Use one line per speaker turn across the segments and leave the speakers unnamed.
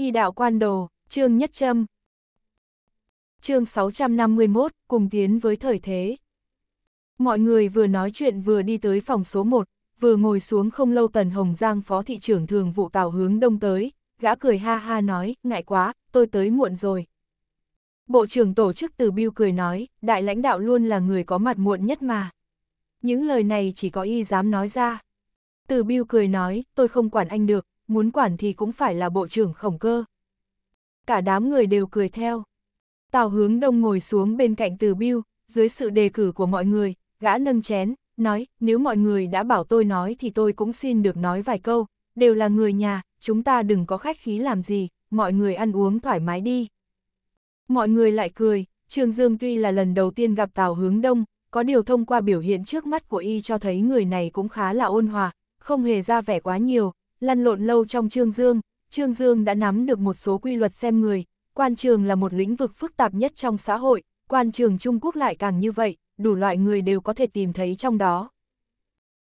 Y đạo quan đồ, Trương Nhất Trâm. Chương 651, cùng tiến với thời thế. Mọi người vừa nói chuyện vừa đi tới phòng số 1, vừa ngồi xuống không lâu Tần Hồng Giang phó thị trưởng thường vụ tàu hướng đông tới, gã cười ha ha nói, ngại quá, tôi tới muộn rồi. Bộ trưởng tổ chức từ Biêu cười nói, đại lãnh đạo luôn là người có mặt muộn nhất mà. Những lời này chỉ có y dám nói ra. Từ Biêu cười nói, tôi không quản anh được, muốn quản thì cũng phải là bộ trưởng khổng cơ. Cả đám người đều cười theo. Tào hướng đông ngồi xuống bên cạnh từ biêu, dưới sự đề cử của mọi người, gã nâng chén, nói, nếu mọi người đã bảo tôi nói thì tôi cũng xin được nói vài câu, đều là người nhà, chúng ta đừng có khách khí làm gì, mọi người ăn uống thoải mái đi. Mọi người lại cười, Trương Dương tuy là lần đầu tiên gặp Tào Hướng Đông, có điều thông qua biểu hiện trước mắt của y cho thấy người này cũng khá là ôn hòa, không hề ra vẻ quá nhiều, lăn lộn lâu trong Trương Dương, Trương Dương đã nắm được một số quy luật xem người, quan trường là một lĩnh vực phức tạp nhất trong xã hội, quan trường Trung Quốc lại càng như vậy, đủ loại người đều có thể tìm thấy trong đó.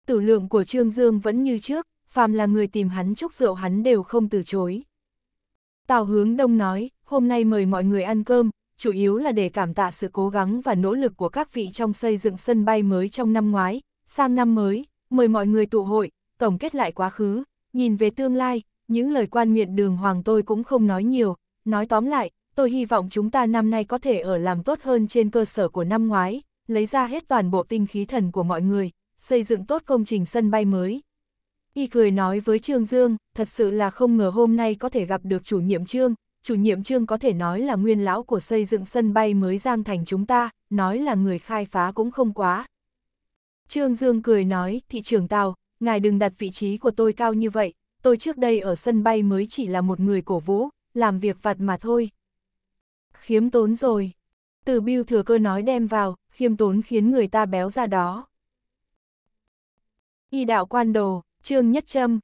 Tử lượng của Trương Dương vẫn như trước, phàm là người tìm hắn chúc rượu hắn đều không từ chối. Tào Hướng Đông nói, hôm nay mời mọi người ăn cơm, chủ yếu là để cảm tạ sự cố gắng và nỗ lực của các vị trong xây dựng sân bay mới trong năm ngoái, sang năm mới, mời mọi người tụ hội, tổng kết lại quá khứ, Nhìn về tương lai, những lời quan miệng đường hoàng tôi cũng không nói nhiều, nói tóm lại, tôi hy vọng chúng ta năm nay có thể ở làm tốt hơn trên cơ sở của năm ngoái, lấy ra hết toàn bộ tinh khí thần của mọi người, xây dựng tốt công trình sân bay mới. Y cười nói với Trương Dương, thật sự là không ngờ hôm nay có thể gặp được chủ nhiệm Trương, chủ nhiệm Trương có thể nói là nguyên lão của xây dựng sân bay mới Giang Thành chúng ta, nói là người khai phá cũng không quá. Trương Dương cười nói, thị trường Tàu, ngài đừng đặt vị trí của tôi cao như vậy, tôi trước đây ở sân bay mới chỉ là một người cổ vũ, làm việc vặt mà thôi. Khiếm tốn rồi. Từ Biêu thừa cơ nói đem vào, khiêm tốn khiến người ta béo ra đó. Y đạo quan đồ, Trương Nhất Trâm.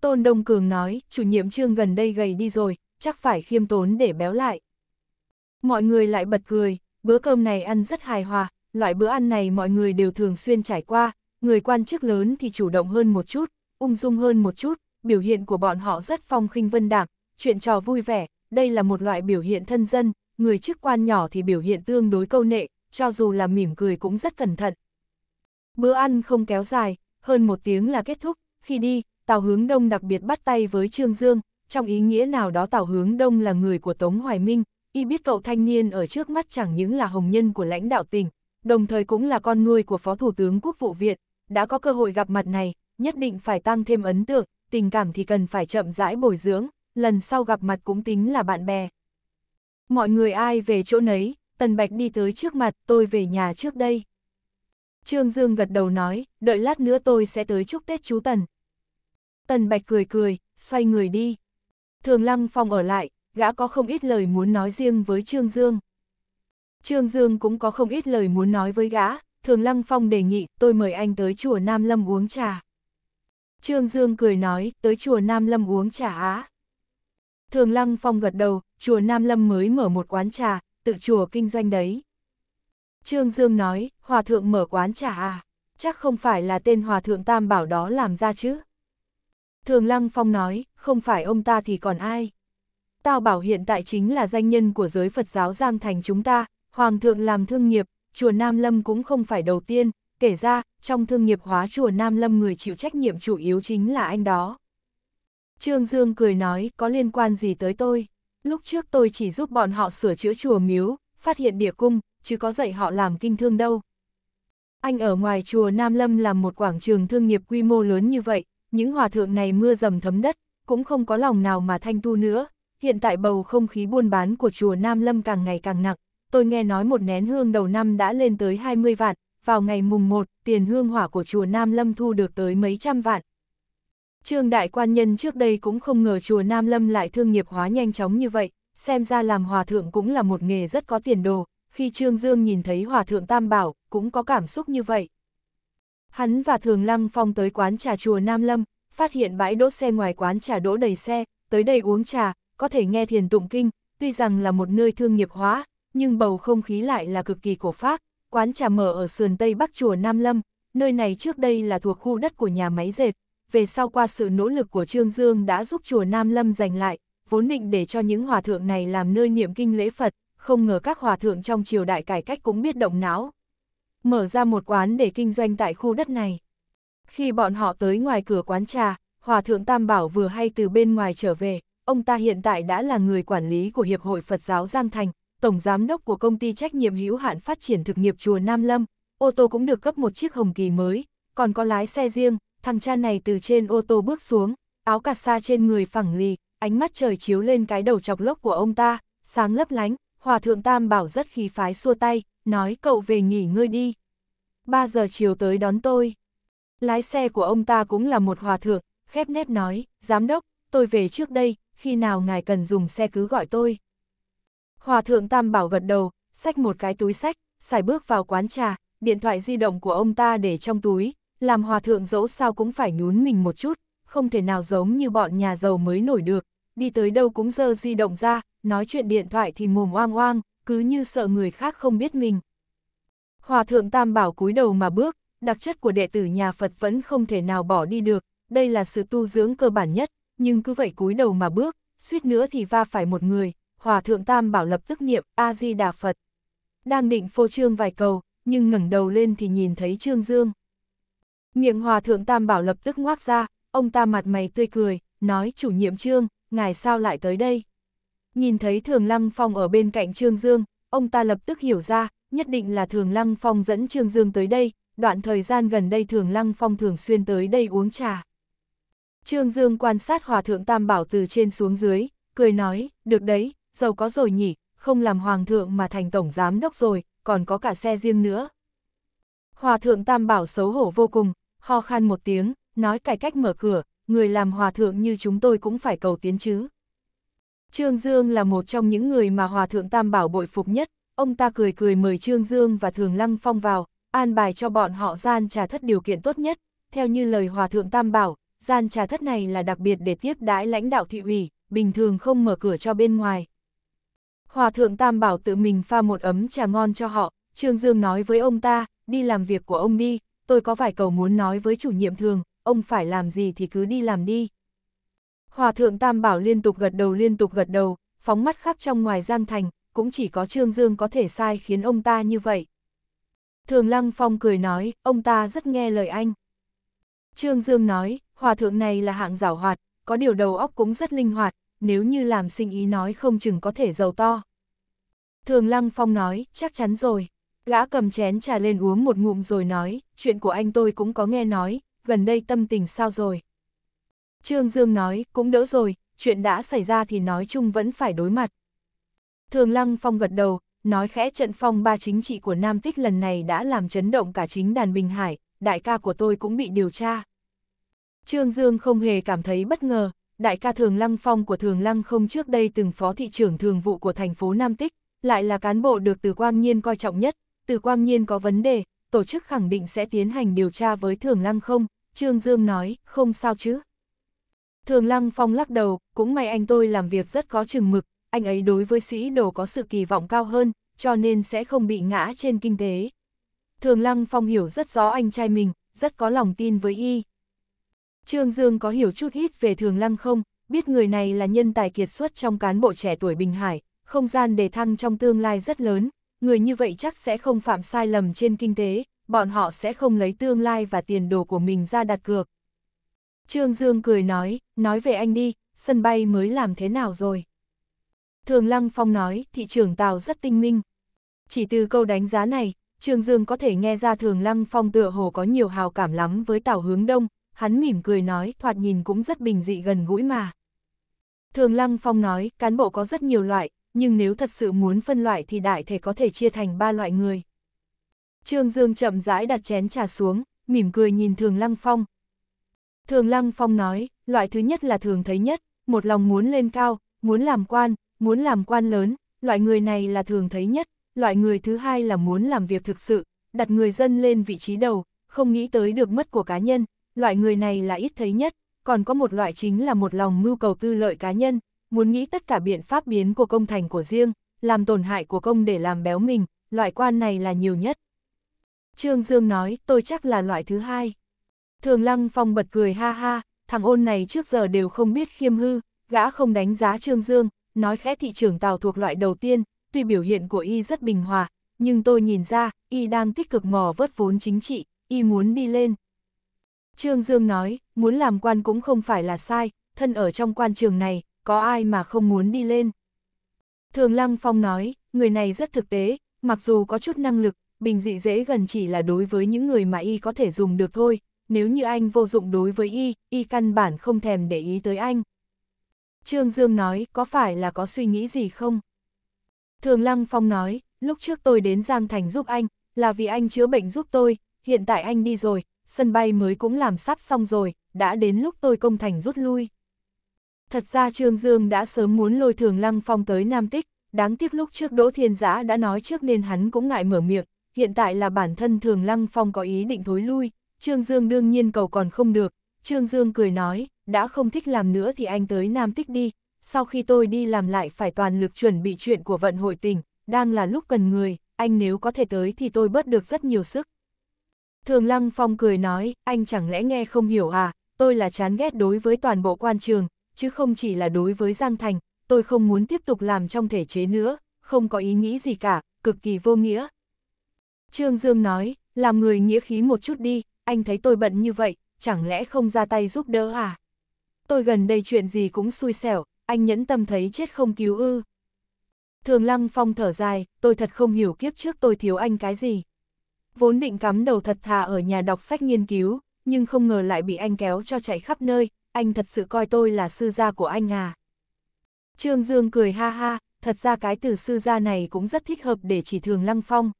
Tôn Đông Cường nói, chủ nhiệm Trương gần đây gầy đi rồi, chắc phải khiêm tốn để béo lại. Mọi người lại bật cười, bữa cơm này ăn rất hài hòa, loại bữa ăn này mọi người đều thường xuyên trải qua, người quan chức lớn thì chủ động hơn một chút, ung dung hơn một chút, biểu hiện của bọn họ rất phong khinh vân đạm. chuyện trò vui vẻ, đây là một loại biểu hiện thân dân, người chức quan nhỏ thì biểu hiện tương đối câu nệ, cho dù là mỉm cười cũng rất cẩn thận. Bữa ăn không kéo dài, hơn một tiếng là kết thúc, khi đi, Tào Hướng Đông đặc biệt bắt tay với Trương Dương, trong ý nghĩa nào đó Tào Hướng Đông là người của Tống Hoài Minh, y biết cậu thanh niên ở trước mắt chẳng những là hồng nhân của lãnh đạo tỉnh, đồng thời cũng là con nuôi của Phó Thủ tướng Quốc vụ Viện, đã có cơ hội gặp mặt này, nhất định phải tăng thêm ấn tượng, tình cảm thì cần phải chậm rãi bồi dưỡng, lần sau gặp mặt cũng tính là bạn bè. Mọi người ai về chỗ nấy, Tần Bạch đi tới trước mặt, tôi về nhà trước đây. Trương Dương gật đầu nói, đợi lát nữa tôi sẽ tới chúc Tết chú Tần. Tần Bạch cười cười, xoay người đi. Thường Lăng Phong ở lại, gã có không ít lời muốn nói riêng với Trương Dương. Trương Dương cũng có không ít lời muốn nói với gã, Thường Lăng Phong đề nghị tôi mời anh tới chùa Nam Lâm uống trà. Trương Dương cười nói, tới chùa Nam Lâm uống trà á. Thường Lăng Phong gật đầu, chùa Nam Lâm mới mở một quán trà, tự chùa kinh doanh đấy. Trương Dương nói, hòa thượng mở quán trà à, chắc không phải là tên hòa thượng Tam Bảo đó làm ra chứ. Thường Lăng Phong nói, không phải ông ta thì còn ai. Tao bảo hiện tại chính là danh nhân của giới Phật giáo Giang Thành chúng ta, Hoàng thượng làm thương nghiệp, chùa Nam Lâm cũng không phải đầu tiên, kể ra, trong thương nghiệp hóa chùa Nam Lâm người chịu trách nhiệm chủ yếu chính là anh đó. Trương Dương cười nói, có liên quan gì tới tôi? Lúc trước tôi chỉ giúp bọn họ sửa chữa chùa miếu, phát hiện địa cung, chứ có dạy họ làm kinh thương đâu. Anh ở ngoài chùa Nam Lâm làm một quảng trường thương nghiệp quy mô lớn như vậy, những hòa thượng này mưa dầm thấm đất, cũng không có lòng nào mà thanh tu nữa. Hiện tại bầu không khí buôn bán của chùa Nam Lâm càng ngày càng nặng, tôi nghe nói một nén hương đầu năm đã lên tới 20 vạn, vào ngày mùng 1, tiền hương hỏa của chùa Nam Lâm thu được tới mấy trăm vạn. Trương Đại Quan Nhân trước đây cũng không ngờ chùa Nam Lâm lại thương nghiệp hóa nhanh chóng như vậy, xem ra làm hòa thượng cũng là một nghề rất có tiền đồ, khi Trương Dương nhìn thấy hòa thượng Tam Bảo, cũng có cảm xúc như vậy. Hắn và Thường Lăng Phong tới quán trà chùa Nam Lâm, phát hiện bãi đỗ xe ngoài quán trà đỗ đầy xe, tới đây uống trà, có thể nghe thiền tụng kinh, tuy rằng là một nơi thương nghiệp hóa, nhưng bầu không khí lại là cực kỳ cổ phác, quán trà mở ở sườn tây bắc chùa Nam Lâm, nơi này trước đây là thuộc khu đất của nhà máy dệt, về sau qua sự nỗ lực của Trương Dương đã giúp chùa Nam Lâm giành lại, vốn định để cho những hòa thượng này làm nơi niệm kinh lễ Phật, không ngờ các hòa thượng trong triều đại cải cách cũng biết động não. Mở ra một quán để kinh doanh tại khu đất này. Khi bọn họ tới ngoài cửa quán trà, Hòa Thượng Tam Bảo vừa hay từ bên ngoài trở về, ông ta hiện tại đã là người quản lý của Hiệp hội Phật giáo Giang Thành, Tổng Giám đốc của công ty trách nhiệm hữu hạn phát triển thực nghiệp chùa Nam Lâm, ô tô cũng được cấp một chiếc hồng kỳ mới, còn có lái xe riêng, thằng cha này từ trên ô tô bước xuống, áo cà sa trên người phẳng lì, ánh mắt trời chiếu lên cái đầu chọc lốc của ông ta, sáng lấp lánh, Hòa Thượng Tam Bảo rất khí phái xua tay, nói cậu về nghỉ ngơi đi. 3 giờ chiều tới đón tôi. Lái xe của ông ta cũng là một hòa thượng, khép nép nói, giám đốc, tôi về trước đây, khi nào ngài cần dùng xe cứ gọi tôi. Hòa thượng Tam Bảo gật đầu, xách một cái túi sách, xài bước vào quán trà, điện thoại di động của ông ta để trong túi, làm hòa thượng dẫu sao cũng phải nhún mình một chút, không thể nào giống như bọn nhà giàu mới nổi được, đi tới đâu cũng dơ di động ra, nói chuyện điện thoại thì mồm oang oang, cứ như sợ người khác không biết mình. Hòa thượng Tam Bảo cúi đầu mà bước, đặc chất của đệ tử nhà Phật vẫn không thể nào bỏ đi được, đây là sự tu dưỡng cơ bản nhất, nhưng cứ vậy cúi đầu mà bước, suýt nữa thì va phải một người, Hòa thượng Tam Bảo lập tức niệm A-di-đà Phật. Đang định phô trương vài câu, nhưng ngẩng đầu lên thì nhìn thấy Trương Dương. Miệng Hòa thượng Tam Bảo lập tức ngoác ra, ông ta mặt mày tươi cười, nói chủ nhiệm Trương, ngài sao lại tới đây? Nhìn thấy Thường Lăng Phong ở bên cạnh Trương Dương, ông ta lập tức hiểu ra, nhất định là Thường Lăng Phong dẫn Trương Dương tới đây, đoạn thời gian gần đây Thường Lăng Phong thường xuyên tới đây uống trà. Trương Dương quan sát Hòa Thượng Tam Bảo từ trên xuống dưới, cười nói, được đấy, giàu có rồi nhỉ, không làm hoàng thượng mà thành tổng giám đốc rồi, còn có cả xe riêng nữa. Hòa thượng Tam Bảo xấu hổ vô cùng, ho khan một tiếng, nói cải cách mở cửa, người làm hòa thượng như chúng tôi cũng phải cầu tiến chứ. Trương Dương là một trong những người mà hòa thượng Tam Bảo bội phục nhất, ông ta cười cười mời Trương Dương và Thường Lăng Phong vào, an bài cho bọn họ gian trà thất điều kiện tốt nhất, theo như lời hòa thượng Tam Bảo, gian trà thất này là đặc biệt để tiếp đãi lãnh đạo thị ủy, bình thường không mở cửa cho bên ngoài. Hòa thượng Tam Bảo tự mình pha một ấm trà ngon cho họ, Trương Dương nói với ông ta, đi làm việc của ông đi, tôi có vài cầu muốn nói với chủ nhiệm thường, ông phải làm gì thì cứ đi làm đi. Hòa thượng Tam Bảo liên tục gật đầu liên tục gật đầu, phóng mắt khắp trong ngoài Giang Thành, cũng chỉ có Trương Dương có thể sai khiến ông ta như vậy. Thường Lăng Phong cười nói, ông ta rất nghe lời anh. Trương Dương nói, hòa thượng này là hạng giảo hoạt, có điều đầu óc cũng rất linh hoạt, nếu như làm sinh ý nói không chừng có thể giàu to. Thường Lăng Phong nói, chắc chắn rồi. Gã cầm chén trà lên uống một ngụm rồi nói, chuyện của anh tôi cũng có nghe nói, gần đây tâm tình sao rồi. Trương Dương nói, cũng đỡ rồi, chuyện đã xảy ra thì nói chung vẫn phải đối mặt. Thường Lăng Phong gật đầu, nói khẽ trận phong ba chính trị của Nam Tích lần này đã làm chấn động cả chính đàn Bình Hải, đại ca của tôi cũng bị điều tra. Trương Dương không hề cảm thấy bất ngờ, đại ca Thường Lăng Phong của Thường Lăng không trước đây từng phó thị trưởng thường vụ của thành phố Nam Tích, lại là cán bộ được Từ Quang Nhiên coi trọng nhất, Từ Quang Nhiên có vấn đề, tổ chức khẳng định sẽ tiến hành điều tra với Thường Lăng không, Trương Dương nói, không sao chứ. Thường Lăng Phong lắc đầu, cũng may anh tôi làm việc rất có chừng mực, anh ấy đối với sĩ đồ có sự kỳ vọng cao hơn, cho nên sẽ không bị ngã trên kinh tế. Thường Lăng Phong hiểu rất rõ anh trai mình, rất có lòng tin với y, Trương Dương có hiểu chút ít về Thường Lăng không, biết người này là nhân tài kiệt xuất trong cán bộ trẻ tuổi Bình Hải, không gian để thăng trong tương lai rất lớn, người như vậy chắc sẽ không phạm sai lầm trên kinh tế, bọn họ sẽ không lấy tương lai và tiền đồ của mình ra đặt cược. Trương Dương cười nói, nói về anh đi, sân bay mới làm thế nào rồi? Thường Lăng Phong nói, thị trường Tàu rất tinh minh. Chỉ từ câu đánh giá này, Trương Dương có thể nghe ra Thường Lăng Phong tựa hồ có nhiều hào cảm lắm với Tàu hướng Đông, hắn mỉm cười nói, thoạt nhìn cũng rất bình dị gần gũi mà. Thường Lăng Phong nói, cán bộ có rất nhiều loại, nhưng nếu thật sự muốn phân loại thì đại thể có thể chia thành ba loại người. Trương Dương chậm rãi đặt chén trà xuống, mỉm cười nhìn Thường Lăng Phong. Thường Lăng Phong nói, loại thứ nhất là thường thấy nhất, một lòng muốn lên cao, muốn làm quan, muốn làm quan lớn, loại người này là thường thấy nhất, loại người thứ hai là muốn làm việc thực sự, đặt người dân lên vị trí đầu, không nghĩ tới được mất của cá nhân, loại người này là ít thấy nhất, còn có một loại chính là một lòng mưu cầu tư lợi cá nhân, muốn nghĩ tất cả biện pháp biến của công thành của riêng, làm tổn hại của công để làm béo mình, loại quan này là nhiều nhất. Trương Dương nói, tôi chắc là loại thứ hai. Thường Lăng Phong bật cười ha ha, thằng ôn này trước giờ đều không biết khiêm hư, gã không đánh giá Trương Dương, nói khẽ thị trường tàu thuộc loại đầu tiên, tuy biểu hiện của y rất bình hòa, nhưng tôi nhìn ra, y đang tích cực mò vớt vốn chính trị, y muốn đi lên, Trương Dương nói, muốn làm quan cũng không phải là sai, thân ở trong quan trường này, có ai mà không muốn đi lên. Thường Lăng Phong nói, người này rất thực tế, mặc dù có chút năng lực, bình dị dễ gần chỉ là đối với những người mà y có thể dùng được thôi, nếu như anh vô dụng đối với y, y căn bản không thèm để ý tới anh. Trương Dương nói, có phải là có suy nghĩ gì không? Thường Lăng Phong nói, lúc trước tôi đến Giang Thành giúp anh, là vì anh chữa bệnh giúp tôi, hiện tại anh đi rồi, sân bay mới cũng làm sắp xong rồi, đã đến lúc tôi công thành rút lui. Thật ra Trương Dương đã sớm muốn lôi thường Lăng Phong tới Nam Tích, đáng tiếc lúc trước Đỗ Thiên Giã đã nói trước nên hắn cũng ngại mở miệng, hiện tại là bản thân thường Lăng Phong có ý định thối lui, Trương Dương đương nhiên cầu còn không được, Trương Dương cười nói, đã không thích làm nữa thì anh tới Nam Tích đi, sau khi tôi đi làm lại phải toàn lực chuẩn bị chuyện của vận hội tình, đang là lúc cần người, anh nếu có thể tới thì tôi bớt được rất nhiều sức. Thường Lăng Phong cười nói, anh chẳng lẽ nghe không hiểu à, tôi là chán ghét đối với toàn bộ quan trường, chứ không chỉ là đối với Giang Thành, tôi không muốn tiếp tục làm trong thể chế nữa, không có ý nghĩ gì cả, cực kỳ vô nghĩa. Trương Dương nói, làm người nghĩa khí một chút đi, anh thấy tôi bận như vậy, chẳng lẽ không ra tay giúp đỡ à? Tôi gần đây chuyện gì cũng xui xẻo, anh nhẫn tâm thấy chết không cứu ư. Thường Lăng Phong thở dài, tôi thật không hiểu kiếp trước tôi thiếu anh cái gì vốn định cắm đầu thật thà ở nhà đọc sách nghiên cứu, nhưng không ngờ lại bị anh kéo cho chạy khắp nơi, anh thật sự coi tôi là sư gia của anh à. Trương Dương cười ha ha, thật ra cái từ sư gia này cũng rất thích hợp để chỉ Thường Lăng Phong.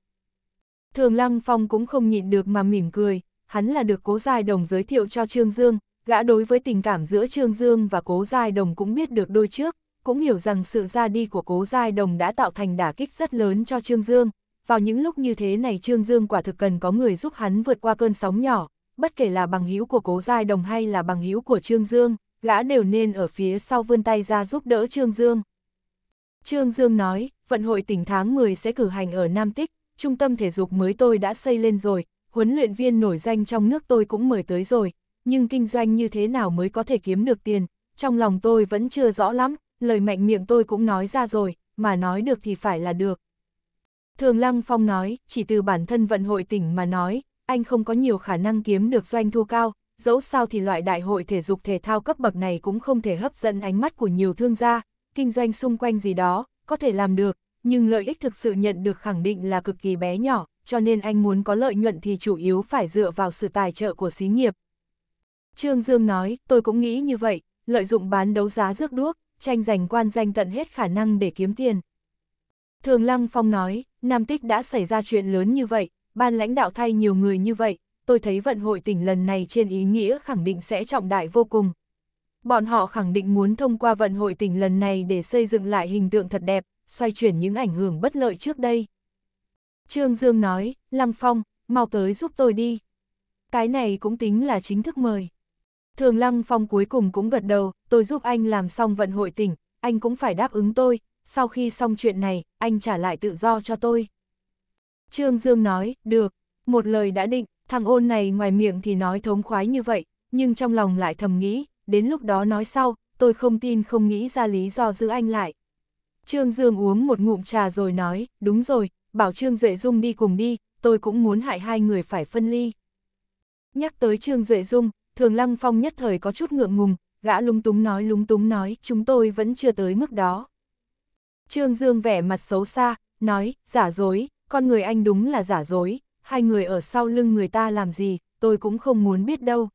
Thường Lăng Phong cũng không nhịn được mà mỉm cười, hắn là được cố giai đồng giới thiệu cho Trương Dương, gã đối với tình cảm giữa Trương Dương và cố giai đồng cũng biết được đôi trước, cũng hiểu rằng sự ra đi của cố giai đồng đã tạo thành đả kích rất lớn cho Trương Dương, vào những lúc như thế này Trương Dương quả thực cần có người giúp hắn vượt qua cơn sóng nhỏ, bất kể là bằng hữu của Cố Giai Đồng hay là bằng hữu của Trương Dương, gã đều nên ở phía sau vươn tay ra giúp đỡ Trương Dương. Trương Dương nói, vận hội tỉnh tháng 10 sẽ cử hành ở Nam Tích, trung tâm thể dục mới tôi đã xây lên rồi, huấn luyện viên nổi danh trong nước tôi cũng mời tới rồi, nhưng kinh doanh như thế nào mới có thể kiếm được tiền, trong lòng tôi vẫn chưa rõ lắm, lời mạnh miệng tôi cũng nói ra rồi, mà nói được thì phải là được, Thường Lăng Phong nói, chỉ từ bản thân vận hội tỉnh mà nói, anh không có nhiều khả năng kiếm được doanh thu cao, dẫu sao thì loại đại hội thể dục thể thao cấp bậc này cũng không thể hấp dẫn ánh mắt của nhiều thương gia, kinh doanh xung quanh gì đó, có thể làm được, nhưng lợi ích thực sự nhận được khẳng định là cực kỳ bé nhỏ, cho nên anh muốn có lợi nhuận thì chủ yếu phải dựa vào sự tài trợ của xí nghiệp. Trương Dương nói, tôi cũng nghĩ như vậy, lợi dụng bán đấu giá rước đuốc, tranh giành quan danh tận hết khả năng để kiếm tiền. Thường Lăng Phong nói, Nam Tích đã xảy ra chuyện lớn như vậy, ban lãnh đạo thay nhiều người như vậy, tôi thấy vận hội tỉnh lần này trên ý nghĩa khẳng định sẽ trọng đại vô cùng. Bọn họ khẳng định muốn thông qua vận hội tỉnh lần này để xây dựng lại hình tượng thật đẹp, xoay chuyển những ảnh hưởng bất lợi trước đây. Trương Dương nói, Lăng Phong, mau tới giúp tôi đi. Cái này cũng tính là chính thức mời. Thường Lăng Phong cuối cùng cũng gật đầu, tôi giúp anh làm xong vận hội tỉnh, anh cũng phải đáp ứng tôi, sau khi xong chuyện này, anh trả lại tự do cho tôi. Trương Dương nói, được, một lời đã định, thằng ôn này ngoài miệng thì nói thống khoái như vậy, nhưng trong lòng lại thầm nghĩ, đến lúc đó nói sau, tôi không tin không nghĩ ra lý do giữ anh lại. Trương Dương uống một ngụm trà rồi nói, đúng rồi, bảo Trương Duệ Dung đi cùng đi, tôi cũng muốn hại hai người phải phân ly. Nhắc tới Trương Duệ Dung, Thường Lăng Phong nhất thời có chút ngượng ngùng, gã lúng túng nói lúng túng nói, chúng tôi vẫn chưa tới mức đó. Trương Dương vẻ mặt xấu xa, nói, giả dối, con người anh đúng là giả dối, hai người ở sau lưng người ta làm gì, tôi cũng không muốn biết đâu.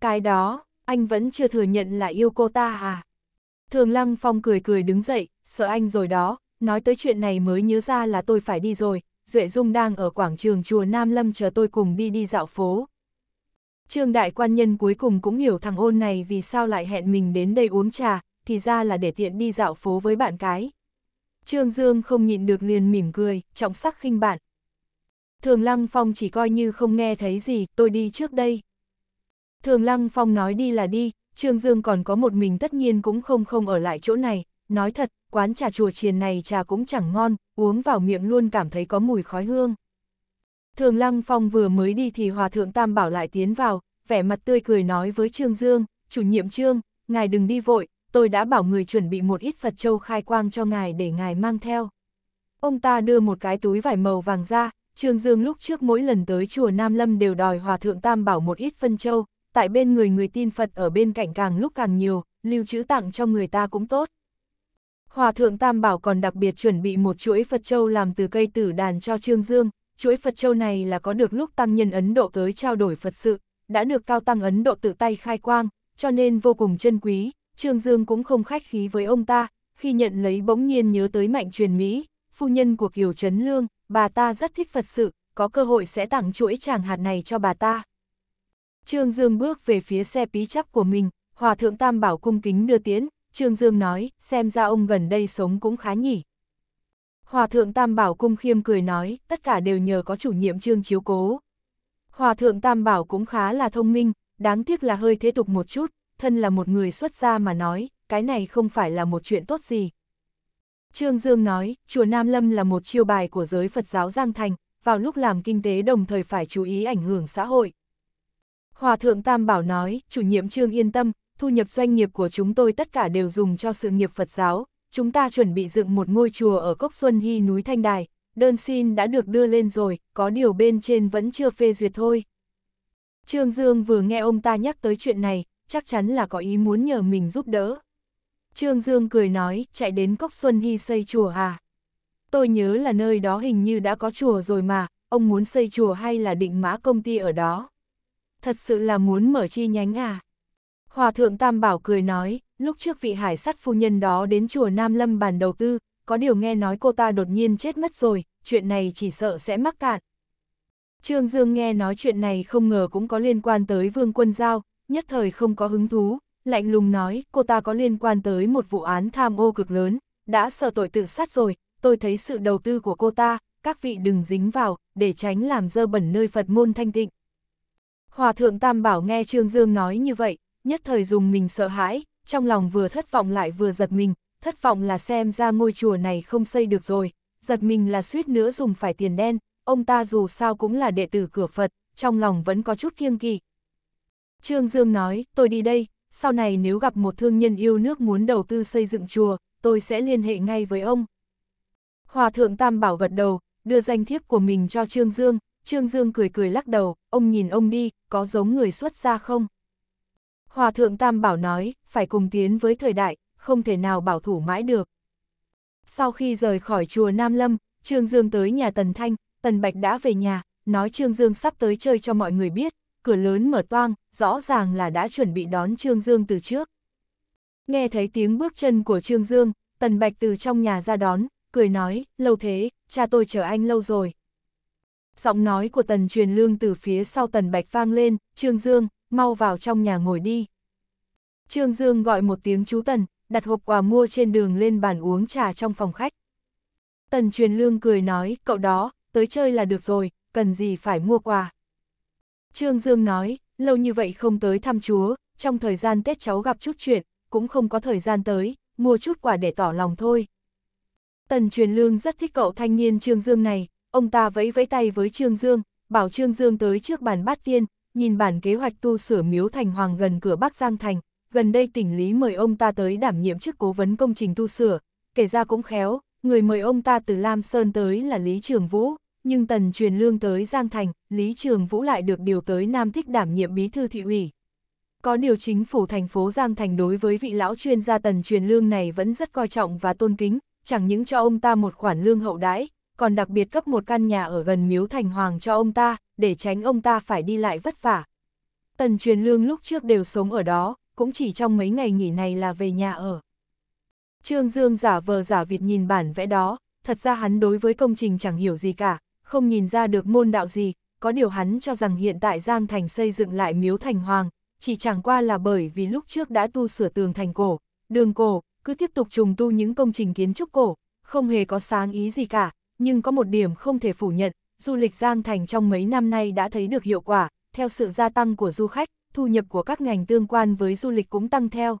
Cái đó, anh vẫn chưa thừa nhận là yêu cô ta à? Thường Lăng Phong cười cười đứng dậy, sợ anh rồi đó, nói tới chuyện này mới nhớ ra là tôi phải đi rồi, Duệ Dung đang ở quảng trường chùa Nam Lâm chờ tôi cùng đi đi dạo phố. Trương đại quan nhân cuối cùng cũng hiểu thằng ôn này vì sao lại hẹn mình đến đây uống trà, thì ra là để tiện đi dạo phố với bạn cái. Trương Dương không nhịn được liền mỉm cười, trọng sắc khinh bạn. Thường Lăng Phong chỉ coi như không nghe thấy gì, tôi đi trước đây. Thường Lăng Phong nói đi là đi, Trương Dương còn có một mình tất nhiên cũng không không ở lại chỗ này, nói thật, quán trà chùa chiền này trà cũng chẳng ngon, uống vào miệng luôn cảm thấy có mùi khói hương. Thường Lăng Phong vừa mới đi thì Hòa Thượng Tam Bảo lại tiến vào, vẻ mặt tươi cười nói với Trương Dương, chủ nhiệm Trương, ngài đừng đi vội, tôi đã bảo người chuẩn bị một ít Phật châu khai quang cho ngài để ngài mang theo. Ông ta đưa một cái túi vải màu vàng ra, Trương Dương lúc trước mỗi lần tới chùa Nam Lâm đều đòi Hòa Thượng Tam bảo một ít phân châu, tại bên người người tin Phật ở bên cạnh càng lúc càng nhiều, lưu trữ tặng cho người ta cũng tốt. Hòa Thượng Tam bảo còn đặc biệt chuẩn bị một chuỗi Phật châu làm từ cây tử đàn cho Trương Dương, chuỗi Phật châu này là có được lúc tăng nhân Ấn Độ tới trao đổi Phật sự, đã được cao tăng Ấn Độ tự tay khai quang, cho nên vô cùng chân quý, Trương Dương cũng không khách khí với ông ta, khi nhận lấy bỗng nhiên nhớ tới mạnh truyền Mỹ, phu nhân của Kiều Trấn Lương, bà ta rất thích Phật sự, có cơ hội sẽ tặng chuỗi tràng hạt này cho bà ta. Trương Dương bước về phía xe pí chắp của mình, Hòa Thượng Tam Bảo cung kính đưa tiến, Trương Dương nói, xem ra ông gần đây sống cũng khá nhỉ. Hòa Thượng Tam Bảo cung khiêm cười nói, tất cả đều nhờ có chủ nhiệm Trương chiếu cố. Hòa Thượng Tam Bảo cũng khá là thông minh, đáng tiếc là hơi thế tục một chút, thân là một người xuất gia mà nói, cái này không phải là một chuyện tốt gì. Trương Dương nói, chùa Nam Lâm là một chiêu bài của giới Phật giáo Giang Thành, vào lúc làm kinh tế đồng thời phải chú ý ảnh hưởng xã hội. Hòa thượng Tam Bảo nói, chủ nhiệm Trương yên tâm, thu nhập doanh nghiệp của chúng tôi tất cả đều dùng cho sự nghiệp Phật giáo, chúng ta chuẩn bị dựng một ngôi chùa ở Cốc Xuân Hy núi Thanh Đài, đơn xin đã được đưa lên rồi, có điều bên trên vẫn chưa phê duyệt thôi. Trương Dương vừa nghe ông ta nhắc tới chuyện này, chắc chắn là có ý muốn nhờ mình giúp đỡ. Trương Dương cười nói, chạy đến Cốc Xuân Hy xây chùa à? Tôi nhớ là nơi đó hình như đã có chùa rồi mà, ông muốn xây chùa hay là định mã công ty ở đó? Thật sự là muốn mở chi nhánh à? Hòa thượng Tam Bảo cười nói, lúc trước vị hải sắt phu nhân đó đến chùa Nam Lâm bàn đầu tư, có điều nghe nói cô ta đột nhiên chết mất rồi, chuyện này chỉ sợ sẽ mắc cạn. Trương Dương nghe nói chuyện này không ngờ cũng có liên quan tới Vương Quân Giao, nhất thời không có hứng thú, lạnh lùng nói cô ta có liên quan tới một vụ án tham ô cực lớn, đã sợ tội tự sát rồi, tôi thấy sự đầu tư của cô ta, các vị đừng dính vào, để tránh làm dơ bẩn nơi Phật môn thanh tịnh. Hòa thượng Tam Bảo nghe Trương Dương nói như vậy, nhất thời dùng mình sợ hãi, trong lòng vừa thất vọng lại vừa giật mình, thất vọng là xem ra ngôi chùa này không xây được rồi, giật mình là suýt nữa dùng phải tiền đen, ông ta dù sao cũng là đệ tử cửa Phật, trong lòng vẫn có chút kiêng kỵ, Trương Dương nói, tôi đi đây, sau này nếu gặp một thương nhân yêu nước muốn đầu tư xây dựng chùa, tôi sẽ liên hệ ngay với ông. Hòa thượng Tam Bảo gật đầu, đưa danh thiếp của mình cho Trương Dương, Trương Dương cười cười lắc đầu, ông nhìn ông đi, có giống người xuất gia không? Hòa thượng Tam Bảo nói, phải cùng tiến với thời đại, không thể nào bảo thủ mãi được. Sau khi rời khỏi chùa Nam Lâm, Trương Dương tới nhà Tần Thanh, Tần Bạch đã về nhà, nói Trương Dương sắp tới chơi cho mọi người biết, cửa lớn mở toang, rõ ràng là đã chuẩn bị đón Trương Dương từ trước. Nghe thấy tiếng bước chân của Trương Dương, Tần Bạch từ trong nhà ra đón, cười nói, lâu thế, cha tôi chờ anh lâu rồi. Giọng nói của Tần Truyền Lương từ phía sau Tần Bạch vang lên, Trương Dương, mau vào trong nhà ngồi đi. Trương Dương gọi một tiếng chú Tần, đặt hộp quà mua trên đường lên bàn uống trà trong phòng khách. Tần Truyền Lương cười nói, cậu đó, tới chơi là được rồi, cần gì phải mua quà. Trương Dương nói, lâu như vậy không tới thăm chúa, trong thời gian Tết cháu gặp chút chuyện, cũng không có thời gian tới, mua chút quả để tỏ lòng thôi. Tần truyền lương rất thích cậu thanh niên Trương Dương này, ông ta vẫy vẫy tay với Trương Dương, bảo Trương Dương tới trước bàn bát tiên, nhìn bản kế hoạch tu sửa miếu thành hoàng gần cửa Bắc Giang Thành, gần đây tỉnh Lý mời ông ta tới đảm nhiệm chức cố vấn công trình tu sửa, kể ra cũng khéo, người mời ông ta từ Lam Sơn tới là Lý Trường Vũ, nhưng tần truyền lương tới Giang Thành, Lý Trường Vũ lại được điều tới Nam Thích đảm nhiệm bí thư thị ủy. Có điều chính phủ thành phố Giang Thành đối với vị lão chuyên gia tần truyền lương này vẫn rất coi trọng và tôn kính, chẳng những cho ông ta một khoản lương hậu đãi, còn đặc biệt cấp một căn nhà ở gần miếu thành hoàng cho ông ta, để tránh ông ta phải đi lại vất vả. Tần truyền lương lúc trước đều sống ở đó, cũng chỉ trong mấy ngày nghỉ này là về nhà ở. Trương Dương giả vờ giả việt nhìn bản vẽ đó, thật ra hắn đối với công trình chẳng hiểu gì cả, không nhìn ra được môn đạo gì, có điều hắn cho rằng hiện tại Giang Thành xây dựng lại miếu thành hoàng, chỉ chẳng qua là bởi vì lúc trước đã tu sửa tường thành cổ, đường cổ, cứ tiếp tục trùng tu những công trình kiến trúc cổ, không hề có sáng ý gì cả, nhưng có một điểm không thể phủ nhận, du lịch Giang Thành trong mấy năm nay đã thấy được hiệu quả, theo sự gia tăng của du khách, thu nhập của các ngành tương quan với du lịch cũng tăng theo.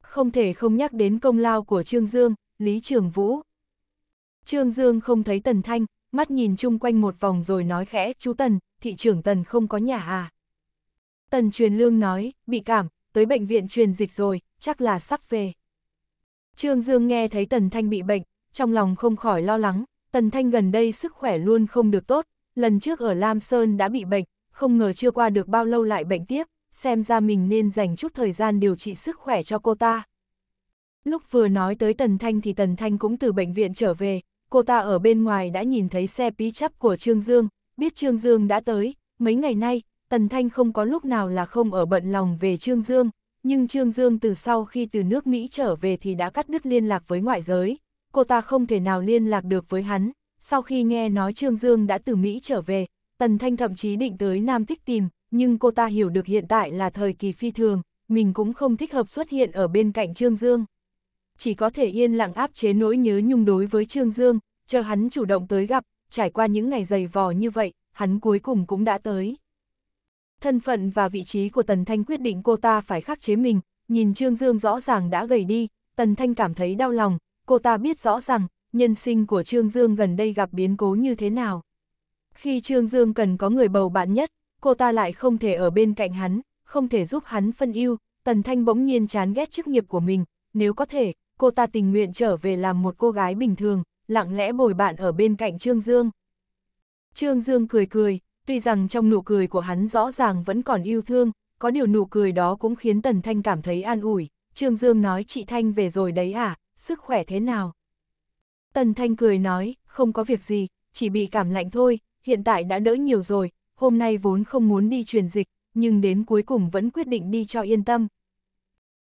Không thể không nhắc đến công lao của Trương Dương, Lý Trường Vũ. Trương Dương không thấy Tần Thanh, mắt nhìn chung quanh một vòng rồi nói khẽ, chú Tần, thị trưởng Tần không có nhà à. Tần truyền lương nói, bị cảm, tới bệnh viện truyền dịch rồi, chắc là sắp về. Trương Dương nghe thấy Tần Thanh bị bệnh, trong lòng không khỏi lo lắng, Tần Thanh gần đây sức khỏe luôn không được tốt, lần trước ở Lam Sơn đã bị bệnh, không ngờ chưa qua được bao lâu lại bệnh tiếp, xem ra mình nên dành chút thời gian điều trị sức khỏe cho cô ta. Lúc vừa nói tới Tần Thanh thì Tần Thanh cũng từ bệnh viện trở về, cô ta ở bên ngoài đã nhìn thấy xe pí chắp của Trương Dương, biết Trương Dương đã tới, mấy ngày nay, Tần Thanh không có lúc nào là không ở bận lòng về Trương Dương, nhưng Trương Dương từ sau khi từ nước Mỹ trở về thì đã cắt đứt liên lạc với ngoại giới, cô ta không thể nào liên lạc được với hắn, sau khi nghe nói Trương Dương đã từ Mỹ trở về, Tần Thanh thậm chí định tới Nam Thích tìm, nhưng cô ta hiểu được hiện tại là thời kỳ phi thường, mình cũng không thích hợp xuất hiện ở bên cạnh Trương Dương chỉ có thể yên lặng áp chế nỗi nhớ nhung đối với Trương Dương, chờ hắn chủ động tới gặp, trải qua những ngày dày vò như vậy, hắn cuối cùng cũng đã tới. Thân phận và vị trí của Tần Thanh quyết định cô ta phải khắc chế mình, nhìn Trương Dương rõ ràng đã gầy đi, Tần Thanh cảm thấy đau lòng, cô ta biết rõ rằng, nhân sinh của Trương Dương gần đây gặp biến cố như thế nào. Khi Trương Dương cần có người bầu bạn nhất, cô ta lại không thể ở bên cạnh hắn, không thể giúp hắn phân ưu, Tần Thanh bỗng nhiên chán ghét chức nghiệp của mình, nếu có thể, cô ta tình nguyện trở về làm một cô gái bình thường, lặng lẽ bồi bạn ở bên cạnh Trương Dương. Trương Dương cười cười, tuy rằng trong nụ cười của hắn rõ ràng vẫn còn yêu thương, có điều nụ cười đó cũng khiến Tần Thanh cảm thấy an ủi. Trương Dương nói chị Thanh về rồi đấy à, sức khỏe thế nào? Tần Thanh cười nói, không có việc gì, chỉ bị cảm lạnh thôi, hiện tại đã đỡ nhiều rồi, hôm nay vốn không muốn đi truyền dịch, nhưng đến cuối cùng vẫn quyết định đi cho yên tâm.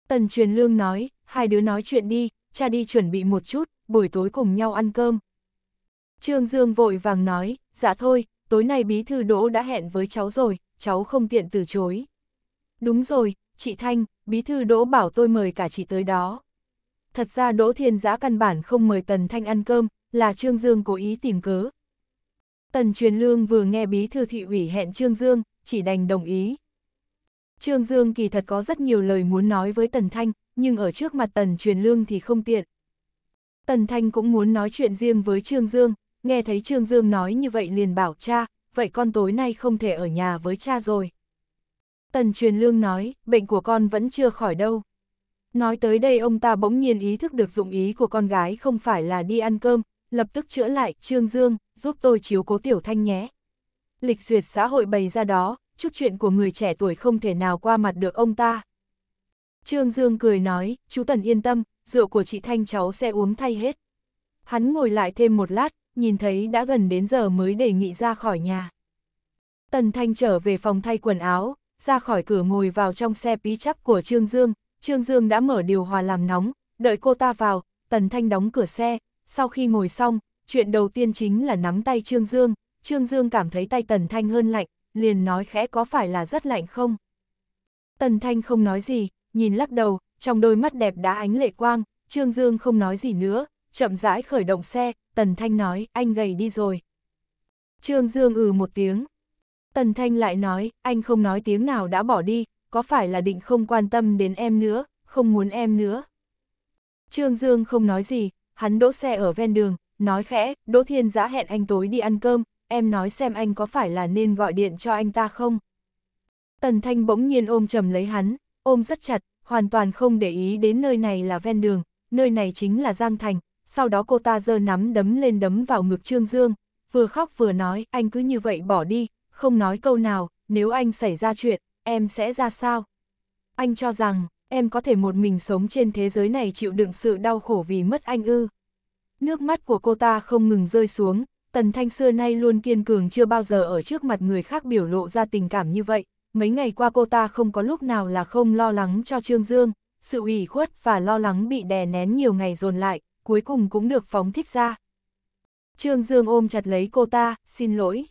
Tần Truyền Lương nói, hai đứa nói chuyện đi, cha đi chuẩn bị một chút, buổi tối cùng nhau ăn cơm. Trương Dương vội vàng nói, dạ thôi, tối nay bí thư đỗ đã hẹn với cháu rồi, cháu không tiện từ chối. Đúng rồi, chị Thanh, bí thư đỗ bảo tôi mời cả chị tới đó. Thật ra Đỗ Thiên Giã căn bản không mời Tần Thanh ăn cơm, là Trương Dương cố ý tìm cớ. Tần Truyền Lương vừa nghe bí thư thị ủy hẹn Trương Dương, chỉ đành đồng ý. Trương Dương kỳ thật có rất nhiều lời muốn nói với Tần Thanh, nhưng ở trước mặt Tần Truyền Lương thì không tiện. Tần Thanh cũng muốn nói chuyện riêng với Trương Dương, nghe thấy Trương Dương nói như vậy liền bảo cha, vậy con tối nay không thể ở nhà với cha rồi. Tần Truyền Lương nói, bệnh của con vẫn chưa khỏi đâu. Nói tới đây ông ta bỗng nhiên ý thức được dụng ý của con gái không phải là đi ăn cơm, lập tức chữa lại, Trương Dương, giúp tôi chiếu cố Tiểu Thanh nhé. Lịch duyệt xã hội bày ra đó, chút chuyện của người trẻ tuổi không thể nào qua mặt được ông ta. Trương Dương cười nói, chú Tần yên tâm, rượu của chị Thanh cháu sẽ uống thay hết. Hắn ngồi lại thêm một lát, nhìn thấy đã gần đến giờ mới đề nghị ra khỏi nhà. Tần Thanh trở về phòng thay quần áo, ra khỏi cửa ngồi vào trong xe pí chắp của Trương Dương. Trương Dương đã mở điều hòa làm nóng, đợi cô ta vào, Tần Thanh đóng cửa xe. Sau khi ngồi xong, chuyện đầu tiên chính là nắm tay Trương Dương. Trương Dương cảm thấy tay Tần Thanh hơn lạnh, liền nói khẽ có phải là rất lạnh không? Tần Thanh không nói gì, nhìn lắc đầu, trong đôi mắt đẹp đã ánh lệ quang, Trương Dương không nói gì nữa, chậm rãi khởi động xe, Tần Thanh nói, anh gầy đi rồi. Trương Dương ừ một tiếng. Tần Thanh lại nói, anh không nói tiếng nào đã bỏ đi, có phải là định không quan tâm đến em nữa, không muốn em nữa. Trương Dương không nói gì, hắn đỗ xe ở ven đường, nói khẽ, Đỗ Thiên giã hẹn anh tối đi ăn cơm, em nói xem anh có phải là nên gọi điện cho anh ta không. Tần Thanh bỗng nhiên ôm chầm lấy hắn, ôm rất chặt, hoàn toàn không để ý đến nơi này là ven đường, nơi này chính là Giang Thành, sau đó cô ta giơ nắm đấm lên đấm vào ngực Trương Dương, vừa khóc vừa nói, anh cứ như vậy bỏ đi, không nói câu nào, nếu anh xảy ra chuyện, em sẽ ra sao? Anh cho rằng, em có thể một mình sống trên thế giới này chịu đựng sự đau khổ vì mất anh ư. Nước mắt của cô ta không ngừng rơi xuống, Tần Thanh xưa nay luôn kiên cường chưa bao giờ ở trước mặt người khác biểu lộ ra tình cảm như vậy, mấy ngày qua cô ta không có lúc nào là không lo lắng cho Trương Dương, sự ủy khuất và lo lắng bị đè nén nhiều ngày dồn lại, cuối cùng cũng được phóng thích ra. Trương Dương ôm chặt lấy cô ta, xin lỗi.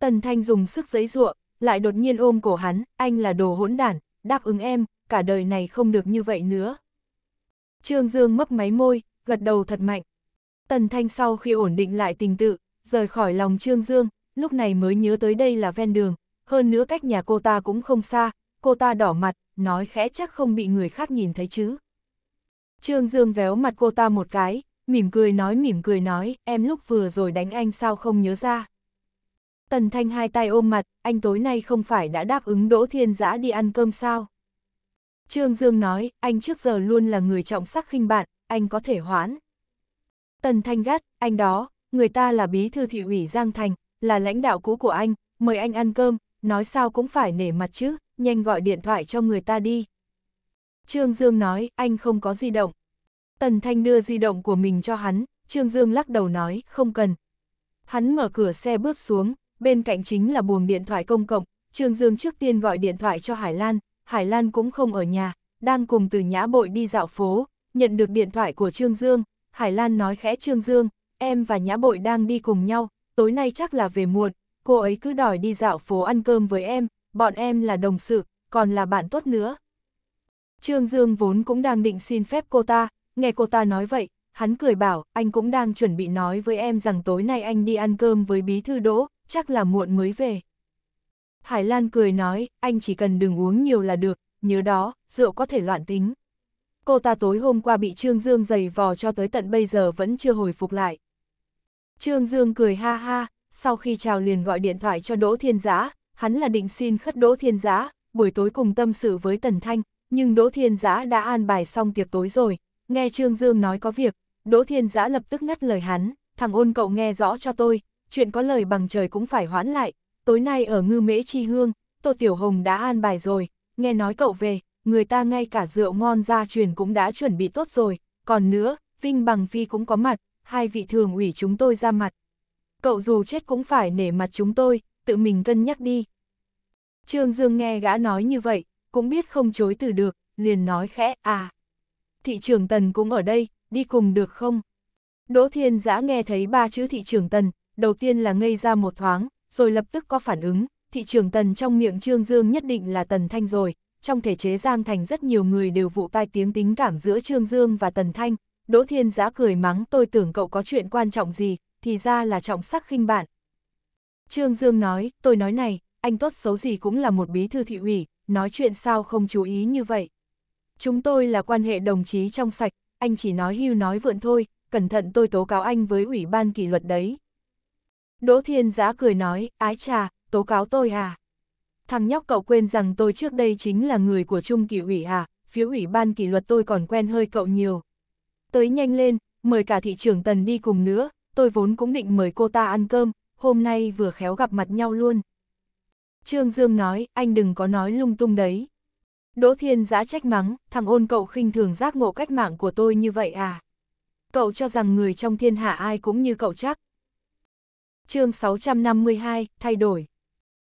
Tần Thanh dùng sức giấy ruộng, lại đột nhiên ôm cổ hắn, anh là đồ hỗn đản, đáp ứng em, cả đời này không được như vậy nữa. Trương Dương mấp máy môi, gật đầu thật mạnh. Tần Thanh sau khi ổn định lại tình tự, rời khỏi lòng Trương Dương, lúc này mới nhớ tới đây là ven đường, hơn nữa cách nhà cô ta cũng không xa, cô ta đỏ mặt, nói khẽ chắc không bị người khác nhìn thấy chứ. Trương Dương véo mặt cô ta một cái, mỉm cười nói mỉm cười nói, em lúc vừa rồi đánh anh sao không nhớ ra. Tần Thanh hai tay ôm mặt, anh tối nay không phải đã đáp ứng Đỗ Thiên Giã đi ăn cơm sao? Trương Dương nói, anh trước giờ luôn là người trọng sắc khinh bạn, anh có thể hoãn. Tần Thanh gắt, anh đó, người ta là bí thư thị ủy Giang Thành, là lãnh đạo cũ của anh, mời anh ăn cơm, nói sao cũng phải nể mặt chứ, nhanh gọi điện thoại cho người ta đi. Trương Dương nói, anh không có di động. Tần Thanh đưa di động của mình cho hắn, Trương Dương lắc đầu nói, không cần. Hắn mở cửa xe bước xuống, bên cạnh chính là buồng điện thoại công cộng, Trương Dương trước tiên gọi điện thoại cho Hải Lan, Hải Lan cũng không ở nhà, đang cùng từ nhã bội đi dạo phố, nhận được điện thoại của Trương Dương, Hải Lan nói khẽ Trương Dương, em và nhã bội đang đi cùng nhau, tối nay chắc là về muộn, cô ấy cứ đòi đi dạo phố ăn cơm với em, bọn em là đồng sự, còn là bạn tốt nữa. Trương Dương vốn cũng đang định xin phép cô ta, nghe cô ta nói vậy, hắn cười bảo, anh cũng đang chuẩn bị nói với em rằng tối nay anh đi ăn cơm với bí thư đỗ, chắc là muộn mới về. Hải Lan cười nói, anh chỉ cần đừng uống nhiều là được, nhớ đó, rượu có thể loạn tính. Cô ta tối hôm qua bị Trương Dương giày vò cho tới tận bây giờ vẫn chưa hồi phục lại. Trương Dương cười ha ha, sau khi chào liền gọi điện thoại cho Đỗ Thiên Giá, hắn là định xin khất Đỗ Thiên Giá buổi tối cùng tâm sự với Tần Thanh, nhưng Đỗ Thiên Giá đã an bài xong tiệc tối rồi, nghe Trương Dương nói có việc, Đỗ Thiên Giá lập tức ngắt lời hắn, thằng ôn cậu nghe rõ cho tôi, chuyện có lời bằng trời cũng phải hoãn lại, tối nay ở ngư mễ chi hương, Tô Tiểu Hồng đã an bài rồi, nghe nói cậu về, người ta ngay cả rượu ngon gia truyền cũng đã chuẩn bị tốt rồi, còn nữa, Vinh Bằng Phi cũng có mặt, hai vị thường ủy chúng tôi ra mặt, cậu dù chết cũng phải nể mặt chúng tôi, tự mình cân nhắc đi. Trương Dương nghe gã nói như vậy, cũng biết không chối từ được, liền nói khẽ, à. Thị trường Tần cũng ở đây, đi cùng được không? Đỗ Thiên Giã nghe thấy ba chữ thị trường Tần, đầu tiên là ngây ra một thoáng, rồi lập tức có phản ứng, thị trường Tần trong miệng Trương Dương nhất định là Tần Thanh rồi. Trong thể chế Giang Thành rất nhiều người đều vụ tai tiếng tính cảm giữa Trương Dương và Tần Thanh, Đỗ Thiên Giã cười mắng tôi tưởng cậu có chuyện quan trọng gì, thì ra là trọng sắc khinh bạn. Trương Dương nói, tôi nói này, anh tốt xấu gì cũng là một bí thư thị ủy, nói chuyện sao không chú ý như vậy. Chúng tôi là quan hệ đồng chí trong sạch, anh chỉ nói hưu nói vượn thôi, cẩn thận tôi tố cáo anh với ủy ban kỷ luật đấy. Đỗ Thiên Giã cười nói, ái trà, tố cáo tôi à? Thằng nhóc cậu quên rằng tôi trước đây chính là người của Trung kỷ ủy à, phía ủy ban kỷ luật tôi còn quen hơi cậu nhiều. Tới nhanh lên, mời cả thị trưởng Tần đi cùng nữa, tôi vốn cũng định mời cô ta ăn cơm, hôm nay vừa khéo gặp mặt nhau luôn. Trương Dương nói, anh đừng có nói lung tung đấy. Đỗ Thiên giã trách mắng, thằng ôn cậu khinh thường giác ngộ cách mạng của tôi như vậy à. Cậu cho rằng người trong thiên hạ ai cũng như cậu chắc. chương 652, thay đổi.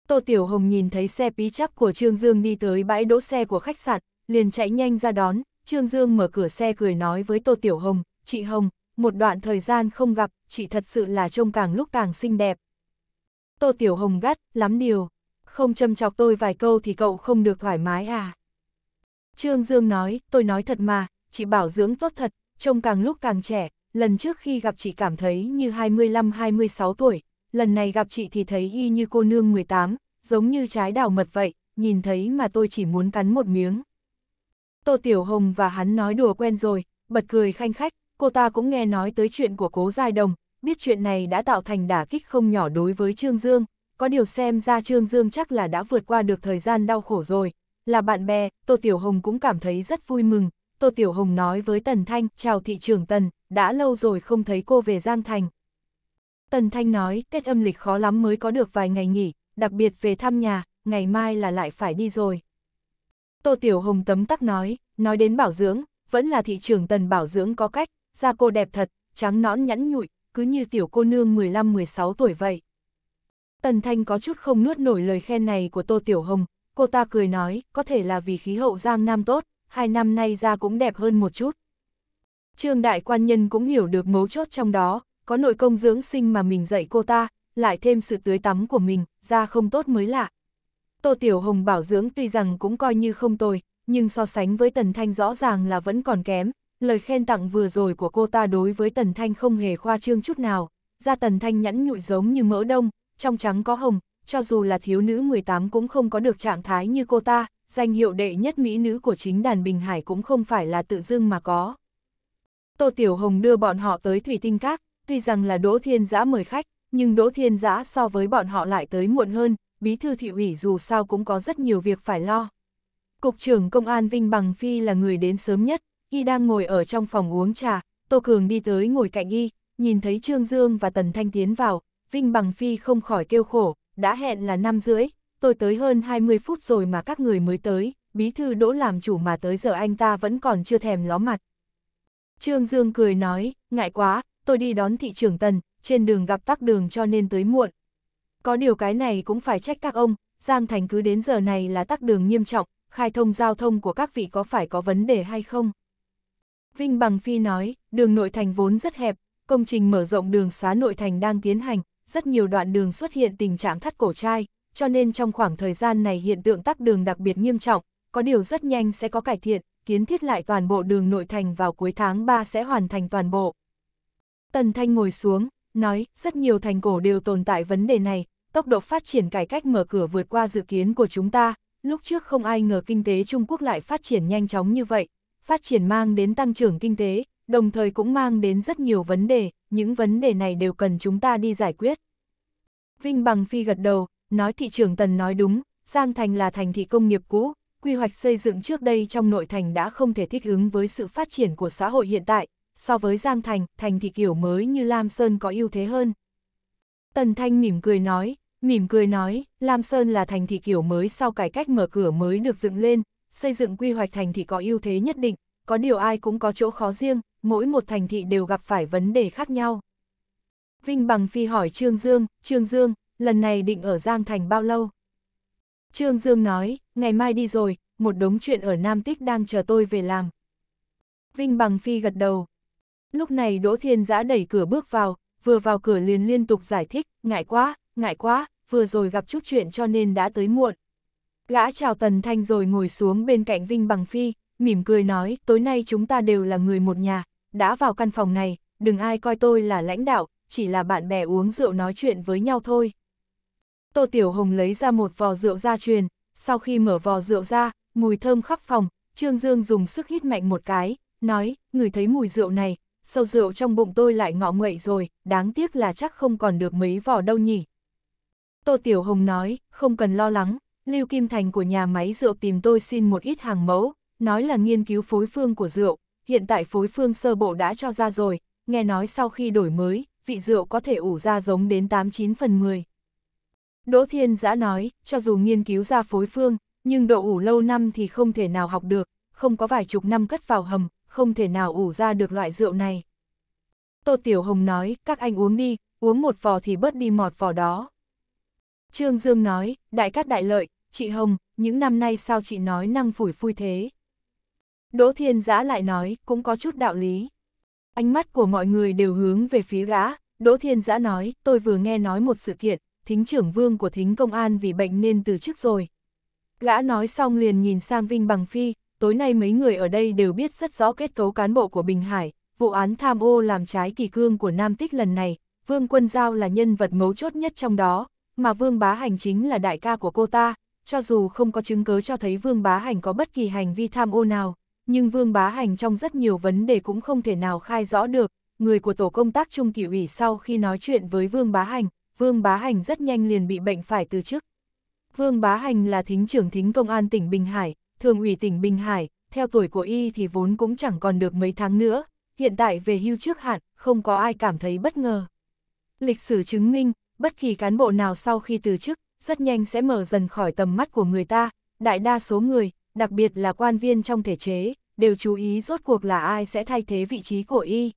Tô Tiểu Hồng nhìn thấy xe pí chắp của Trương Dương đi tới bãi đỗ xe của khách sạn, liền chạy nhanh ra đón, Trương Dương mở cửa xe cười nói với Tô Tiểu Hồng, chị Hồng, một đoạn thời gian không gặp, chị thật sự là trông càng lúc càng xinh đẹp. Tô Tiểu Hồng gắt, lắm điều, không châm chọc tôi vài câu thì cậu không được thoải mái à. Trương Dương nói, tôi nói thật mà, chị bảo dưỡng tốt thật, trông càng lúc càng trẻ, lần trước khi gặp chị cảm thấy như 25-26 tuổi, lần này gặp chị thì thấy y như cô nương 18, giống như trái đảo mật vậy, nhìn thấy mà tôi chỉ muốn cắn một miếng. Tô Tiểu Hồng và hắn nói đùa quen rồi, bật cười khanh khách, cô ta cũng nghe nói tới chuyện của cố giai đồng, biết chuyện này đã tạo thành đả kích không nhỏ đối với Trương Dương, có điều xem ra Trương Dương chắc là đã vượt qua được thời gian đau khổ rồi. Là bạn bè, Tô Tiểu Hồng cũng cảm thấy rất vui mừng, Tô Tiểu Hồng nói với Tần Thanh, chào thị trưởng Tần, đã lâu rồi không thấy cô về Giang Thành. Tần Thanh nói, Tết âm lịch khó lắm mới có được vài ngày nghỉ, đặc biệt về thăm nhà, ngày mai là lại phải đi rồi. Tô Tiểu Hồng tấm tắc nói, nói đến bảo dưỡng, vẫn là thị trưởng Tần bảo dưỡng có cách, da cô đẹp thật, trắng nõn nhẵn nhụi, cứ như tiểu cô nương 15-16 tuổi vậy. Tần Thanh có chút không nuốt nổi lời khen này của Tô Tiểu Hồng, cô ta cười nói, có thể là vì khí hậu Giang Nam tốt, hai năm nay da cũng đẹp hơn một chút. Trương Đại Quan Nhân cũng hiểu được mấu chốt trong đó, có nội công dưỡng sinh mà mình dạy cô ta, lại thêm sự tưới tắm của mình, da không tốt mới lạ. Tô Tiểu Hồng bảo dưỡng tuy rằng cũng coi như không tồi, nhưng so sánh với Tần Thanh rõ ràng là vẫn còn kém, Lời khen tặng vừa rồi của cô ta đối với Tần Thanh không hề khoa trương chút nào, da Tần Thanh nhẵn nhụi giống như mỡ đông, trong trắng có hồng, cho dù là thiếu nữ 18 cũng không có được trạng thái như cô ta, danh hiệu đệ nhất mỹ nữ của chính đàn Bình Hải cũng không phải là tự dưng mà có. Tô Tiểu Hồng đưa bọn họ tới Thủy Tinh Các, tuy rằng là Đỗ Thiên Giã mời khách, nhưng Đỗ Thiên Giã so với bọn họ lại tới muộn hơn, bí thư thị ủy dù sao cũng có rất nhiều việc phải lo. Cục trưởng Công an Vinh Bằng Phi là người đến sớm nhất, y đang ngồi ở trong phòng uống trà, Tô Cường đi tới ngồi cạnh y, nhìn thấy Trương Dương và Tần Thanh tiến vào, Vinh Bằng Phi không khỏi kêu khổ, đã hẹn là năm rưỡi, tôi tới hơn 20 phút rồi mà các người mới tới, bí thư đỗ làm chủ mà tới giờ anh ta vẫn còn chưa thèm ló mặt. Trương Dương cười nói, ngại quá, tôi đi đón thị trưởng Tần, trên đường gặp tắc đường cho nên tới muộn. Có điều cái này cũng phải trách các ông, Giang Thành cứ đến giờ này là tắc đường nghiêm trọng, khai thông giao thông của các vị có phải có vấn đề hay không? Vinh Bằng Phi nói, đường nội thành vốn rất hẹp, công trình mở rộng đường xá nội thành đang tiến hành, rất nhiều đoạn đường xuất hiện tình trạng thắt cổ trai, cho nên trong khoảng thời gian này hiện tượng tắc đường đặc biệt nghiêm trọng, có điều rất nhanh sẽ có cải thiện, kiến thiết lại toàn bộ đường nội thành vào cuối tháng 3 sẽ hoàn thành toàn bộ. Tần Thanh ngồi xuống, nói, rất nhiều thành cổ đều tồn tại vấn đề này, tốc độ phát triển cải cách mở cửa vượt qua dự kiến của chúng ta, lúc trước không ai ngờ kinh tế Trung Quốc lại phát triển nhanh chóng như vậy, phát triển mang đến tăng trưởng kinh tế, đồng thời cũng mang đến rất nhiều vấn đề, những vấn đề này đều cần chúng ta đi giải quyết. Vinh Bằng Phi gật đầu, nói thị trường Tần nói đúng, Giang Thành là thành thị công nghiệp cũ, quy hoạch xây dựng trước đây trong nội thành đã không thể thích ứng với sự phát triển của xã hội hiện tại, so với Giang Thành, thành thị kiểu mới như Lam Sơn có ưu thế hơn. Tần Thanh mỉm cười nói, mỉm cười nói, Lam Sơn là thành thị kiểu mới sau cải cách mở cửa mới được dựng lên, xây dựng quy hoạch thành thị có ưu thế nhất định, có điều ai cũng có chỗ khó riêng, mỗi một thành thị đều gặp phải vấn đề khác nhau. Vinh Bằng Phi hỏi Trương Dương, Trương Dương, lần này định ở Giang Thành bao lâu? Trương Dương nói, ngày mai đi rồi, một đống chuyện ở Nam Tích đang chờ tôi về làm. Vinh Bằng Phi gật đầu. Lúc này Đỗ Thiên Giã đẩy cửa bước vào, vừa vào cửa liền liên tục giải thích, ngại quá, ngại quá, vừa rồi gặp chút chuyện cho nên đã tới muộn. Gã chào Tần Thanh rồi ngồi xuống bên cạnh Vinh Bằng Phi, mỉm cười nói, tối nay chúng ta đều là người một nhà, đã vào căn phòng này, đừng ai coi tôi là lãnh đạo, chỉ là bạn bè uống rượu nói chuyện với nhau thôi. Tô Tiểu Hồng lấy ra một vò rượu ra truyền, sau khi mở vò rượu ra, mùi thơm khắp phòng, Trương Dương dùng sức hít mạnh một cái, nói, người thấy mùi rượu này, sâu rượu trong bụng tôi lại ngọ nguậy rồi, đáng tiếc là chắc không còn được mấy vò đâu nhỉ. Tô Tiểu Hồng nói, không cần lo lắng, Lưu Kim Thành của nhà máy rượu tìm tôi xin một ít hàng mẫu, nói là nghiên cứu phối phương của rượu, hiện tại phối phương sơ bộ đã cho ra rồi, nghe nói sau khi đổi mới, vị rượu có thể ủ ra giống đến 89 phần 10. Đỗ Thiên Giã nói, cho dù nghiên cứu ra phối phương, nhưng độ ủ lâu năm thì không thể nào học được, không có vài chục năm cất vào hầm, không thể nào ủ ra được loại rượu này. Tô Tiểu Hồng nói, các anh uống đi, uống một vò thì bớt đi mọt vò đó. Trương Dương nói, đại cát đại lợi, chị Hồng, những năm nay sao chị nói năng phủi phui thế? Đỗ Thiên Giã lại nói, cũng có chút đạo lý. Ánh mắt của mọi người đều hướng về phía gã, Đỗ Thiên Giã nói, tôi vừa nghe nói một sự kiện, thính trưởng vương của thính công an vì bệnh nên từ chức rồi. Gã nói xong liền nhìn sang Vinh Bằng Phi, tối nay mấy người ở đây đều biết rất rõ kết cấu cán bộ của Bình Hải, vụ án tham ô làm trái kỳ cương của Nam Tích lần này, Vương Quân Giao là nhân vật mấu chốt nhất trong đó, mà Vương Bá Hành chính là đại ca của cô ta, cho dù không có chứng cứ cho thấy Vương Bá Hành có bất kỳ hành vi tham ô nào, nhưng Vương Bá Hành trong rất nhiều vấn đề cũng không thể nào khai rõ được. Người của tổ công tác trung kỷ ủy sau khi nói chuyện với Vương Bá Hành, Vương Bá Hành rất nhanh liền bị bệnh phải từ chức. Vương Bá Hành là thính trưởng thính công an tỉnh Bình Hải, thường ủy tỉnh Bình Hải, theo tuổi của y thì vốn cũng chẳng còn được mấy tháng nữa, hiện tại về hưu trước hạn, không có ai cảm thấy bất ngờ. Lịch sử chứng minh, bất kỳ cán bộ nào sau khi từ chức, rất nhanh sẽ mở dần khỏi tầm mắt của người ta, đại đa số người, đặc biệt là quan viên trong thể chế, đều chú ý rốt cuộc là ai sẽ thay thế vị trí của y.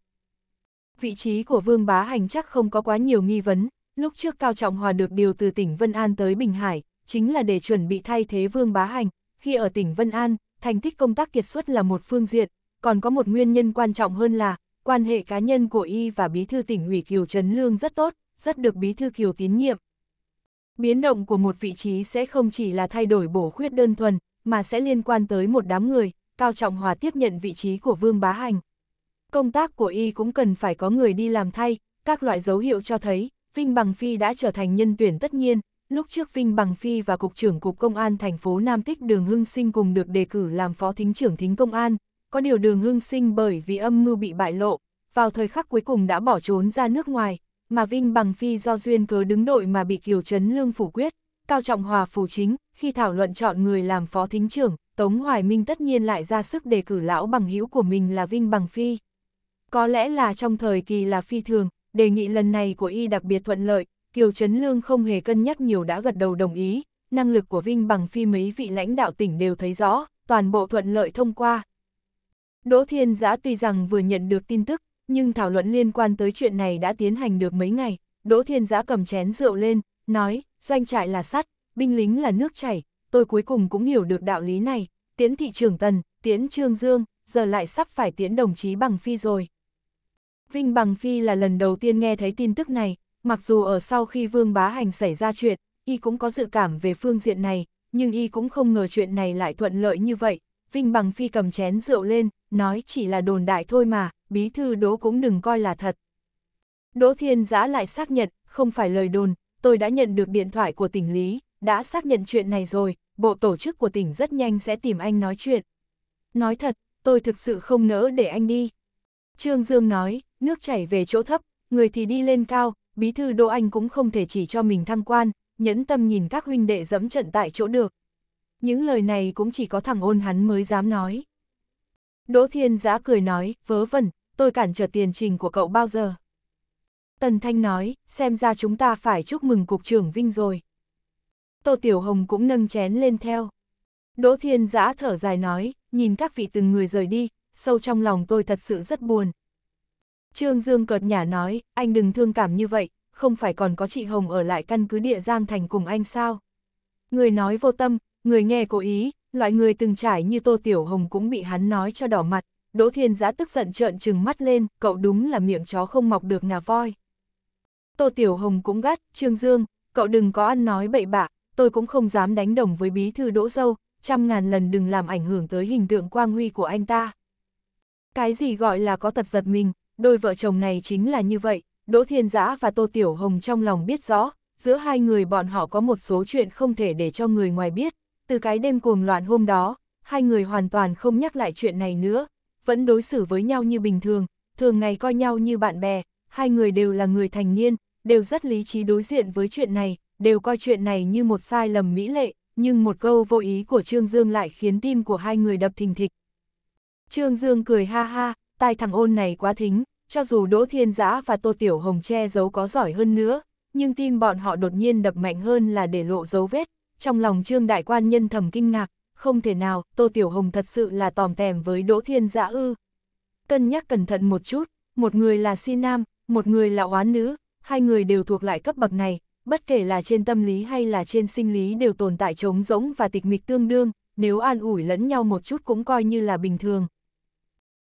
Vị trí của Vương Bá Hành chắc không có quá nhiều nghi vấn, lúc trước Cao Trọng Hòa được điều từ tỉnh Vân An tới Bình Hải, chính là để chuẩn bị thay thế Vương Bá Hành, khi ở tỉnh Vân An, thành tích công tác kiệt xuất là một phương diện, còn có một nguyên nhân quan trọng hơn là, quan hệ cá nhân của y và bí thư tỉnh ủy Kiều Trấn Lương rất tốt, rất được bí thư Kiều tín nhiệm, Biến động của một vị trí sẽ không chỉ là thay đổi bổ khuyết đơn thuần, mà sẽ liên quan tới một đám người, Cao Trọng Hòa tiếp nhận vị trí của Vương Bá Hành. Công tác của y cũng cần phải có người đi làm thay, các loại dấu hiệu cho thấy, Vinh Bằng Phi đã trở thành nhân tuyển tất nhiên, lúc trước Vinh Bằng Phi và Cục trưởng Cục Công an thành phố Nam Tích Đường Hưng Sinh cùng được đề cử làm Phó Thính trưởng Thính Công an, có điều Đường Hưng Sinh bởi vì âm mưu bị bại lộ, vào thời khắc cuối cùng đã bỏ trốn ra nước ngoài, mà Vinh Bằng Phi do duyên cớ đứng đội mà bị Kiều Trấn Lương phủ quyết, Cao Trọng Hòa phủ chính, khi thảo luận chọn người làm phó thính trưởng, Tống Hoài Minh tất nhiên lại ra sức đề cử lão bằng hữu của mình là Vinh Bằng Phi. Có lẽ là trong thời kỳ là phi thường, đề nghị lần này của y đặc biệt thuận lợi, Kiều Trấn Lương không hề cân nhắc nhiều đã gật đầu đồng ý, năng lực của Vinh Bằng Phi mấy vị lãnh đạo tỉnh đều thấy rõ, toàn bộ thuận lợi thông qua. Đỗ Thiên Giã tuy rằng vừa nhận được tin tức, nhưng thảo luận liên quan tới chuyện này đã tiến hành được mấy ngày, Đỗ Thiên Giã cầm chén rượu lên, nói, doanh trại là sắt, binh lính là nước chảy, tôi cuối cùng cũng hiểu được đạo lý này, tiến thị trường tần, tiến trương dương, giờ lại sắp phải tiến đồng chí Bằng Phi rồi. Vinh Bằng Phi là lần đầu tiên nghe thấy tin tức này, mặc dù ở sau khi Vương Bá Hành xảy ra chuyện, y cũng có dự cảm về phương diện này, nhưng y cũng không ngờ chuyện này lại thuận lợi như vậy. Vinh Bằng Phi cầm chén rượu lên, nói chỉ là đồn đại thôi mà, bí thư đỗ cũng đừng coi là thật. Đỗ Thiên Giã lại xác nhận, không phải lời đồn, tôi đã nhận được điện thoại của tỉnh Lý, đã xác nhận chuyện này rồi, bộ tổ chức của tỉnh rất nhanh sẽ tìm anh nói chuyện. Nói thật, tôi thực sự không nỡ để anh đi. Trương Dương nói, nước chảy về chỗ thấp, người thì đi lên cao, bí thư Đỗ Anh cũng không thể chỉ cho mình thăng quan, nhẫn tâm nhìn các huynh đệ dẫm trận tại chỗ được. Những lời này cũng chỉ có thằng ôn hắn mới dám nói. Đỗ Thiên Giã cười nói, vớ vẩn, tôi cản trở tiền trình của cậu bao giờ. Tần Thanh nói, xem ra chúng ta phải chúc mừng Cục trưởng Vinh rồi. Tô Tiểu Hồng cũng nâng chén lên theo. Đỗ Thiên Giã thở dài nói, nhìn các vị từng người rời đi, sâu trong lòng tôi thật sự rất buồn. Trương Dương cợt nhả nói, anh đừng thương cảm như vậy, không phải còn có chị Hồng ở lại căn cứ địa Giang Thành cùng anh sao? Người nói vô tâm, người nghe cố ý, loại người từng trải như Tô Tiểu Hồng cũng bị hắn nói cho đỏ mặt, Đỗ Thiên Giá tức giận trợn trừng mắt lên, cậu đúng là miệng chó không mọc được ngà voi. Tô Tiểu Hồng cũng gắt, Trương Dương, cậu đừng có ăn nói bậy bạ, tôi cũng không dám đánh đồng với bí thư Đỗ Dâu, trăm ngàn lần đừng làm ảnh hưởng tới hình tượng quang huy của anh ta. Cái gì gọi là có tật giật mình, đôi vợ chồng này chính là như vậy, Đỗ Thiên Giá và Tô Tiểu Hồng trong lòng biết rõ, giữa hai người bọn họ có một số chuyện không thể để cho người ngoài biết, từ cái đêm cuồng loạn hôm đó, hai người hoàn toàn không nhắc lại chuyện này nữa, vẫn đối xử với nhau như bình thường, thường ngày coi nhau như bạn bè, hai người đều là người thành niên, đều rất lý trí đối diện với chuyện này, đều coi chuyện này như một sai lầm mỹ lệ, nhưng một câu vô ý của Trương Dương lại khiến tim của hai người đập thình thịch. Trương Dương cười ha ha, tai thằng ôn này quá thính, cho dù Đỗ Thiên Giã và Tô Tiểu Hồng che giấu có giỏi hơn nữa, nhưng tim bọn họ đột nhiên đập mạnh hơn là để lộ dấu vết, trong lòng Trương Đại Quan nhân thầm kinh ngạc, không thể nào, Tô Tiểu Hồng thật sự là tòm tèm với Đỗ Thiên Giã dạ ư. Cân nhắc cẩn thận một chút, một người là si nam, một người là oán nữ, hai người đều thuộc lại cấp bậc này, bất kể là trên tâm lý hay là trên sinh lý đều tồn tại trống rỗng và tịch mịch tương đương, nếu an ủi lẫn nhau một chút cũng coi như là bình thường.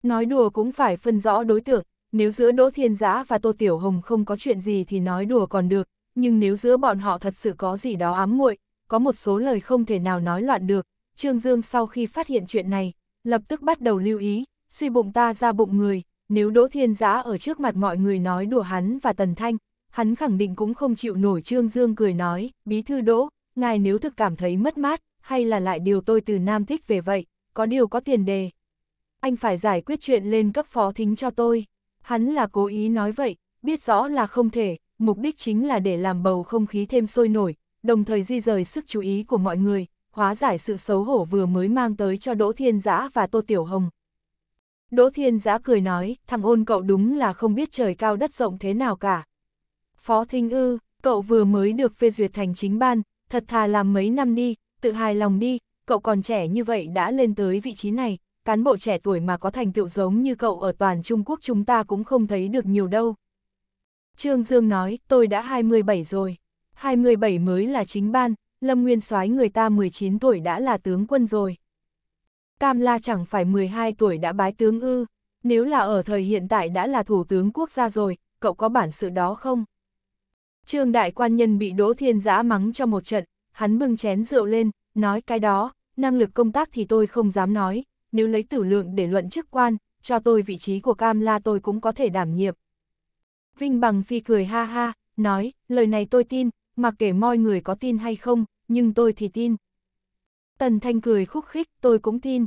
Nói đùa cũng phải phân rõ đối tượng, nếu giữa Đỗ Thiên Giã dạ và Tô Tiểu Hồng không có chuyện gì thì nói đùa còn được, nhưng nếu giữa bọn họ thật sự có gì đó ám muội, có một số lời không thể nào nói loạn được, Trương Dương sau khi phát hiện chuyện này, lập tức bắt đầu lưu ý, suy bụng ta ra bụng người, nếu Đỗ Thiên Giã ở trước mặt mọi người nói đùa hắn và Tần Thanh, hắn khẳng định cũng không chịu nổi Trương Dương cười nói, bí thư Đỗ, ngài nếu thực cảm thấy mất mát, hay là lại điều tôi từ Nam thích về vậy, có điều có tiền đề. Anh phải giải quyết chuyện lên cấp phó thính cho tôi. Hắn là cố ý nói vậy, biết rõ là không thể, mục đích chính là để làm bầu không khí thêm sôi nổi, đồng thời di rời sức chú ý của mọi người, hóa giải sự xấu hổ vừa mới mang tới cho Đỗ Thiên Giã và Tô Tiểu Hồng. Đỗ Thiên Giã cười nói, thằng ôn cậu đúng là không biết trời cao đất rộng thế nào cả. Phó Thinh Ư, cậu vừa mới được phê duyệt thành chính ban, thật thà làm mấy năm đi, tự hài lòng đi, cậu còn trẻ như vậy đã lên tới vị trí này, cán bộ trẻ tuổi mà có thành tựu giống như cậu ở toàn Trung Quốc chúng ta cũng không thấy được nhiều đâu. Trương Dương nói, tôi đã 27 rồi, 27 mới là chính ban, Lâm Nguyên soái người ta 19 tuổi đã là tướng quân rồi. Cam La chẳng phải 12 tuổi đã bái tướng ư, nếu là ở thời hiện tại đã là thủ tướng quốc gia rồi, cậu có bản sự đó không? Trương đại quan nhân bị Đỗ Thiên Giã mắng cho một trận, hắn bưng chén rượu lên, nói cái đó, năng lực công tác thì tôi không dám nói, nếu lấy tử lượng để luận chức quan, cho tôi vị trí của Cam La tôi cũng có thể đảm nhiệm. Vinh Bằng Phi cười ha ha, nói, lời này tôi tin, mặc kể mọi người có tin hay không, nhưng tôi thì tin. Tần Thanh cười khúc khích, tôi cũng tin.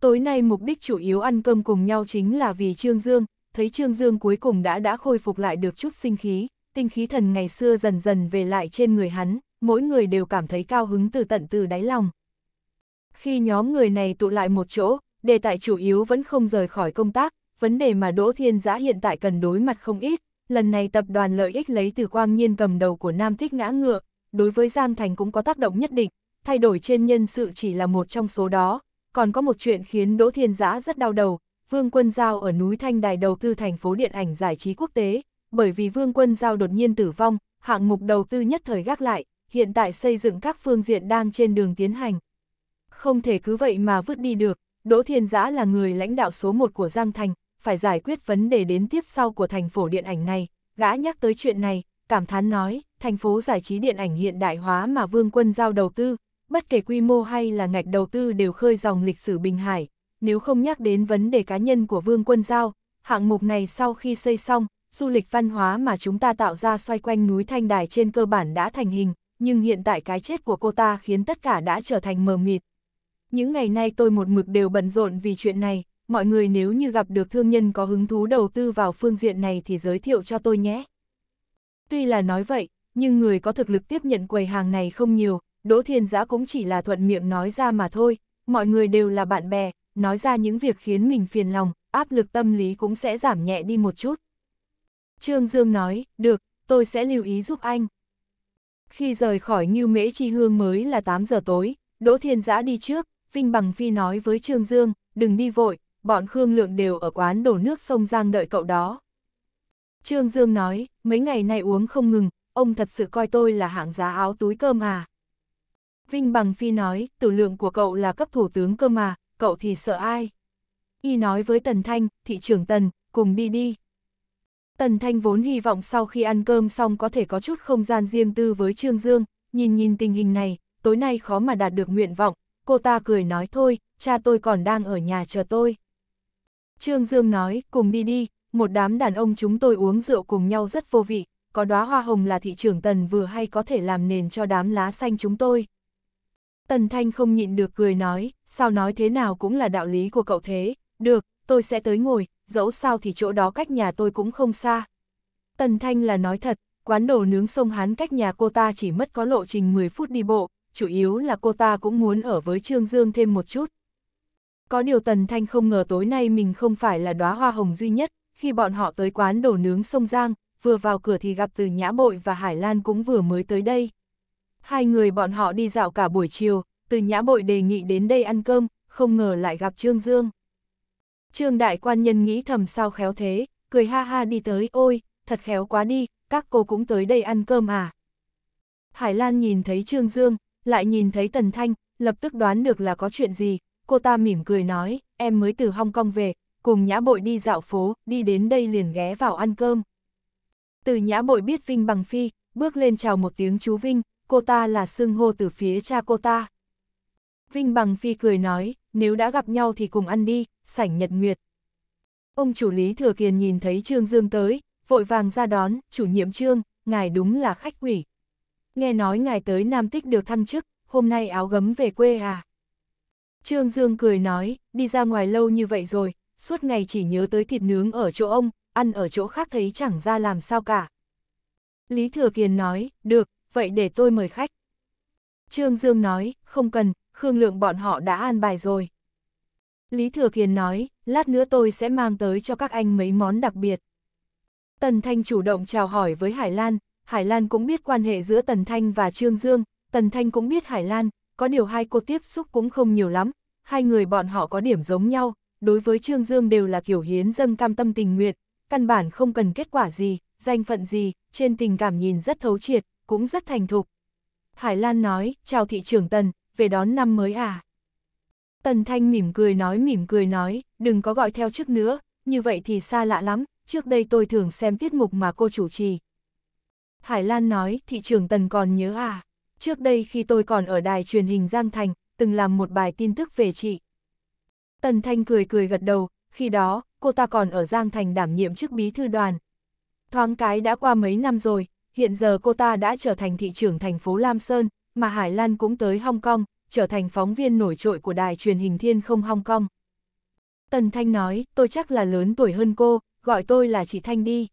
Tối nay mục đích chủ yếu ăn cơm cùng nhau chính là vì Trương Dương, thấy Trương Dương cuối cùng đã đã khôi phục lại được chút sinh khí, tinh khí thần ngày xưa dần dần về lại trên người hắn, mỗi người đều cảm thấy cao hứng từ tận từ đáy lòng. Khi nhóm người này tụ lại một chỗ, đề tài chủ yếu vẫn không rời khỏi công tác, vấn đề mà Đỗ Thiên Giã hiện tại cần đối mặt không ít, lần này tập đoàn lợi ích lấy từ quang nhiên cầm đầu của Nam Thích ngã ngựa, đối với Giang Thành cũng có tác động nhất định, thay đổi trên nhân sự chỉ là một trong số đó. Còn có một chuyện khiến Đỗ Thiên Giã rất đau đầu, Vương Quân Giao ở núi Thanh Đài đầu tư thành phố điện ảnh giải trí quốc tế, bởi vì Vương Quân Giao đột nhiên tử vong, hạng mục đầu tư nhất thời gác lại, hiện tại xây dựng các phương diện đang trên đường tiến hành. Không thể cứ vậy mà vứt đi được, Đỗ Thiên Giã là người lãnh đạo số một của Giang Thành, phải giải quyết vấn đề đến tiếp sau của thành phố điện ảnh này, gã nhắc tới chuyện này, cảm thán nói, thành phố giải trí điện ảnh hiện đại hóa mà Vương Quân Giao đầu tư, bất kể quy mô hay là ngạch đầu tư đều khơi dòng lịch sử Bình Hải, nếu không nhắc đến vấn đề cá nhân của Vương Quân Giao, hạng mục này sau khi xây xong, du lịch văn hóa mà chúng ta tạo ra xoay quanh núi Thanh Đài trên cơ bản đã thành hình, nhưng hiện tại cái chết của cô ta khiến tất cả đã trở thành mờ mịt. Những ngày nay tôi một mực đều bận rộn vì chuyện này, mọi người nếu như gặp được thương nhân có hứng thú đầu tư vào phương diện này thì giới thiệu cho tôi nhé. Tuy là nói vậy, nhưng người có thực lực tiếp nhận quầy hàng này không nhiều, Đỗ Thiên Giã cũng chỉ là thuận miệng nói ra mà thôi, mọi người đều là bạn bè, nói ra những việc khiến mình phiền lòng, áp lực tâm lý cũng sẽ giảm nhẹ đi một chút. Trương Dương nói, được, tôi sẽ lưu ý giúp anh. Khi rời khỏi Ngưu Mễ Chi Hương mới là 8 giờ tối, Đỗ Thiên Giã đi trước, Vinh Bằng Phi nói với Trương Dương, đừng đi vội, bọn Khương Lượng đều ở quán đổ nước sông Giang đợi cậu đó. Trương Dương nói, mấy ngày nay uống không ngừng, ông thật sự coi tôi là hạng giá áo túi cơm à. Vinh Bằng Phi nói, tử lượng của cậu là cấp thủ tướng cơ mà, cậu thì sợ ai? Y nói với Tần Thanh, thị trưởng Tần, cùng đi đi. Tần Thanh vốn hy vọng sau khi ăn cơm xong có thể có chút không gian riêng tư với Trương Dương, nhìn nhìn tình hình này, tối nay khó mà đạt được nguyện vọng, cô ta cười nói thôi, cha tôi còn đang ở nhà chờ tôi. Trương Dương nói, cùng đi đi, một đám đàn ông chúng tôi uống rượu cùng nhau rất vô vị, có đóa hoa hồng là thị trưởng Tần vừa hay có thể làm nền cho đám lá xanh chúng tôi. Tần Thanh không nhịn được cười nói, sao nói thế nào cũng là đạo lý của cậu thế, được, tôi sẽ tới ngồi, dẫu sao thì chỗ đó cách nhà tôi cũng không xa. Tần Thanh là nói thật, quán đồ nướng sông Hán cách nhà cô ta chỉ mất có lộ trình 10 phút đi bộ, chủ yếu là cô ta cũng muốn ở với Trương Dương thêm một chút. Có điều Tần Thanh không ngờ tối nay mình không phải là đóa hoa hồng duy nhất, khi bọn họ tới quán đổ nướng sông Giang, vừa vào cửa thì gặp Từ Nhã Bội và Hải Lan cũng vừa mới tới đây. Hai người bọn họ đi dạo cả buổi chiều, Từ Nhã Bội đề nghị đến đây ăn cơm, không ngờ lại gặp Trương Dương. Trương Đại Quan Nhân nghĩ thầm sao khéo thế, cười ha ha đi tới, ôi, thật khéo quá đi, các cô cũng tới đây ăn cơm à. Hải Lan nhìn thấy Trương Dương, lại nhìn thấy Tần Thanh, lập tức đoán được là có chuyện gì, cô ta mỉm cười nói, em mới từ Hong Kong về, cùng nhã bội đi dạo phố, đi đến đây liền ghé vào ăn cơm. Từ nhã bội biết Vinh bằng phi, bước lên chào một tiếng chú Vinh, cô ta là xưng hô từ phía cha cô ta. Vinh bằng phi cười nói, nếu đã gặp nhau thì cùng ăn đi, sảnh nhật nguyệt. Ông chủ lý thừa kiền nhìn thấy Trương Dương tới, vội vàng ra đón, chủ nhiệm Trương, ngài đúng là khách quỷ. Nghe nói ngài tới Nam Tích được thăng chức, hôm nay áo gấm về quê à? Trương Dương cười nói, đi ra ngoài lâu như vậy rồi, suốt ngày chỉ nhớ tới thịt nướng ở chỗ ông, ăn ở chỗ khác thấy chẳng ra làm sao cả. Lý Thừa Kiền nói, được, vậy để tôi mời khách. Trương Dương nói, không cần, Khương Lượng bọn họ đã an bài rồi. Lý Thừa Kiền nói, lát nữa tôi sẽ mang tới cho các anh mấy món đặc biệt. Tần Thanh chủ động chào hỏi với Hải Lan, Hải Lan cũng biết quan hệ giữa Tần Thanh và Trương Dương, Tần Thanh cũng biết Hải Lan, có điều hai cô tiếp xúc cũng không nhiều lắm, hai người bọn họ có điểm giống nhau, đối với Trương Dương đều là kiểu hiến dâng cam tâm tình nguyện, căn bản không cần kết quả gì, danh phận gì, trên tình cảm nhìn rất thấu triệt, cũng rất thành thục. Hải Lan nói, chào thị trưởng Tần, về đón năm mới à? Tần Thanh mỉm cười nói mỉm cười nói, đừng có gọi theo trước nữa, như vậy thì xa lạ lắm, trước đây tôi thường xem tiết mục mà cô chủ trì. Hải Lan nói, thị trưởng Tần còn nhớ à? Trước đây khi tôi còn ở đài truyền hình Giang Thành, từng làm một bài tin tức về chị. Tần Thanh cười cười gật đầu, khi đó, cô ta còn ở Giang Thành đảm nhiệm chức bí thư đoàn. Thoáng cái đã qua mấy năm rồi, hiện giờ cô ta đã trở thành thị trưởng thành phố Lam Sơn, mà Hải Lan cũng tới Hong Kong, trở thành phóng viên nổi trội của đài truyền hình thiên không Hong Kong. Tần Thanh nói, tôi chắc là lớn tuổi hơn cô, gọi tôi là chị Thanh đi.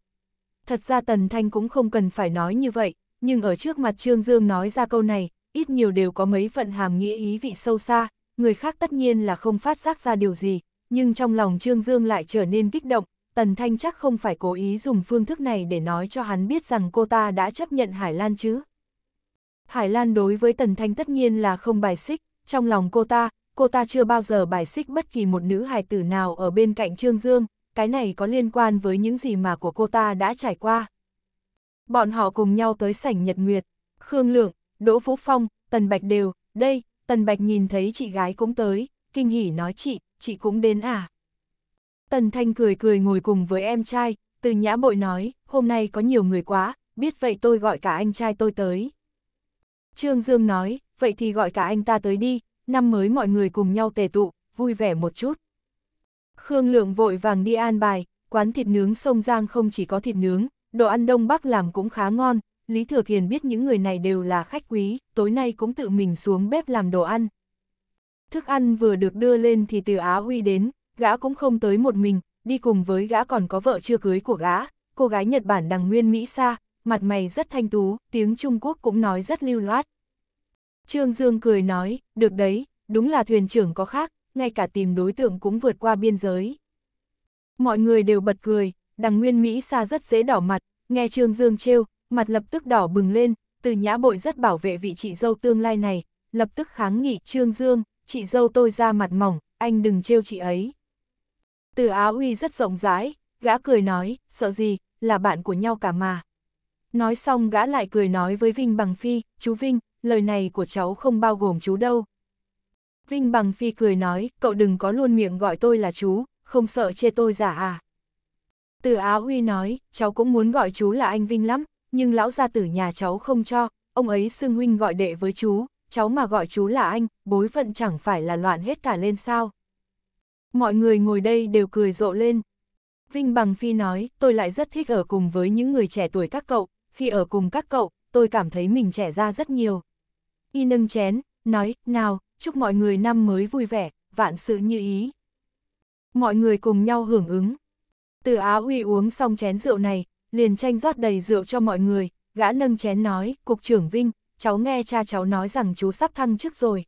Thật ra Tần Thanh cũng không cần phải nói như vậy, nhưng ở trước mặt Trương Dương nói ra câu này, ít nhiều đều có mấy phận hàm nghĩa ý vị sâu xa, người khác tất nhiên là không phát giác ra điều gì, nhưng trong lòng Trương Dương lại trở nên kích động, Tần Thanh chắc không phải cố ý dùng phương thức này để nói cho hắn biết rằng cô ta đã chấp nhận Hải Lan chứ. Hải Lan đối với Tần Thanh tất nhiên là không bài xích, trong lòng cô ta, cô ta chưa bao giờ bài xích bất kỳ một nữ hài tử nào ở bên cạnh Trương Dương, cái này có liên quan với những gì mà của cô ta đã trải qua bọn họ cùng nhau tới sảnh Nhật Nguyệt. Khương Lượng, Đỗ Vũ Phong, Tần Bạch đều, đây, Tần Bạch nhìn thấy chị gái cũng tới, kinh hỉ nói chị, chị cũng đến à. Tần Thanh cười cười ngồi cùng với em trai, từ nhã bội nói, hôm nay có nhiều người quá, biết vậy tôi gọi cả anh trai tôi tới. Trương Dương nói, vậy thì gọi cả anh ta tới đi, năm mới mọi người cùng nhau tề tụ, vui vẻ một chút. Khương Lượng vội vàng đi an bài, quán thịt nướng sông Giang không chỉ có thịt nướng, Đồ ăn Đông Bắc làm cũng khá ngon, Lý Thừa Kiền biết những người này đều là khách quý, tối nay cũng tự mình xuống bếp làm đồ ăn. Thức ăn vừa được đưa lên thì từ Á Huy đến, gã cũng không tới một mình, đi cùng với gã còn có vợ chưa cưới của gã, cô gái Nhật Bản đằng nguyên Mỹ xa, mặt mày rất thanh tú, tiếng Trung Quốc cũng nói rất lưu loát. Trương Dương cười nói, được đấy, đúng là thuyền trưởng có khác, ngay cả tìm đối tượng cũng vượt qua biên giới. Mọi người đều bật cười, đằng nguyên Mỹ xa rất dễ đỏ mặt, nghe Trương Dương trêu, mặt lập tức đỏ bừng lên, từ nhã bội rất bảo vệ vị chị dâu tương lai này, lập tức kháng nghị Trương Dương, chị dâu tôi ra mặt mỏng, anh đừng trêu chị ấy. Từ áo uy rất rộng rãi, gã cười nói, sợ gì, là bạn của nhau cả mà. Nói xong gã lại cười nói với Vinh Bằng Phi, chú Vinh, lời này của cháu không bao gồm chú đâu. Vinh Bằng Phi cười nói, cậu đừng có luôn miệng gọi tôi là chú, không sợ chê tôi giả à. Từ Á Huy nói, cháu cũng muốn gọi chú là anh Vinh lắm, nhưng lão gia tử nhà cháu không cho, ông ấy xưng huynh gọi đệ với chú, cháu mà gọi chú là anh, bối phận chẳng phải là loạn hết cả lên sao. Mọi người ngồi đây đều cười rộ lên. Vinh Bằng Phi nói, tôi lại rất thích ở cùng với những người trẻ tuổi các cậu, khi ở cùng các cậu, tôi cảm thấy mình trẻ ra rất nhiều. Y nâng chén, nói, nào, chúc mọi người năm mới vui vẻ, vạn sự như ý. Mọi người cùng nhau hưởng ứng. Từ Á Uy uống xong chén rượu này, liền tranh rót đầy rượu cho mọi người, gã nâng chén nói, Cục trưởng Vinh, cháu nghe cha cháu nói rằng chú sắp thăng chức rồi.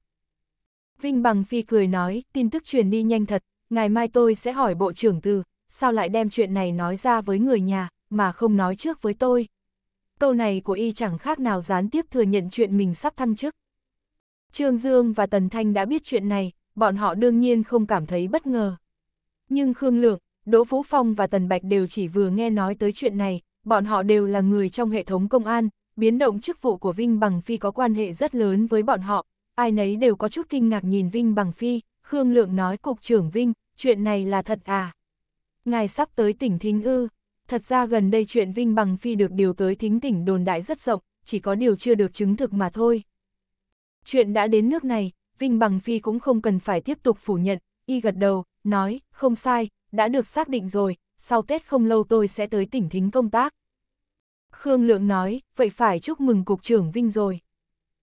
Vinh Bằng Phi cười nói, tin tức truyền đi nhanh thật, ngày mai tôi sẽ hỏi Bộ trưởng Từ, sao lại đem chuyện này nói ra với người nhà, mà không nói trước với tôi. Câu này của y chẳng khác nào gián tiếp thừa nhận chuyện mình sắp thăng chức. Trương Dương và Tần Thanh đã biết chuyện này, bọn họ đương nhiên không cảm thấy bất ngờ. Nhưng Khương Lượng, Đỗ Vũ Phong và Tần Bạch đều chỉ vừa nghe nói tới chuyện này, bọn họ đều là người trong hệ thống công an, biến động chức vụ của Vinh Bằng Phi có quan hệ rất lớn với bọn họ, ai nấy đều có chút kinh ngạc nhìn Vinh Bằng Phi, Khương Lượng nói Cục trưởng Vinh, chuyện này là thật à? Ngài sắp tới tỉnh Thính Ư, thật ra gần đây chuyện Vinh Bằng Phi được điều tới Thính tỉnh đồn đại rất rộng, chỉ có điều chưa được chứng thực mà thôi. Chuyện đã đến nước này, Vinh Bằng Phi cũng không cần phải tiếp tục phủ nhận, y gật đầu, nói, không sai, đã được xác định rồi, sau Tết không lâu tôi sẽ tới tỉnh thính công tác. Khương Lượng nói, vậy phải chúc mừng Cục trưởng Vinh rồi.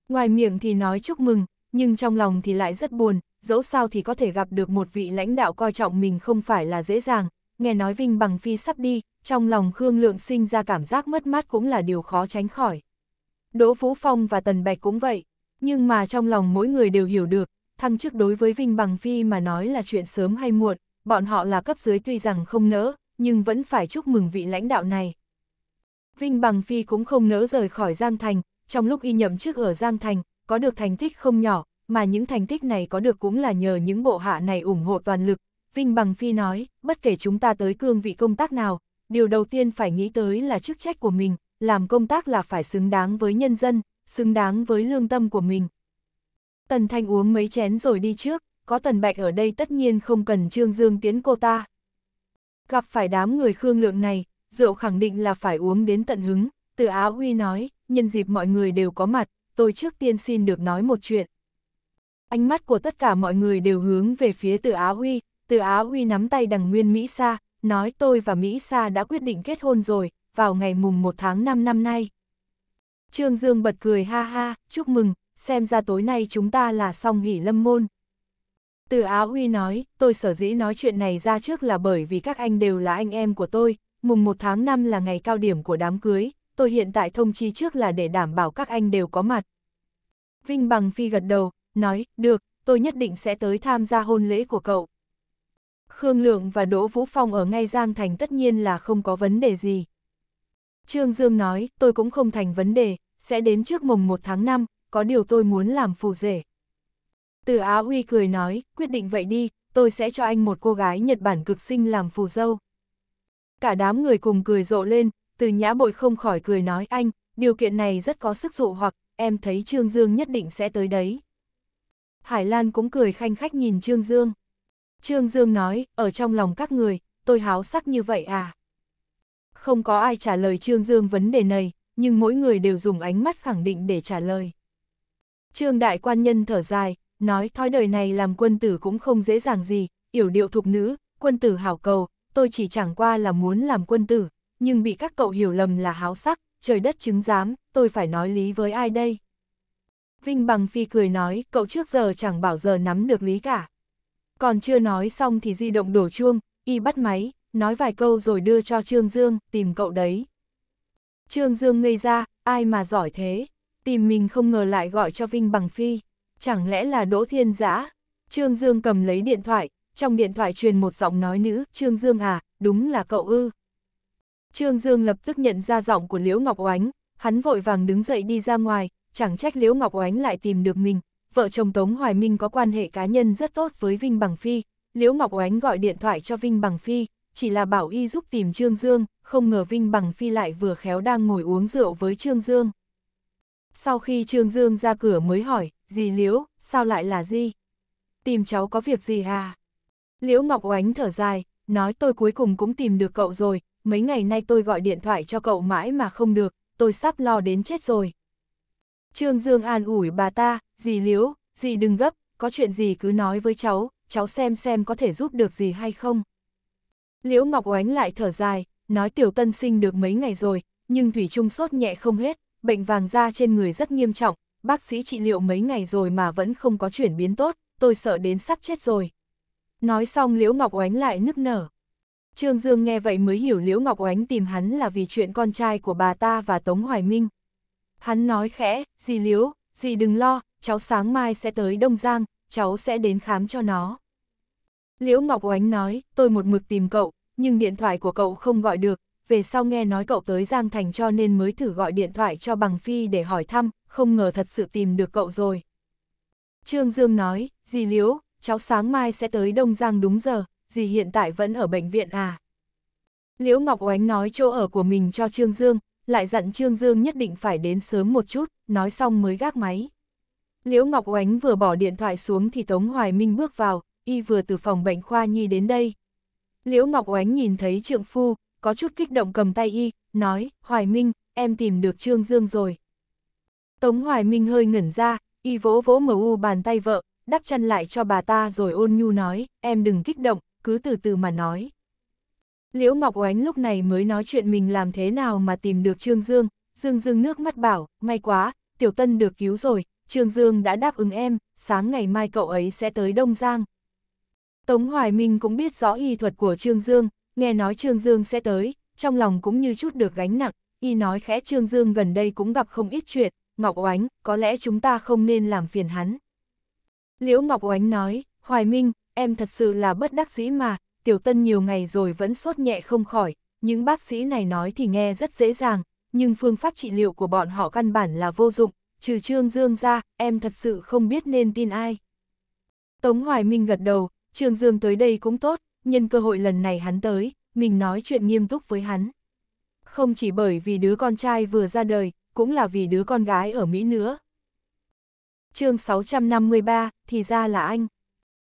Ngoài miệng thì nói chúc mừng, nhưng trong lòng thì lại rất buồn, dẫu sao thì có thể gặp được một vị lãnh đạo coi trọng mình không phải là dễ dàng, nghe nói Vinh bằng phi sắp đi, trong lòng Khương Lượng sinh ra cảm giác mất mát cũng là điều khó tránh khỏi. Đỗ Phú Phong và Tần Bạch cũng vậy, nhưng mà trong lòng mỗi người đều hiểu được, thăng chức đối với Vinh Bằng Phi mà nói là chuyện sớm hay muộn, bọn họ là cấp dưới tuy rằng không nỡ, nhưng vẫn phải chúc mừng vị lãnh đạo này. Vinh Bằng Phi cũng không nỡ rời khỏi Giang Thành, trong lúc y nhậm chức ở Giang Thành, có được thành tích không nhỏ, mà những thành tích này có được cũng là nhờ những bộ hạ này ủng hộ toàn lực. Vinh Bằng Phi nói, bất kể chúng ta tới cương vị công tác nào, điều đầu tiên phải nghĩ tới là chức trách của mình, làm công tác là phải xứng đáng với nhân dân, xứng đáng với lương tâm của mình. Tần Thanh uống mấy chén rồi đi trước, có Tần Bạch ở đây tất nhiên không cần Trương Dương tiến cô ta. Gặp phải đám người Khương Lượng này, rượu khẳng định là phải uống đến tận hứng, từ Á Huy nói, nhân dịp mọi người đều có mặt, tôi trước tiên xin được nói một chuyện. Ánh mắt của tất cả mọi người đều hướng về phía từ Á Huy, từ Á Huy nắm tay đằng nguyên Mỹ Sa, nói tôi và Mỹ Sa đã quyết định kết hôn rồi, vào ngày mùng 1 tháng 5 năm nay. Trương Dương bật cười ha ha, chúc mừng, xem ra tối nay chúng ta là xong nghỉ lâm môn. Từ áo Huy nói, tôi sở dĩ nói chuyện này ra trước là bởi vì các anh đều là anh em của tôi, mùng 1 tháng 5 là ngày cao điểm của đám cưới, tôi hiện tại thông chi trước là để đảm bảo các anh đều có mặt. Vinh Bằng Phi gật đầu, nói, được, tôi nhất định sẽ tới tham gia hôn lễ của cậu. Khương Lượng và Đỗ Vũ Phong ở ngay Giang Thành tất nhiên là không có vấn đề gì. Trương Dương nói, tôi cũng không thành vấn đề, sẽ đến trước mùng 1 tháng 5, có điều tôi muốn làm phù rể. Từ Á Huy cười nói, quyết định vậy đi, tôi sẽ cho anh một cô gái Nhật Bản cực xinh làm phù dâu. Cả đám người cùng cười rộ lên, từ nhã bội không khỏi cười nói anh, điều kiện này rất có sức dụ hoặc, em thấy Trương Dương nhất định sẽ tới đấy. Hải Lan cũng cười khanh khách nhìn Trương Dương. Trương Dương nói, ở trong lòng các người, tôi háo sắc như vậy à? Không có ai trả lời Trương Dương vấn đề này, nhưng mỗi người đều dùng ánh mắt khẳng định để trả lời. Trương đại quan nhân thở dài, nói thói đời này làm quân tử cũng không dễ dàng gì, yểu điệu thục nữ, quân tử hảo cầu, tôi chỉ chẳng qua là muốn làm quân tử, nhưng bị các cậu hiểu lầm là háo sắc, trời đất chứng giám, tôi phải nói lý với ai đây? Vinh Bằng Phi cười nói, cậu trước giờ chẳng bảo giờ nắm được lý cả. Còn chưa nói xong thì di động đổ chuông, y bắt máy, nói vài câu rồi đưa cho Trương Dương, tìm cậu đấy. Trương Dương ngây ra, ai mà giỏi thế? tìm mình không ngờ lại gọi cho Vinh Bằng Phi, chẳng lẽ là Đỗ Thiên Giã? Trương Dương cầm lấy điện thoại, trong điện thoại truyền một giọng nói nữ, Trương Dương à, đúng là cậu ư. Trương Dương lập tức nhận ra giọng của Liễu Ngọc Oánh, hắn vội vàng đứng dậy đi ra ngoài, chẳng trách Liễu Ngọc Oánh lại tìm được mình, vợ chồng Tống Hoài Minh có quan hệ cá nhân rất tốt với Vinh Bằng Phi, Liễu Ngọc Oánh gọi điện thoại cho Vinh Bằng Phi, chỉ là bảo y giúp tìm Trương Dương, không ngờ Vinh Bằng Phi lại vừa khéo đang ngồi uống rượu với Trương Dương sau khi Trương Dương ra cửa mới hỏi, gì Liễu, sao lại là gì? Tìm cháu có việc gì hà Liễu Ngọc Oánh thở dài, nói tôi cuối cùng cũng tìm được cậu rồi, mấy ngày nay tôi gọi điện thoại cho cậu mãi mà không được, tôi sắp lo đến chết rồi. Trương Dương an ủi bà ta, dì Liễu, dì đừng gấp, có chuyện gì cứ nói với cháu, cháu xem xem có thể giúp được gì hay không. Liễu Ngọc Oánh lại thở dài, nói tiểu tân sinh được mấy ngày rồi, nhưng Thủy Trung sốt nhẹ không hết, bệnh vàng da trên người rất nghiêm trọng, bác sĩ trị liệu mấy ngày rồi mà vẫn không có chuyển biến tốt, tôi sợ đến sắp chết rồi. Nói xong Liễu Ngọc Oánh lại nức nở. Trương Dương nghe vậy mới hiểu Liễu Ngọc Oánh tìm hắn là vì chuyện con trai của bà ta và Tống Hoài Minh. Hắn nói khẽ, dì Liễu, dì đừng lo, cháu sáng mai sẽ tới Đông Giang, cháu sẽ đến khám cho nó. Liễu Ngọc Oánh nói, tôi một mực tìm cậu, nhưng điện thoại của cậu không gọi được, về sau nghe nói cậu tới Giang Thành cho nên mới thử gọi điện thoại cho bằng phi để hỏi thăm, không ngờ thật sự tìm được cậu rồi. Trương Dương nói, dì Liễu, cháu sáng mai sẽ tới Đông Giang đúng giờ, dì hiện tại vẫn ở bệnh viện à? Liễu Ngọc Oánh nói chỗ ở của mình cho Trương Dương, lại dặn Trương Dương nhất định phải đến sớm một chút, nói xong mới gác máy. Liễu Ngọc Oánh vừa bỏ điện thoại xuống thì Tống Hoài Minh bước vào, y vừa từ phòng bệnh khoa nhi đến đây. Liễu Ngọc Oánh nhìn thấy trượng phu, có chút kích động cầm tay y, nói, Hoài Minh, em tìm được Trương Dương rồi. Tống Hoài Minh hơi ngẩn ra, y vỗ vỗ mờ u bàn tay vợ, đắp chân lại cho bà ta rồi ôn nhu nói, em đừng kích động, cứ từ từ mà nói. Liễu Ngọc Oánh lúc này mới nói chuyện mình làm thế nào mà tìm được Trương Dương, Dương Dương nước mắt bảo, may quá, Tiểu Tân được cứu rồi, Trương Dương đã đáp ứng em, sáng ngày mai cậu ấy sẽ tới Đông Giang. Tống Hoài Minh cũng biết rõ y thuật của Trương Dương, nghe nói Trương Dương sẽ tới, trong lòng cũng như chút được gánh nặng, y nói khẽ Trương Dương gần đây cũng gặp không ít chuyện, Ngọc Oánh, có lẽ chúng ta không nên làm phiền hắn. Liễu Ngọc Oánh nói, Hoài Minh, em thật sự là bất đắc dĩ mà, tiểu tân nhiều ngày rồi vẫn sốt nhẹ không khỏi, những bác sĩ này nói thì nghe rất dễ dàng, nhưng phương pháp trị liệu của bọn họ căn bản là vô dụng, trừ Trương Dương ra, em thật sự không biết nên tin ai. Tống Hoài Minh gật đầu, Trương Dương tới đây cũng tốt, nhân cơ hội lần này hắn tới, mình nói chuyện nghiêm túc với hắn. Không chỉ bởi vì đứa con trai vừa ra đời, cũng là vì đứa con gái ở Mỹ nữa. chương 653, thì ra là anh.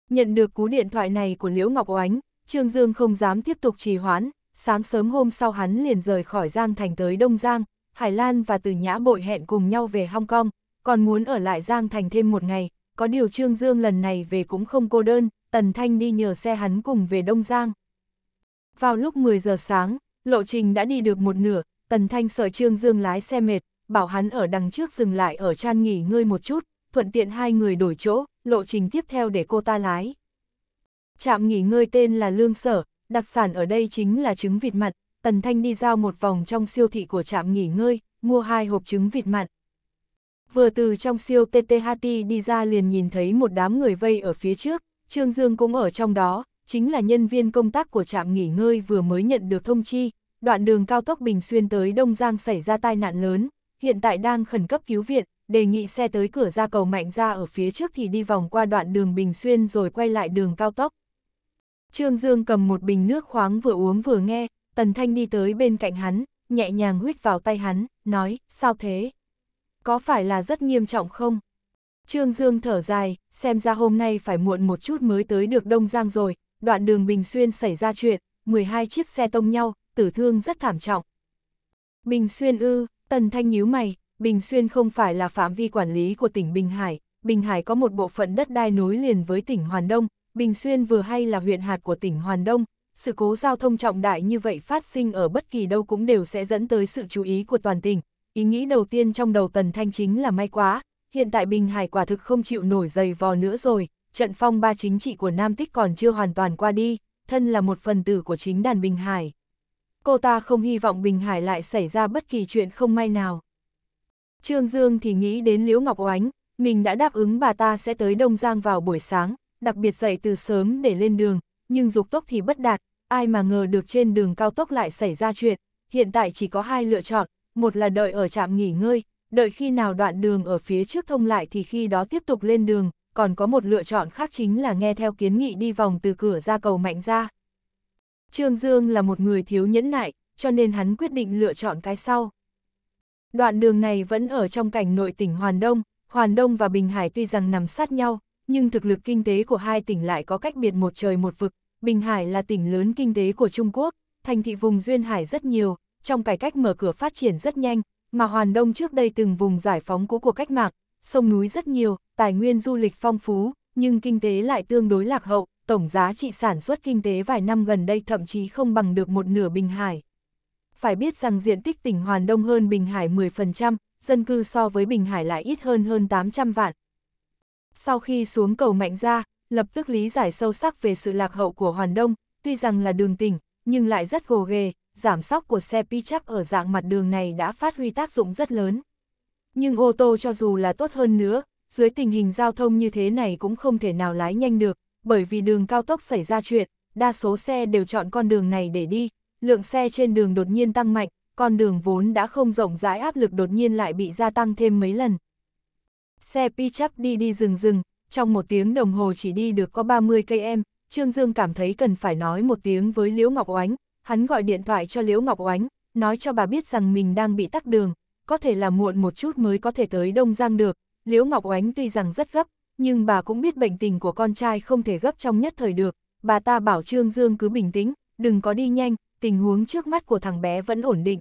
Nhận được cú điện thoại này của Liễu Ngọc Oánh, Trương Dương không dám tiếp tục trì hoãn, sáng sớm hôm sau hắn liền rời khỏi Giang Thành tới Đông Giang, Hải Lan và Từ Nhã bội hẹn cùng nhau về Hong Kong, còn muốn ở lại Giang Thành thêm một ngày, có điều Trương Dương lần này về cũng không cô đơn, Tần Thanh đi nhờ xe hắn cùng về Đông Giang. Vào lúc 10 giờ sáng, lộ trình đã đi được một nửa, Tần Thanh sợ Trương Dương lái xe mệt, bảo hắn ở đằng trước dừng lại ở tràn nghỉ ngơi một chút, thuận tiện hai người đổi chỗ, lộ trình tiếp theo để cô ta lái. Trạm nghỉ ngơi tên là Lương Sở, đặc sản ở đây chính là trứng vịt mặn, Tần Thanh đi giao một vòng trong siêu thị của trạm nghỉ ngơi, mua hai hộp trứng vịt mặn. Vừa từ trong siêu TTHT đi ra liền nhìn thấy một đám người vây ở phía trước, Trương Dương cũng ở trong đó, chính là nhân viên công tác của trạm nghỉ ngơi vừa mới nhận được thông chi, đoạn đường cao tốc Bình Xuyên tới Đông Giang xảy ra tai nạn lớn, hiện tại đang khẩn cấp cứu viện, đề nghị xe tới cửa ra cầu mạnh ra ở phía trước thì đi vòng qua đoạn đường Bình Xuyên rồi quay lại đường cao tốc. Trương Dương cầm một bình nước khoáng vừa uống vừa nghe, Tần Thanh đi tới bên cạnh hắn, nhẹ nhàng huyết vào tay hắn, nói, sao thế? Có phải là rất nghiêm trọng không? Trương Dương thở dài, xem ra hôm nay phải muộn một chút mới tới được Đông Giang rồi, đoạn đường Bình Xuyên xảy ra chuyện, 12 chiếc xe tông nhau, tử thương rất thảm trọng. Bình Xuyên ư, Tần Thanh nhíu mày, Bình Xuyên không phải là phạm vi quản lý của tỉnh Bình Hải, Bình Hải có một bộ phận đất đai nối liền với tỉnh Hoàn Đông, Bình Xuyên vừa hay là huyện hạt của tỉnh Hoàn Đông, sự cố giao thông trọng đại như vậy phát sinh ở bất kỳ đâu cũng đều sẽ dẫn tới sự chú ý của toàn tỉnh. Ý nghĩ đầu tiên trong đầu Tần Thanh chính là may quá, hiện tại Bình Hải quả thực không chịu nổi dày vò nữa rồi, trận phong ba chính trị của Nam Tích còn chưa hoàn toàn qua đi, thân là một phần tử của chính đàn Bình Hải. Cô ta không hy vọng Bình Hải lại xảy ra bất kỳ chuyện không may nào. Trương Dương thì nghĩ đến Liễu Ngọc Oánh, mình đã đáp ứng bà ta sẽ tới Đông Giang vào buổi sáng, đặc biệt dậy từ sớm để lên đường, nhưng dục tốc thì bất đạt, ai mà ngờ được trên đường cao tốc lại xảy ra chuyện, hiện tại chỉ có hai lựa chọn, một là đợi ở trạm nghỉ ngơi, đợi khi nào đoạn đường ở phía trước thông lại thì khi đó tiếp tục lên đường, còn có một lựa chọn khác chính là nghe theo kiến nghị đi vòng từ cửa ra cầu mạnh ra. Trương Dương là một người thiếu nhẫn nại, cho nên hắn quyết định lựa chọn cái sau. Đoạn đường này vẫn ở trong cảnh nội tỉnh Hoàn Đông, Hoàn Đông và Bình Hải tuy rằng nằm sát nhau, nhưng thực lực kinh tế của hai tỉnh lại có cách biệt một trời một vực. Bình Hải là tỉnh lớn kinh tế của Trung Quốc, thành thị vùng Duyên Hải rất nhiều, trong cải cách mở cửa phát triển rất nhanh, mà Hoàn Đông trước đây từng vùng giải phóng của cuộc cách mạng, sông núi rất nhiều, tài nguyên du lịch phong phú, nhưng kinh tế lại tương đối lạc hậu, tổng giá trị sản xuất kinh tế vài năm gần đây thậm chí không bằng được một nửa Bình Hải. Phải biết rằng diện tích tỉnh Hoàn Đông hơn Bình Hải 10%, dân cư so với Bình Hải lại ít hơn hơn 800 vạn. Sau khi xuống cầu Mạnh ra, lập tức lý giải sâu sắc về sự lạc hậu của Hoàn Đông, tuy rằng là đường tỉnh, nhưng lại rất gồ ghề, giảm sóc của xe pickup ở dạng mặt đường này đã phát huy tác dụng rất lớn. Nhưng ô tô cho dù là tốt hơn nữa, dưới tình hình giao thông như thế này cũng không thể nào lái nhanh được, bởi vì đường cao tốc xảy ra chuyện, đa số xe đều chọn con đường này để đi, lượng xe trên đường đột nhiên tăng mạnh, con đường vốn đã không rộng rãi áp lực đột nhiên lại bị gia tăng thêm mấy lần. Xe pickup đi đi rừng rừng, trong một tiếng đồng hồ chỉ đi được có 30 cây em, Trương Dương cảm thấy cần phải nói một tiếng với Liễu Ngọc Oánh, hắn gọi điện thoại cho Liễu Ngọc Oánh, nói cho bà biết rằng mình đang bị tắc đường, có thể là muộn một chút mới có thể tới Đông Giang được. Liễu Ngọc Oánh tuy rằng rất gấp, nhưng bà cũng biết bệnh tình của con trai không thể gấp trong nhất thời được. Bà ta bảo Trương Dương cứ bình tĩnh, đừng có đi nhanh, tình huống trước mắt của thằng bé vẫn ổn định.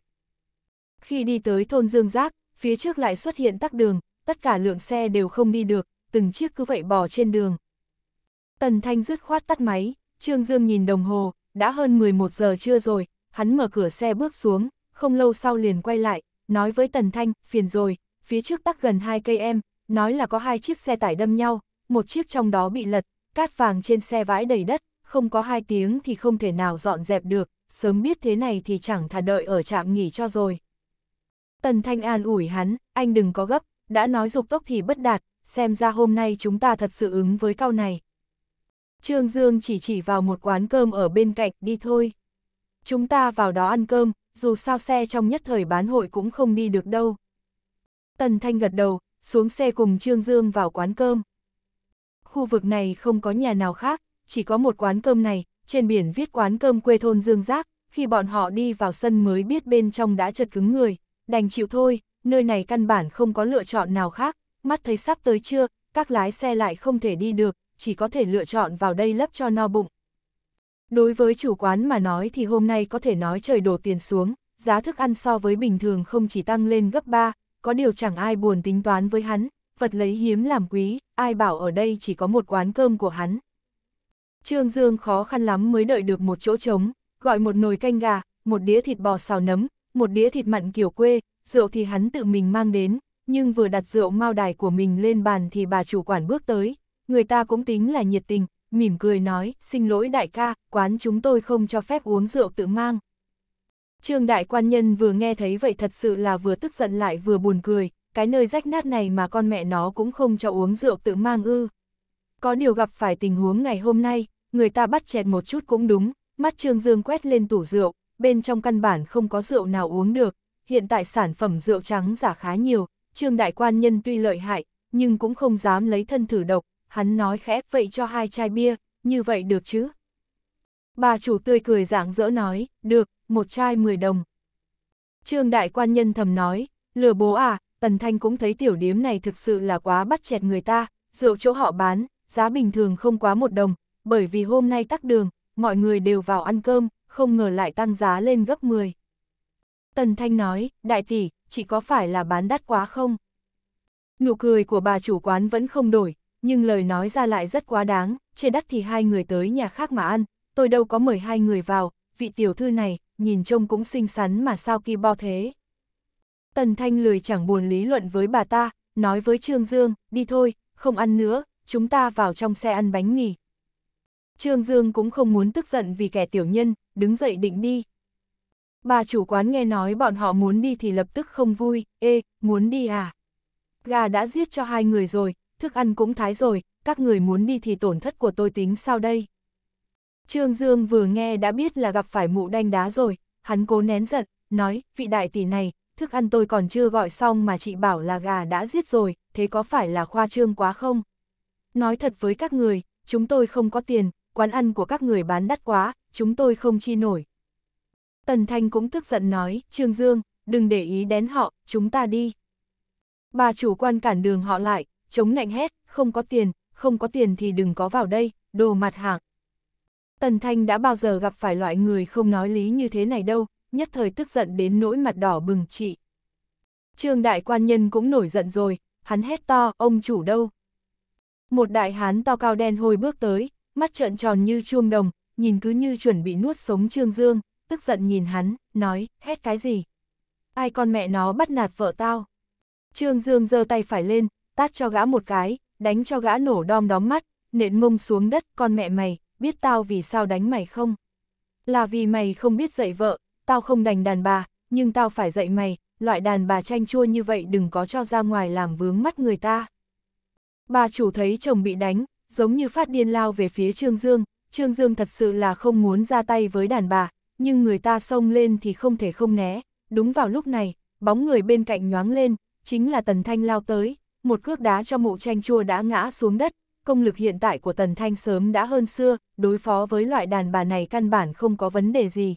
Khi đi tới thôn Dương Giác, phía trước lại xuất hiện tắc đường, tất cả lượng xe đều không đi được, từng chiếc cứ vậy bỏ trên đường. Tần Thanh dứt khoát tắt máy, Trương Dương nhìn đồng hồ, đã hơn 11 giờ trưa rồi, hắn mở cửa xe bước xuống, không lâu sau liền quay lại, nói với Tần Thanh, phiền rồi, phía trước tắc gần 2 cây em, nói là có hai chiếc xe tải đâm nhau, một chiếc trong đó bị lật, cát vàng trên xe vãi đầy đất, không có hai tiếng thì không thể nào dọn dẹp được, sớm biết thế này thì chẳng thà đợi ở trạm nghỉ cho rồi. Tần Thanh an ủi hắn, anh đừng có gấp, đã nói dục tốc thì bất đạt, xem ra hôm nay chúng ta thật sự ứng với câu này. Trương Dương chỉ chỉ vào một quán cơm ở bên cạnh, đi thôi. Chúng ta vào đó ăn cơm, dù sao xe trong nhất thời bán hội cũng không đi được đâu. Tần Thanh gật đầu, xuống xe cùng Trương Dương vào quán cơm. Khu vực này không có nhà nào khác, chỉ có một quán cơm này, trên biển viết quán cơm quê thôn Dương Giác, khi bọn họ đi vào sân mới biết bên trong đã chật cứng người, đành chịu thôi, nơi này căn bản không có lựa chọn nào khác, mắt thấy sắp tới chưa, các lái xe lại không thể đi được, chỉ có thể lựa chọn vào đây lấp cho no bụng. Đối với chủ quán mà nói thì hôm nay có thể nói trời đổ tiền xuống, giá thức ăn so với bình thường không chỉ tăng lên gấp 3, có điều chẳng ai buồn tính toán với hắn, vật lấy hiếm làm quý, ai bảo ở đây chỉ có một quán cơm của hắn. Trương Dương khó khăn lắm mới đợi được một chỗ trống, gọi một nồi canh gà, một đĩa thịt bò xào nấm, một đĩa thịt mặn kiểu quê, rượu thì hắn tự mình mang đến, nhưng vừa đặt rượu mao đài của mình lên bàn thì bà chủ quản bước tới, người ta cũng tính là nhiệt tình, mỉm cười nói, xin lỗi đại ca, quán chúng tôi không cho phép uống rượu tự mang. Trương đại quan nhân vừa nghe thấy vậy thật sự là vừa tức giận lại vừa buồn cười, cái nơi rách nát này mà con mẹ nó cũng không cho uống rượu tự mang ư. Có điều gặp phải tình huống ngày hôm nay, người ta bắt chẹt một chút cũng đúng, mắt Trương Dương quét lên tủ rượu, bên trong căn bản không có rượu nào uống được, hiện tại sản phẩm rượu trắng giả khá nhiều, Trương đại quan nhân tuy lợi hại, nhưng cũng không dám lấy thân thử độc, hắn nói khẽ vậy cho hai chai bia, như vậy được chứ? Bà chủ tươi cười rạng dỡ nói, được, một chai 10 đồng. Trương đại quan nhân thầm nói, lừa bố à, Tần Thanh cũng thấy tiểu điếm này thực sự là quá bắt chẹt người ta, rượu chỗ họ bán, giá bình thường không quá một đồng, bởi vì hôm nay tắc đường, mọi người đều vào ăn cơm, không ngờ lại tăng giá lên gấp 10. Tần Thanh nói, đại tỷ, chỉ có phải là bán đắt quá không? Nụ cười của bà chủ quán vẫn không đổi, nhưng lời nói ra lại rất quá đáng, trên đất thì hai người tới nhà khác mà ăn, tôi đâu có mời hai người vào, vị tiểu thư này, nhìn trông cũng xinh xắn mà sao kỳ bo thế. Tần Thanh lười chẳng buồn lý luận với bà ta, nói với Trương Dương, đi thôi, không ăn nữa, chúng ta vào trong xe ăn bánh mì. Trương Dương cũng không muốn tức giận vì kẻ tiểu nhân, đứng dậy định đi. Bà chủ quán nghe nói bọn họ muốn đi thì lập tức không vui, ê, muốn đi à? Gà đã giết cho hai người rồi, thức ăn cũng thái rồi, các người muốn đi thì tổn thất của tôi tính sao đây? Trương Dương vừa nghe đã biết là gặp phải mụ đanh đá rồi, hắn cố nén giận, nói, vị đại tỷ này, thức ăn tôi còn chưa gọi xong mà chị bảo là gà đã giết rồi, thế có phải là khoa trương quá không? Nói thật với các người, chúng tôi không có tiền, quán ăn của các người bán đắt quá, chúng tôi không chi nổi. Tần Thanh cũng tức giận nói, Trương Dương, đừng để ý đến họ, chúng ta đi. Bà chủ quan cản đường họ lại, chống nạnh hét, không có tiền, không có tiền thì đừng có vào đây, đồ mặt hạng. Tần Thanh đã bao giờ gặp phải loại người không nói lý như thế này đâu, nhất thời tức giận đến nỗi mặt đỏ bừng chị. Trương đại quan nhân cũng nổi giận rồi, hắn hét to, ông chủ đâu. Một đại hán to cao đen hồi bước tới, mắt trợn tròn như chuông đồng, nhìn cứ như chuẩn bị nuốt sống Trương Dương, tức giận nhìn hắn, nói, hét cái gì? Ai con mẹ nó bắt nạt vợ tao? Trương Dương giơ tay phải lên, tát cho gã một cái, đánh cho gã nổ đom đóm mắt, nện mông xuống đất, con mẹ mày, biết tao vì sao đánh mày không? Là vì mày không biết dạy vợ, tao không đành đàn bà, nhưng tao phải dạy mày, loại đàn bà chanh chua như vậy đừng có cho ra ngoài làm vướng mắt người ta. Bà chủ thấy chồng bị đánh, giống như phát điên lao về phía Trương Dương, Trương Dương thật sự là không muốn ra tay với đàn bà, nhưng người ta xông lên thì không thể không né, đúng vào lúc này, bóng người bên cạnh nhoáng lên, chính là Tần Thanh lao tới, một cước đá cho mụ tranh chua đã ngã xuống đất, công lực hiện tại của Tần Thanh sớm đã hơn xưa, đối phó với loại đàn bà này căn bản không có vấn đề gì.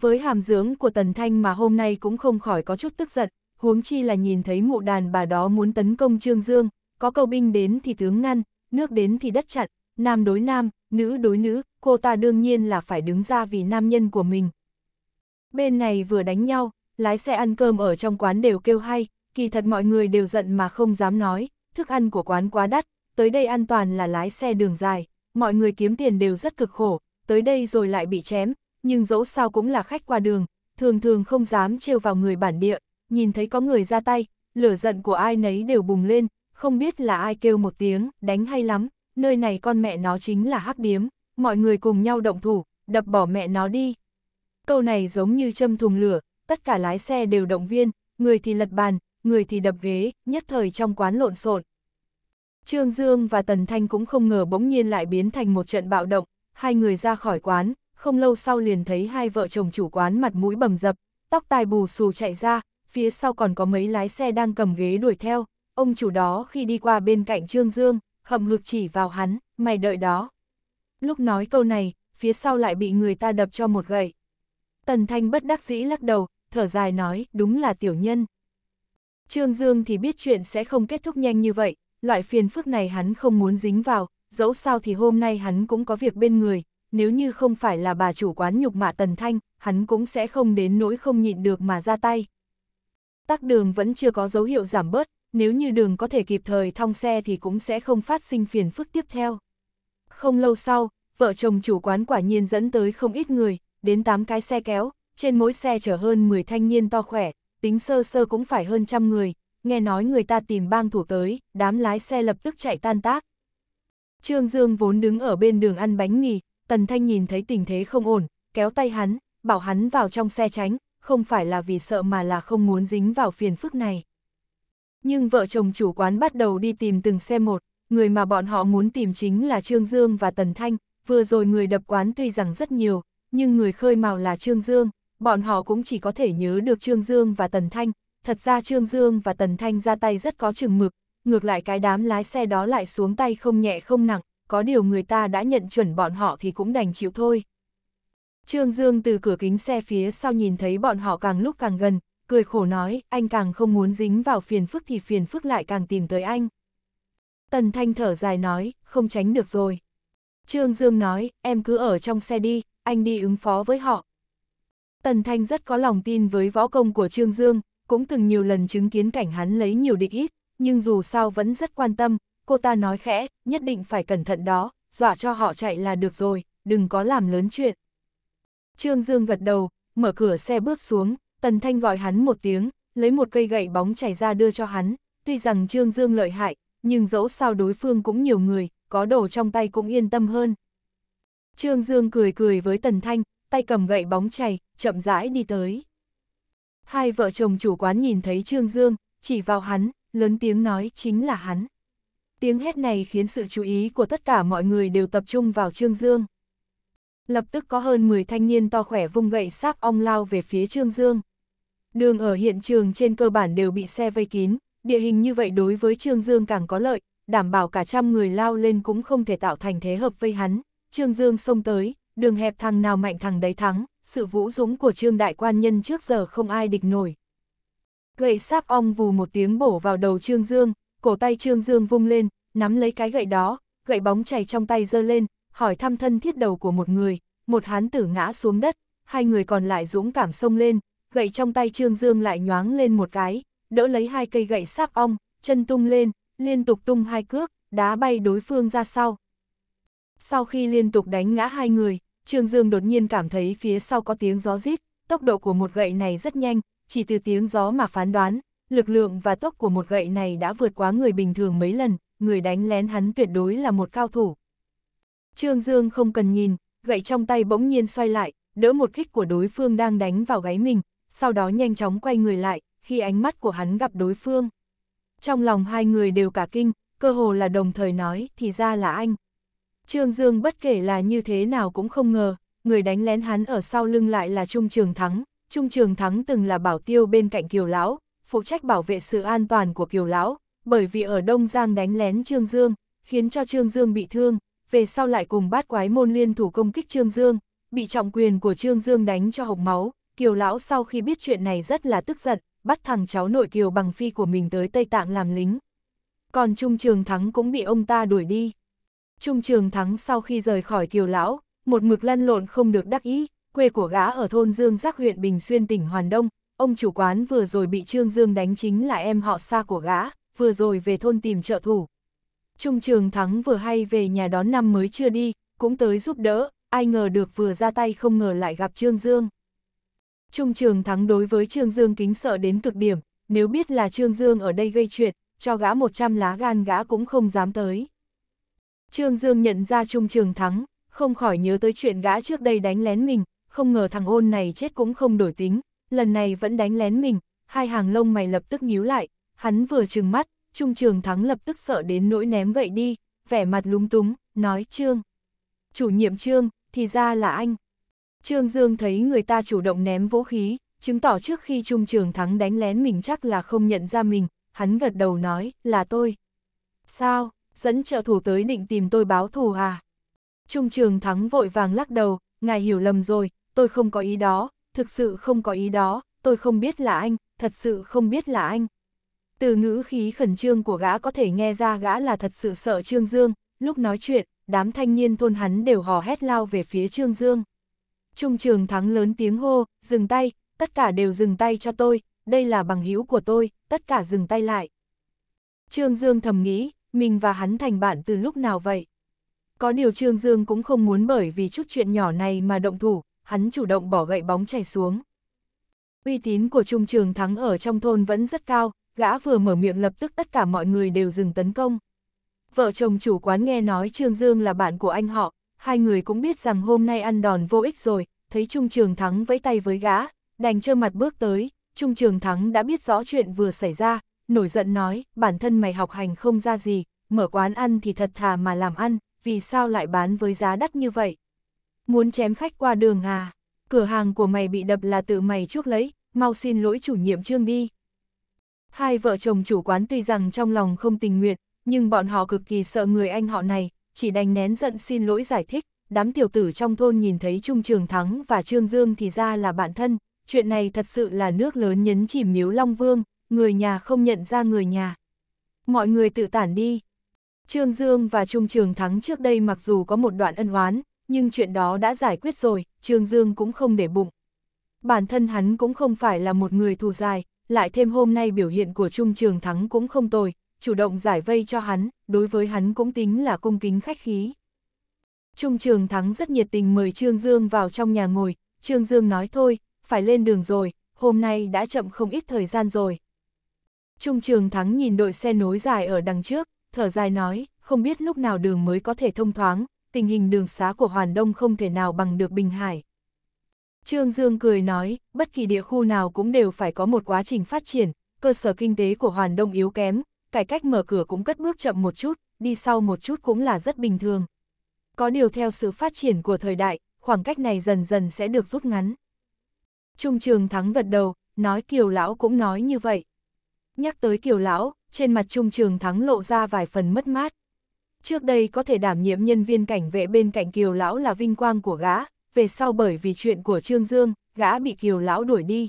Với hàm dưỡng của Tần Thanh mà hôm nay cũng không khỏi có chút tức giận, huống chi là nhìn thấy mụ đàn bà đó muốn tấn công Trương Dương, có cầu binh đến thì tướng ngăn, nước đến thì đất chặn, nam đối nam, nữ đối nữ, cô ta đương nhiên là phải đứng ra vì nam nhân của mình. Bên này vừa đánh nhau, lái xe ăn cơm ở trong quán đều kêu hay, kỳ thật mọi người đều giận mà không dám nói, thức ăn của quán quá đắt, tới đây an toàn là lái xe đường dài, mọi người kiếm tiền đều rất cực khổ, tới đây rồi lại bị chém, nhưng dẫu sao cũng là khách qua đường, thường thường không dám trêu vào người bản địa, nhìn thấy có người ra tay, lửa giận của ai nấy đều bùng lên, không biết là ai kêu một tiếng, đánh hay lắm, nơi này con mẹ nó chính là hắc điếm, mọi người cùng nhau động thủ, đập bỏ mẹ nó đi. Câu này giống như châm thùng lửa, tất cả lái xe đều động viên, người thì lật bàn, người thì đập ghế, nhất thời trong quán lộn xộn. Trương Dương và Tần Thanh cũng không ngờ bỗng nhiên lại biến thành một trận bạo động, hai người ra khỏi quán, không lâu sau liền thấy hai vợ chồng chủ quán mặt mũi bầm dập, tóc tai bù xù chạy ra, phía sau còn có mấy lái xe đang cầm ghế đuổi theo, ông chủ đó khi đi qua bên cạnh Trương Dương, hậm hực chỉ vào hắn, mày đợi đó. Lúc nói câu này, phía sau lại bị người ta đập cho một gậy. Tần Thanh bất đắc dĩ lắc đầu, thở dài nói, đúng là tiểu nhân, Trương Dương thì biết chuyện sẽ không kết thúc nhanh như vậy, loại phiền phức này hắn không muốn dính vào, dẫu sao thì hôm nay hắn cũng có việc bên người, nếu như không phải là bà chủ quán nhục mạ Tần Thanh, hắn cũng sẽ không đến nỗi không nhịn được mà ra tay. Tắc đường vẫn chưa có dấu hiệu giảm bớt, nếu như đường có thể kịp thời thong xe thì cũng sẽ không phát sinh phiền phức tiếp theo. Không lâu sau, vợ chồng chủ quán quả nhiên dẫn tới không ít người, đến 8 cái xe kéo, trên mỗi xe chở hơn 10 thanh niên to khỏe, tính sơ sơ cũng phải hơn trăm người, nghe nói người ta tìm bang thủ tới, đám lái xe lập tức chạy tan tác. Trương Dương vốn đứng ở bên đường ăn bánh mì, Tần Thanh nhìn thấy tình thế không ổn, kéo tay hắn, bảo hắn vào trong xe tránh, không phải là vì sợ mà là không muốn dính vào phiền phức này. Nhưng vợ chồng chủ quán bắt đầu đi tìm từng xe một, người mà bọn họ muốn tìm chính là Trương Dương và Tần Thanh, vừa rồi người đập quán tuy rằng rất nhiều, nhưng người khơi màu là Trương Dương bọn họ cũng chỉ có thể nhớ được Trương Dương và Tần Thanh, thật ra Trương Dương và Tần Thanh ra tay rất có chừng mực, ngược lại cái đám lái xe đó lại xuống tay không nhẹ không nặng, có điều người ta đã nhận chuẩn bọn họ thì cũng đành chịu thôi. Trương Dương từ cửa kính xe phía sau nhìn thấy bọn họ càng lúc càng gần, cười khổ nói, anh càng không muốn dính vào phiền phức thì phiền phức lại càng tìm tới anh. Tần Thanh thở dài nói, không tránh được rồi. Trương Dương nói, em cứ ở trong xe đi, anh đi ứng phó với họ, Tần Thanh rất có lòng tin với võ công của Trương Dương, cũng từng nhiều lần chứng kiến cảnh hắn lấy nhiều địch ít, nhưng dù sao vẫn rất quan tâm, cô ta nói khẽ, nhất định phải cẩn thận đó, dọa cho họ chạy là được rồi, đừng có làm lớn chuyện. Trương Dương gật đầu, mở cửa xe bước xuống, Tần Thanh gọi hắn một tiếng, lấy một cây gậy bóng chảy ra đưa cho hắn, tuy rằng Trương Dương lợi hại, nhưng dẫu sao đối phương cũng nhiều người, có đồ trong tay cũng yên tâm hơn. Trương Dương cười cười với Tần Thanh, tay cầm gậy bóng chày, chậm rãi đi tới. Hai vợ chồng chủ quán nhìn thấy Trương Dương, chỉ vào hắn, lớn tiếng nói chính là hắn. Tiếng hét này khiến sự chú ý của tất cả mọi người đều tập trung vào Trương Dương. Lập tức có hơn 10 thanh niên to khỏe vung gậy sáp ong lao về phía Trương Dương. Đường ở hiện trường trên cơ bản đều bị xe vây kín, địa hình như vậy đối với Trương Dương càng có lợi, đảm bảo cả trăm người lao lên cũng không thể tạo thành thế hợp vây hắn. Trương Dương xông tới, đường hẹp thằng nào mạnh thằng đấy thắng, sự vũ dũng của trương đại quan nhân trước giờ không ai địch nổi. Gậy sáp ong vù một tiếng bổ vào đầu trương dương, cổ tay trương dương vung lên, nắm lấy cái gậy đó, gậy bóng chảy trong tay giơ lên, hỏi thăm thân thiết đầu của một người, một hán tử ngã xuống đất, hai người còn lại dũng cảm xông lên, gậy trong tay Trương Dương lại nhoáng lên một cái, đỡ lấy hai cây gậy sáp ong, chân tung lên, liên tục tung hai cước, đá bay đối phương ra sau. Sau khi liên tục đánh ngã hai người, Trương Dương đột nhiên cảm thấy phía sau có tiếng gió rít, tốc độ của một gậy này rất nhanh, chỉ từ tiếng gió mà phán đoán, lực lượng và tốc của một gậy này đã vượt quá người bình thường mấy lần, người đánh lén hắn tuyệt đối là một cao thủ. Trương Dương không cần nhìn, gậy trong tay bỗng nhiên xoay lại, đỡ một kích của đối phương đang đánh vào gáy mình, sau đó nhanh chóng quay người lại, khi ánh mắt của hắn gặp đối phương. Trong lòng hai người đều cả kinh, cơ hồ là đồng thời nói, thì ra là anh. Trương Dương bất kể là như thế nào cũng không ngờ, người đánh lén hắn ở sau lưng lại là Trung Trường Thắng. Trung Trường Thắng từng là bảo tiêu bên cạnh Kiều Lão, phụ trách bảo vệ sự an toàn của Kiều Lão, bởi vì ở Đông Giang đánh lén Trương Dương, khiến cho Trương Dương bị thương, về sau lại cùng bát quái môn liên thủ công kích Trương Dương, bị trọng quyền của Trương Dương đánh cho hộc máu. Kiều Lão sau khi biết chuyện này rất là tức giận, bắt thằng cháu nội Kiều bằng phi của mình tới Tây Tạng làm lính. Còn Trung Trường Thắng cũng bị ông ta đuổi đi. Trung Trường Thắng sau khi rời khỏi Kiều Lão, một mực lăn lộn không được đắc ý, quê của gã ở thôn Dương Giác huyện Bình Xuyên tỉnh Hoàn Đông, ông chủ quán vừa rồi bị Trương Dương đánh chính là em họ xa của gã, vừa rồi về thôn tìm trợ thủ. Trung Trường Thắng vừa hay về nhà đón năm mới chưa đi, cũng tới giúp đỡ, ai ngờ được vừa ra tay không ngờ lại gặp Trương Dương. Trung Trường Thắng đối với Trương Dương kính sợ đến cực điểm, nếu biết là Trương Dương ở đây gây chuyện, cho gã 100 lá gan gã cũng không dám tới. Trương Dương nhận ra Trung Trường Thắng, không khỏi nhớ tới chuyện gã trước đây đánh lén mình, không ngờ thằng ôn này chết cũng không đổi tính, lần này vẫn đánh lén mình, hai hàng lông mày lập tức nhíu lại, hắn vừa trừng mắt, Trung Trường Thắng lập tức sợ đến nỗi ném gậy đi, vẻ mặt lúng túng, nói Trương. Chủ nhiệm Trương, thì ra là anh. Trương Dương thấy người ta chủ động ném vũ khí, chứng tỏ trước khi Trung Trường Thắng đánh lén mình chắc là không nhận ra mình, hắn gật đầu nói, là tôi. Sao? dẫn trợ thủ tới định tìm tôi báo thù à. Trung trường thắng vội vàng lắc đầu, ngài hiểu lầm rồi, tôi không có ý đó, thực sự không có ý đó, tôi không biết là anh, thật sự không biết là anh. Từ ngữ khí khẩn trương của gã có thể nghe ra gã là thật sự sợ Trương Dương, lúc nói chuyện, đám thanh niên thôn hắn đều hò hét lao về phía Trương Dương. Trung trường thắng lớn tiếng hô, dừng tay, tất cả đều dừng tay cho tôi, đây là bằng hữu của tôi, tất cả dừng tay lại. Trương Dương thầm nghĩ, mình và hắn thành bạn từ lúc nào vậy? Có điều Trương Dương cũng không muốn bởi vì chút chuyện nhỏ này mà động thủ, hắn chủ động bỏ gậy bóng chảy xuống. Uy tín của Trung Trường Thắng ở trong thôn vẫn rất cao, gã vừa mở miệng lập tức tất cả mọi người đều dừng tấn công. Vợ chồng chủ quán nghe nói Trương Dương là bạn của anh họ, hai người cũng biết rằng hôm nay ăn đòn vô ích rồi, thấy Trung Trường Thắng vẫy tay với gã, đành trơ mặt bước tới, Trung Trường Thắng đã biết rõ chuyện vừa xảy ra, nổi giận nói, bản thân mày học hành không ra gì, mở quán ăn thì thật thà mà làm ăn, vì sao lại bán với giá đắt như vậy? Muốn chém khách qua đường à? Cửa hàng của mày bị đập là tự mày chuốc lấy, mau xin lỗi chủ nhiệm trương đi. Hai vợ chồng chủ quán tuy rằng trong lòng không tình nguyện, nhưng bọn họ cực kỳ sợ người anh họ này, chỉ đành nén giận xin lỗi giải thích. Đám tiểu tử trong thôn nhìn thấy Trung Trường Thắng và Trương Dương thì ra là bạn thân, chuyện này thật sự là nước lớn nhấn chìm miếu Long Vương, người nhà không nhận ra người nhà. Mọi người tự tản đi. Trương Dương và Trung Trường Thắng trước đây mặc dù có một đoạn ân oán, nhưng chuyện đó đã giải quyết rồi, Trương Dương cũng không để bụng. Bản thân hắn cũng không phải là một người thù dài, lại thêm hôm nay biểu hiện của Trung Trường Thắng cũng không tồi, chủ động giải vây cho hắn, đối với hắn cũng tính là cung kính khách khí. Trung Trường Thắng rất nhiệt tình mời Trương Dương vào trong nhà ngồi, Trương Dương nói thôi, phải lên đường rồi, hôm nay đã chậm không ít thời gian rồi. Trung Trường Thắng nhìn đội xe nối dài ở đằng trước, thở dài nói, không biết lúc nào đường mới có thể thông thoáng, tình hình đường xá của Hoàn Đông không thể nào bằng được Bình Hải. Trương Dương cười nói, bất kỳ địa khu nào cũng đều phải có một quá trình phát triển, cơ sở kinh tế của Hoàn Đông yếu kém, cải cách mở cửa cũng cất bước chậm một chút, đi sau một chút cũng là rất bình thường. Có điều theo sự phát triển của thời đại, khoảng cách này dần dần sẽ được rút ngắn. Trung Trường Thắng gật đầu, nói Kiều Lão cũng nói như vậy. Nhắc tới Kiều Lão, trên mặt Trung Trường Thắng lộ ra vài phần mất mát. Trước đây có thể đảm nhiệm nhân viên cảnh vệ bên cạnh Kiều Lão là vinh quang của gã, về sau bởi vì chuyện của Trương Dương, gã bị Kiều Lão đuổi đi.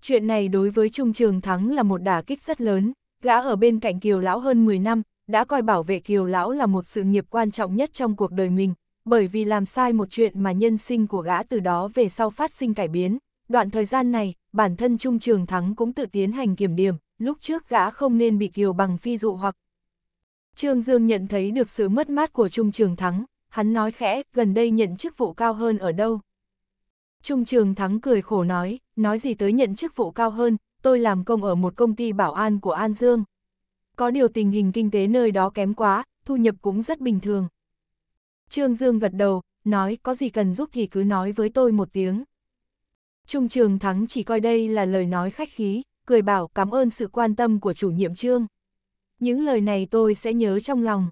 Chuyện này đối với Trung Trường Thắng là một đả kích rất lớn, gã ở bên cạnh Kiều Lão hơn 10 năm, đã coi bảo vệ Kiều Lão là một sự nghiệp quan trọng nhất trong cuộc đời mình, bởi vì làm sai một chuyện mà nhân sinh của gã từ đó về sau phát sinh cải biến. Đoạn thời gian này, bản thân Trung Trường Thắng cũng tự tiến hành kiểm điểm, lúc trước gã không nên bị kiều bằng phi dụ hoặc. Trương Dương nhận thấy được sự mất mát của Trung Trường Thắng, hắn nói khẽ, gần đây nhận chức vụ cao hơn ở đâu. Trung Trường Thắng cười khổ nói, nói gì tới nhận chức vụ cao hơn, tôi làm công ở một công ty bảo an của An Dương. Có điều tình hình kinh tế nơi đó kém quá, thu nhập cũng rất bình thường. Trương Dương gật đầu, nói có gì cần giúp thì cứ nói với tôi một tiếng. Trung Trường Thắng chỉ coi đây là lời nói khách khí, cười bảo cảm ơn sự quan tâm của chủ nhiệm trương. Những lời này tôi sẽ nhớ trong lòng.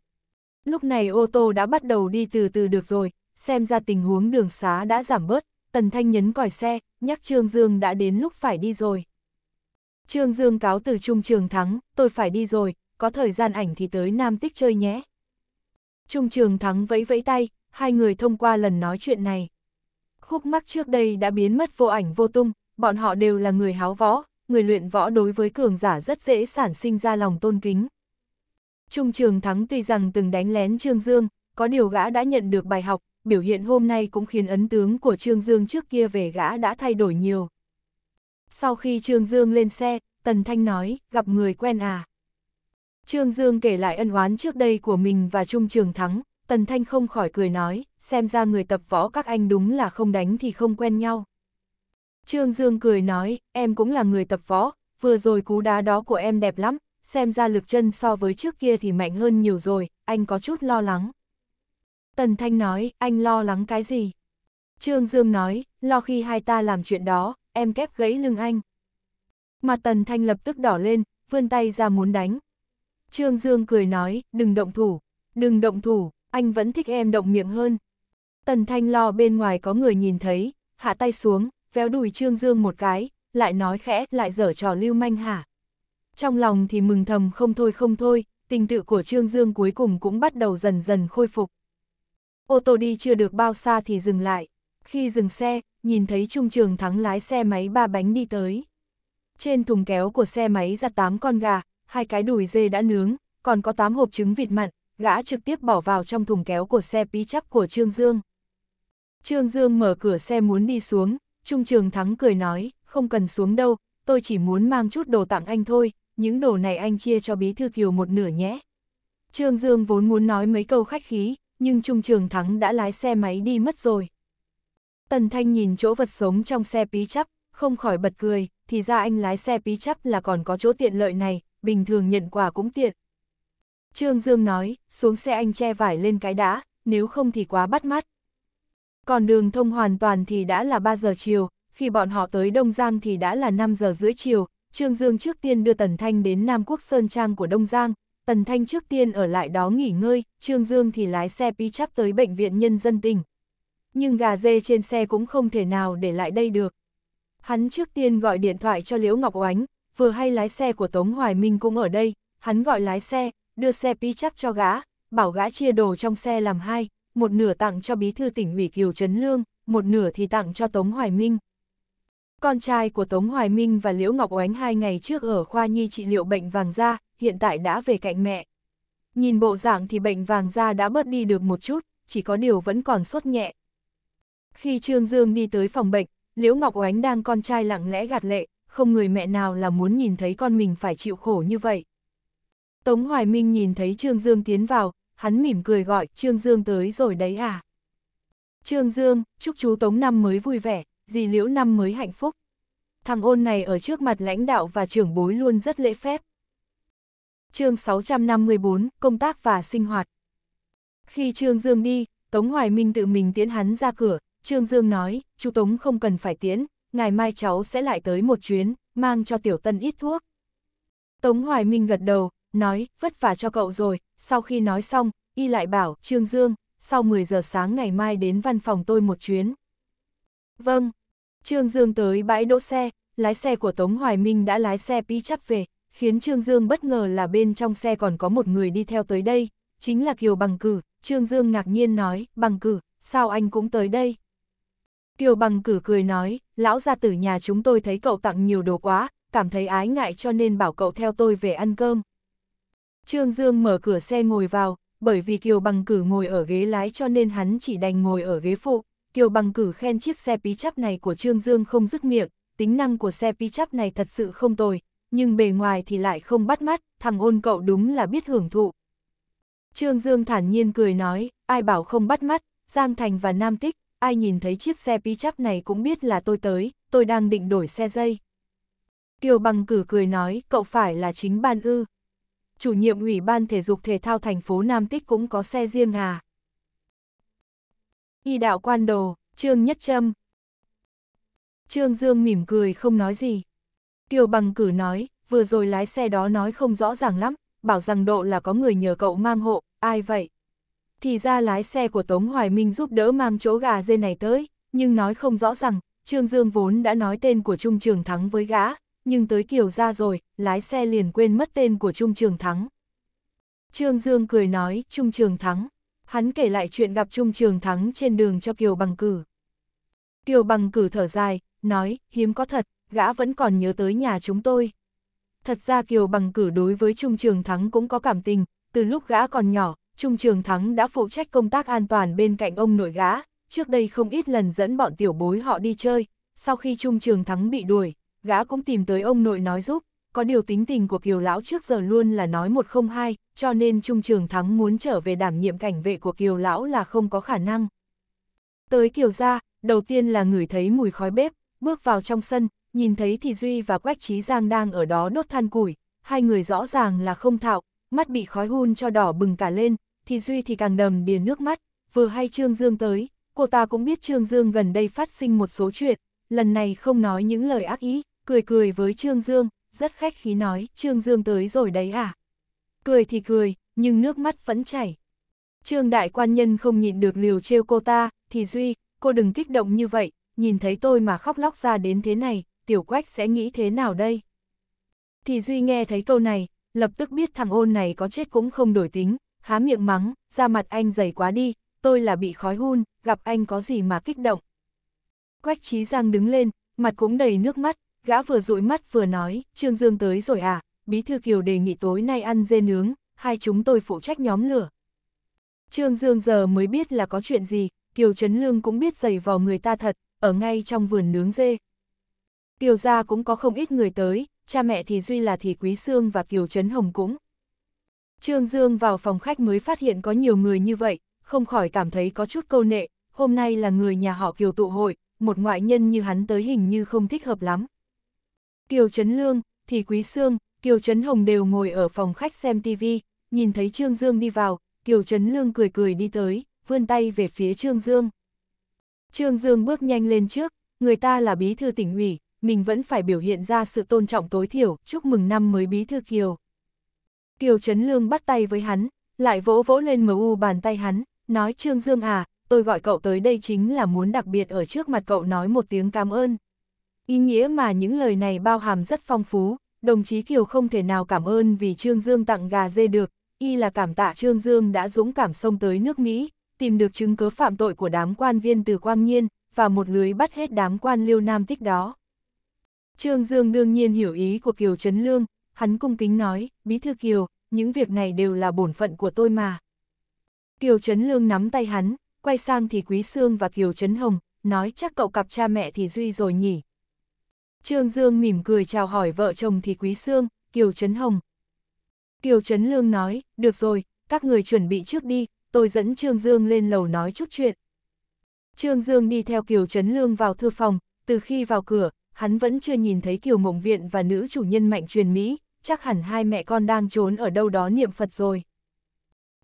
Lúc này ô tô đã bắt đầu đi từ từ được rồi, xem ra tình huống đường xá đã giảm bớt, Tần Thanh nhấn còi xe, nhắc Trương Dương đã đến lúc phải đi rồi. Trương Dương cáo từ Trung Trường Thắng, tôi phải đi rồi, có thời gian ảnh thì tới Nam Tích chơi nhé. Trung Trường Thắng vẫy vẫy tay, hai người thông qua lần nói chuyện này. Khúc mắc trước đây đã biến mất vô ảnh vô tung, bọn họ đều là người háo võ, người luyện võ đối với cường giả rất dễ sản sinh ra lòng tôn kính. Trung Trường Thắng tuy rằng từng đánh lén Trương Dương, có điều gã đã nhận được bài học, biểu hiện hôm nay cũng khiến ấn tướng của Trương Dương trước kia về gã đã thay đổi nhiều. Sau khi Trương Dương lên xe, Tần Thanh nói, gặp người quen à. Trương Dương kể lại ân oán trước đây của mình và Trung Trường Thắng, Tần Thanh không khỏi cười nói, xem ra người tập võ các anh đúng là không đánh thì không quen nhau. Trương Dương cười nói, em cũng là người tập võ, vừa rồi cú đá đó của em đẹp lắm, xem ra lực chân so với trước kia thì mạnh hơn nhiều rồi, anh có chút lo lắng. Tần Thanh nói, anh lo lắng cái gì? Trương Dương nói, lo khi hai ta làm chuyện đó, em kép gãy lưng anh. Mặt Tần Thanh lập tức đỏ lên, vươn tay ra muốn đánh. Trương Dương cười nói, đừng động thủ, đừng động thủ, anh vẫn thích em động miệng hơn. Tần Thanh lo bên ngoài có người nhìn thấy, hạ tay xuống, véo đùi Trương Dương một cái, lại nói khẽ, lại dở trò lưu manh hả. Trong lòng thì mừng thầm không thôi không thôi, tình tự của Trương Dương cuối cùng cũng bắt đầu dần dần khôi phục. Ô tô đi chưa được bao xa thì dừng lại, khi dừng xe, nhìn thấy Trung Trường Thắng lái xe máy ba bánh đi tới. Trên thùng kéo của xe máy ra 8 con gà, hai cái đùi dê đã nướng, còn có 8 hộp trứng vịt mặn, gã trực tiếp bỏ vào trong thùng kéo của xe pí chắp của Trương Dương. Trương Dương mở cửa xe muốn đi xuống, Trung Trường Thắng cười nói, không cần xuống đâu, tôi chỉ muốn mang chút đồ tặng anh thôi, những đồ này anh chia cho Bí Thư Kiều một nửa nhé. Trương Dương vốn muốn nói mấy câu khách khí, nhưng Trung Trường Thắng đã lái xe máy đi mất rồi. Tần Thanh nhìn chỗ vật sống trong xe pí chấp, không khỏi bật cười, thì ra anh lái xe pí chấp là còn có chỗ tiện lợi này, bình thường nhận quà cũng tiện. Trương Dương nói, xuống xe anh che vải lên cái đã, nếu không thì quá bắt mắt, còn đường thông hoàn toàn thì đã là 3 giờ chiều, khi bọn họ tới Đông Giang thì đã là 5 giờ rưỡi chiều, Trương Dương trước tiên đưa Tần Thanh đến Nam Quốc Sơn Trang của Đông Giang, Tần Thanh trước tiên ở lại đó nghỉ ngơi, Trương Dương thì lái xe pi chắp tới Bệnh viện Nhân dân tỉnh. Nhưng gà dê trên xe cũng không thể nào để lại đây được. Hắn trước tiên gọi điện thoại cho Liễu Ngọc Oánh, vừa hay lái xe của Tống Hoài Minh cũng ở đây, hắn gọi lái xe, đưa xe pi chắp cho gã, bảo gã chia đồ trong xe làm hai, một nửa tặng cho bí thư tỉnh ủy Kiều Trấn Lương, một nửa thì tặng cho Tống Hoài Minh. Con trai của Tống Hoài Minh và Liễu Ngọc Oánh hai ngày trước ở khoa nhi trị liệu bệnh vàng da, hiện tại đã về cạnh mẹ. Nhìn bộ dạng thì bệnh vàng da đã bớt đi được một chút, chỉ có điều vẫn còn sốt nhẹ. Khi Trương Dương đi tới phòng bệnh, Liễu Ngọc Oánh đang con trai lặng lẽ gạt lệ, không người mẹ nào là muốn nhìn thấy con mình phải chịu khổ như vậy. Tống Hoài Minh nhìn thấy Trương Dương tiến vào, hắn mỉm cười gọi, Trương Dương tới rồi đấy à. Trương Dương, chúc chú Tống năm mới vui vẻ, dì Liễu năm mới hạnh phúc. Thằng ôn này ở trước mặt lãnh đạo và trưởng bối luôn rất lễ phép. chương 654, Công tác và sinh hoạt Khi Trương Dương đi, Tống Hoài Minh tự mình tiến hắn ra cửa, Trương Dương nói, chú Tống không cần phải tiến ngày mai cháu sẽ lại tới một chuyến, mang cho Tiểu Tân ít thuốc. Tống Hoài Minh gật đầu, nói, vất vả cho cậu rồi, sau khi nói xong, y lại bảo, Trương Dương, sau 10 giờ sáng ngày mai đến văn phòng tôi một chuyến. Vâng, Trương Dương tới bãi đỗ xe, lái xe của Tống Hoài Minh đã lái xe pi chắp về, khiến Trương Dương bất ngờ là bên trong xe còn có một người đi theo tới đây, chính là Kiều Bằng Cử, Trương Dương ngạc nhiên nói, Bằng Cử, sao anh cũng tới đây? Kiều Bằng Cử cười nói, lão gia tử nhà chúng tôi thấy cậu tặng nhiều đồ quá, cảm thấy ái ngại cho nên bảo cậu theo tôi về ăn cơm. Trương Dương mở cửa xe ngồi vào, bởi vì Kiều Bằng Cử ngồi ở ghế lái cho nên hắn chỉ đành ngồi ở ghế phụ. Kiều Bằng Cử khen chiếc xe pí chắp này của Trương Dương không dứt miệng, tính năng của xe pí chắp này thật sự không tồi, nhưng bề ngoài thì lại không bắt mắt, thằng ôn cậu đúng là biết hưởng thụ. Trương Dương thản nhiên cười nói, ai bảo không bắt mắt, Giang Thành và Nam Tích, ai nhìn thấy chiếc xe pí chắp này cũng biết là tôi tới, tôi đang định đổi xe dây. Kiều Bằng Cử cười nói, cậu phải là chính ban ư chủ nhiệm Ủy ban Thể dục Thể thao thành phố Nam Tích cũng có xe riêng à. Y đạo quan đồ, Trương Nhất Trâm. Trương Dương mỉm cười không nói gì. Kiều Bằng cử nói, vừa rồi lái xe đó nói không rõ ràng lắm, bảo rằng độ là có người nhờ cậu mang hộ, ai vậy? Thì ra lái xe của Tống Hoài Minh giúp đỡ mang chỗ gà dê này tới, nhưng nói không rõ rằng, Trương Dương vốn đã nói tên của Trung Trường Thắng với gã, nhưng tới Kiều ra rồi, lái xe liền quên mất tên của Trung Trường Thắng. Trương Dương cười nói, Trung Trường Thắng. Hắn kể lại chuyện gặp Trung Trường Thắng trên đường cho Kiều Bằng Cử. Kiều Bằng Cử thở dài, nói, hiếm có thật, gã vẫn còn nhớ tới nhà chúng tôi. Thật ra Kiều Bằng Cử đối với Trung Trường Thắng cũng có cảm tình, từ lúc gã còn nhỏ, Trung Trường Thắng đã phụ trách công tác an toàn bên cạnh ông nội gã, trước đây không ít lần dẫn bọn tiểu bối họ đi chơi, sau khi Trung Trường Thắng bị đuổi, gã cũng tìm tới ông nội nói giúp, có điều tính tình của Kiều Lão trước giờ luôn là nói một không hai, cho nên Trung Trường Thắng muốn trở về đảm nhiệm cảnh vệ của Kiều Lão là không có khả năng. Tới Kiều gia, đầu tiên là ngửi thấy mùi khói bếp, bước vào trong sân, nhìn thấy thì Duy và Quách Trí Giang đang ở đó đốt than củi, hai người rõ ràng là không thạo, mắt bị khói hun cho đỏ bừng cả lên, thì Duy thì càng đầm đìa nước mắt, vừa hay Trương Dương tới, cô ta cũng biết Trương Dương gần đây phát sinh một số chuyện, lần này không nói những lời ác ý, cười cười với Trương Dương, rất khách khí nói, Trương Dương tới rồi đấy à? Cười thì cười, nhưng nước mắt vẫn chảy. Trương đại quan nhân không nhịn được liều trêu cô ta, thì Duy, cô đừng kích động như vậy, nhìn thấy tôi mà khóc lóc ra đến thế này, tiểu quách sẽ nghĩ thế nào đây? Thì Duy nghe thấy câu này, lập tức biết thằng ôn này có chết cũng không đổi tính, há miệng mắng, ra mặt anh dày quá đi, tôi là bị khói hun, gặp anh có gì mà kích động. Quách trí Giang đứng lên, mặt cũng đầy nước mắt, Gã vừa dụi mắt vừa nói, Trương Dương tới rồi à, Bí Thư Kiều đề nghị tối nay ăn dê nướng, hai chúng tôi phụ trách nhóm lửa. Trương Dương giờ mới biết là có chuyện gì, Kiều Trấn Lương cũng biết giày vào người ta thật, ở ngay trong vườn nướng dê. Kiều gia cũng có không ít người tới, cha mẹ thì Duy là thì Quý Sương và Kiều Trấn Hồng cũng. Trương Dương vào phòng khách mới phát hiện có nhiều người như vậy, không khỏi cảm thấy có chút câu nệ, hôm nay là người nhà họ Kiều tụ hội, một ngoại nhân như hắn tới hình như không thích hợp lắm. Kiều Trấn Lương, Thị Quý Sương, Kiều Trấn Hồng đều ngồi ở phòng khách xem TV, nhìn thấy Trương Dương đi vào, Kiều Trấn Lương cười cười đi tới, vươn tay về phía Trương Dương. Trương Dương bước nhanh lên trước, người ta là bí thư tỉnh ủy, mình vẫn phải biểu hiện ra sự tôn trọng tối thiểu, chúc mừng năm mới bí thư Kiều. Kiều Trấn Lương bắt tay với hắn, lại vỗ vỗ lên mờ u bàn tay hắn, nói Trương Dương à, tôi gọi cậu tới đây chính là muốn đặc biệt ở trước mặt cậu nói một tiếng cảm ơn. Ý nghĩa mà những lời này bao hàm rất phong phú, đồng chí Kiều không thể nào cảm ơn vì Trương Dương tặng gà dê được, y là cảm tạ Trương Dương đã dũng cảm xông tới nước Mỹ, tìm được chứng cứ phạm tội của đám quan viên từ Quang Nhiên, và một lưới bắt hết đám quan liêu nam tích đó. Trương Dương đương nhiên hiểu ý của Kiều Trấn Lương, hắn cung kính nói, Bí Thư Kiều, những việc này đều là bổn phận của tôi mà. Kiều Trấn Lương nắm tay hắn, quay sang thì Quý Sương và Kiều Trấn Hồng, nói chắc cậu cặp cha mẹ thì Duy rồi nhỉ, Trương Dương mỉm cười chào hỏi vợ chồng thì Quý Sương, Kiều Trấn Hồng. Kiều Trấn Lương nói, được rồi, các người chuẩn bị trước đi, tôi dẫn Trương Dương lên lầu nói chút chuyện. Trương Dương đi theo Kiều Trấn Lương vào thư phòng, từ khi vào cửa, hắn vẫn chưa nhìn thấy Kiều Mộng Viện và nữ chủ nhân mạnh truyền Mỹ, chắc hẳn hai mẹ con đang trốn ở đâu đó niệm Phật rồi.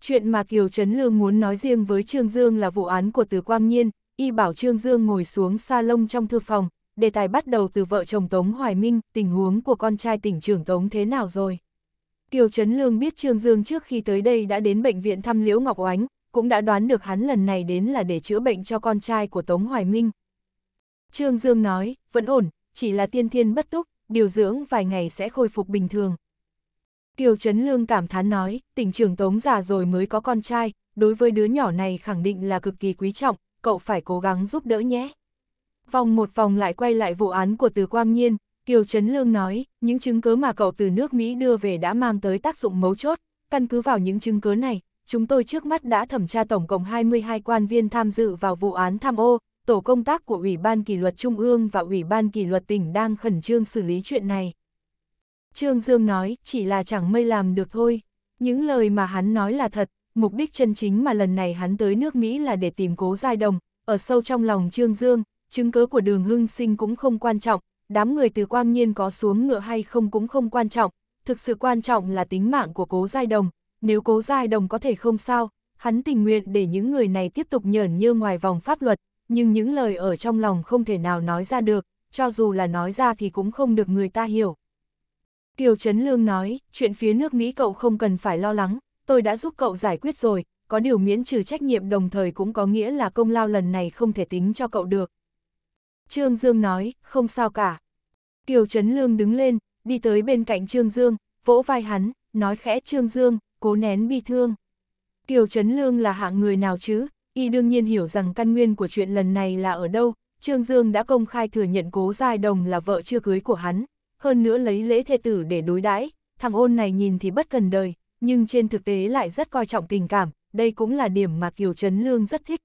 Chuyện mà Kiều Trấn Lương muốn nói riêng với Trương Dương là vụ án của Từ Quang Nhiên, y bảo Trương Dương ngồi xuống salon trong thư phòng, đề tài bắt đầu từ vợ chồng Tống Hoài Minh, tình huống của con trai tỉnh trưởng Tống thế nào rồi. Kiều Trấn Lương biết Trương Dương trước khi tới đây đã đến bệnh viện thăm Liễu Ngọc Oánh, cũng đã đoán được hắn lần này đến là để chữa bệnh cho con trai của Tống Hoài Minh. Trương Dương nói, vẫn ổn, chỉ là tiên thiên bất túc, điều dưỡng vài ngày sẽ khôi phục bình thường. Kiều Trấn Lương cảm thán nói, tỉnh trưởng Tống già rồi mới có con trai, đối với đứa nhỏ này khẳng định là cực kỳ quý trọng, cậu phải cố gắng giúp đỡ nhé. Vòng một vòng lại quay lại vụ án của Từ Quang Nhiên, Kiều Trấn Lương nói, những chứng cứ mà cậu từ nước Mỹ đưa về đã mang tới tác dụng mấu chốt, căn cứ vào những chứng cứ này, chúng tôi trước mắt đã thẩm tra tổng cộng 22 quan viên tham dự vào vụ án tham ô, tổ công tác của Ủy ban Kỷ luật Trung ương và Ủy ban Kỷ luật tỉnh đang khẩn trương xử lý chuyện này. Trương Dương nói, chỉ là chẳng mây làm được thôi. Những lời mà hắn nói là thật, mục đích chân chính mà lần này hắn tới nước Mỹ là để tìm cố giai đồng. Ở sâu trong lòng Trương Dương, chứng cứ của đường hưng sinh cũng không quan trọng, đám người từ quang nhiên có xuống ngựa hay không cũng không quan trọng, thực sự quan trọng là tính mạng của cố giai đồng, nếu cố giai đồng có thể không sao, hắn tình nguyện để những người này tiếp tục nhởn như ngoài vòng pháp luật, nhưng những lời ở trong lòng không thể nào nói ra được, cho dù là nói ra thì cũng không được người ta hiểu. Kiều Trấn Lương nói, chuyện phía nước Mỹ cậu không cần phải lo lắng, tôi đã giúp cậu giải quyết rồi, có điều miễn trừ trách nhiệm đồng thời cũng có nghĩa là công lao lần này không thể tính cho cậu được. Trương Dương nói, không sao cả. Kiều Trấn Lương đứng lên, đi tới bên cạnh Trương Dương, vỗ vai hắn, nói khẽ Trương Dương, cố nén bi thương. Kiều Trấn Lương là hạng người nào chứ, y đương nhiên hiểu rằng căn nguyên của chuyện lần này là ở đâu, Trương Dương đã công khai thừa nhận cố giai đồng là vợ chưa cưới của hắn, hơn nữa lấy lễ thê tử để đối đãi thằng ôn này nhìn thì bất cần đời, nhưng trên thực tế lại rất coi trọng tình cảm, đây cũng là điểm mà Kiều Trấn Lương rất thích.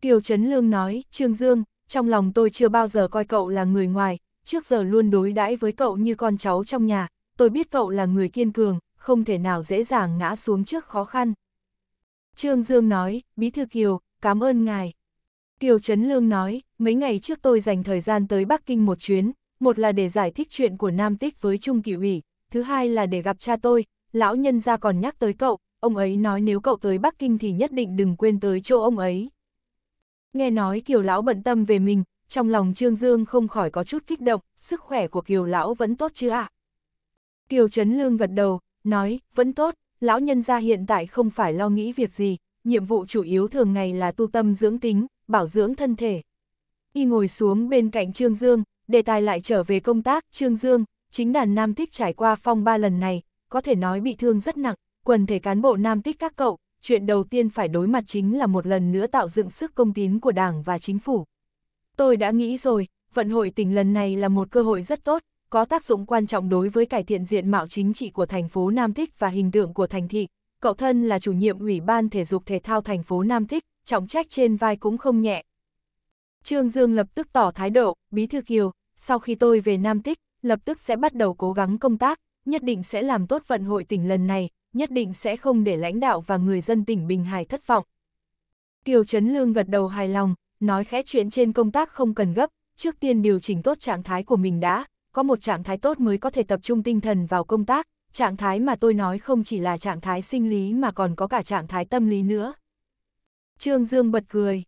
Kiều Trấn Lương nói, Trương Dương, trong lòng tôi chưa bao giờ coi cậu là người ngoài, trước giờ luôn đối đãi với cậu như con cháu trong nhà, tôi biết cậu là người kiên cường, không thể nào dễ dàng ngã xuống trước khó khăn. Trương Dương nói, Bí Thư Kiều, cảm ơn ngài. Kiều Trấn Lương nói, mấy ngày trước tôi dành thời gian tới Bắc Kinh một chuyến, một là để giải thích chuyện của Nam Tích với Trung Kỳ ủy, thứ hai là để gặp cha tôi, lão nhân ra còn nhắc tới cậu, ông ấy nói nếu cậu tới Bắc Kinh thì nhất định đừng quên tới chỗ ông ấy. Nghe nói Kiều Lão bận tâm về mình, trong lòng Trương Dương không khỏi có chút kích động, sức khỏe của Kiều Lão vẫn tốt chứ ạ? À? Kiều Trấn Lương gật đầu, nói, vẫn tốt, Lão nhân gia hiện tại không phải lo nghĩ việc gì, nhiệm vụ chủ yếu thường ngày là tu tâm dưỡng tính, bảo dưỡng thân thể. Y ngồi xuống bên cạnh Trương Dương, đề tài lại trở về công tác, Trương Dương, chính đàn Nam Tích trải qua phong ba lần này, có thể nói bị thương rất nặng, quần thể cán bộ Nam Tích các cậu, chuyện đầu tiên phải đối mặt chính là một lần nữa tạo dựng sức công tín của Đảng và Chính phủ. Tôi đã nghĩ rồi, vận hội tỉnh lần này là một cơ hội rất tốt, có tác dụng quan trọng đối với cải thiện diện mạo chính trị của thành phố Nam Thích và hình tượng của thành thị. Cậu thân là chủ nhiệm Ủy ban Thể dục Thể thao thành phố Nam Thích, trọng trách trên vai cũng không nhẹ. Trương Dương lập tức tỏ thái độ, Bí Thư Kiều, sau khi tôi về Nam Tích, lập tức sẽ bắt đầu cố gắng công tác, nhất định sẽ làm tốt vận hội tỉnh lần này, nhất định sẽ không để lãnh đạo và người dân tỉnh Bình Hải thất vọng. Kiều Trấn Lương gật đầu hài lòng, nói khẽ chuyện trên công tác không cần gấp, trước tiên điều chỉnh tốt trạng thái của mình đã, có một trạng thái tốt mới có thể tập trung tinh thần vào công tác, trạng thái mà tôi nói không chỉ là trạng thái sinh lý mà còn có cả trạng thái tâm lý nữa. Trương Dương bật cười.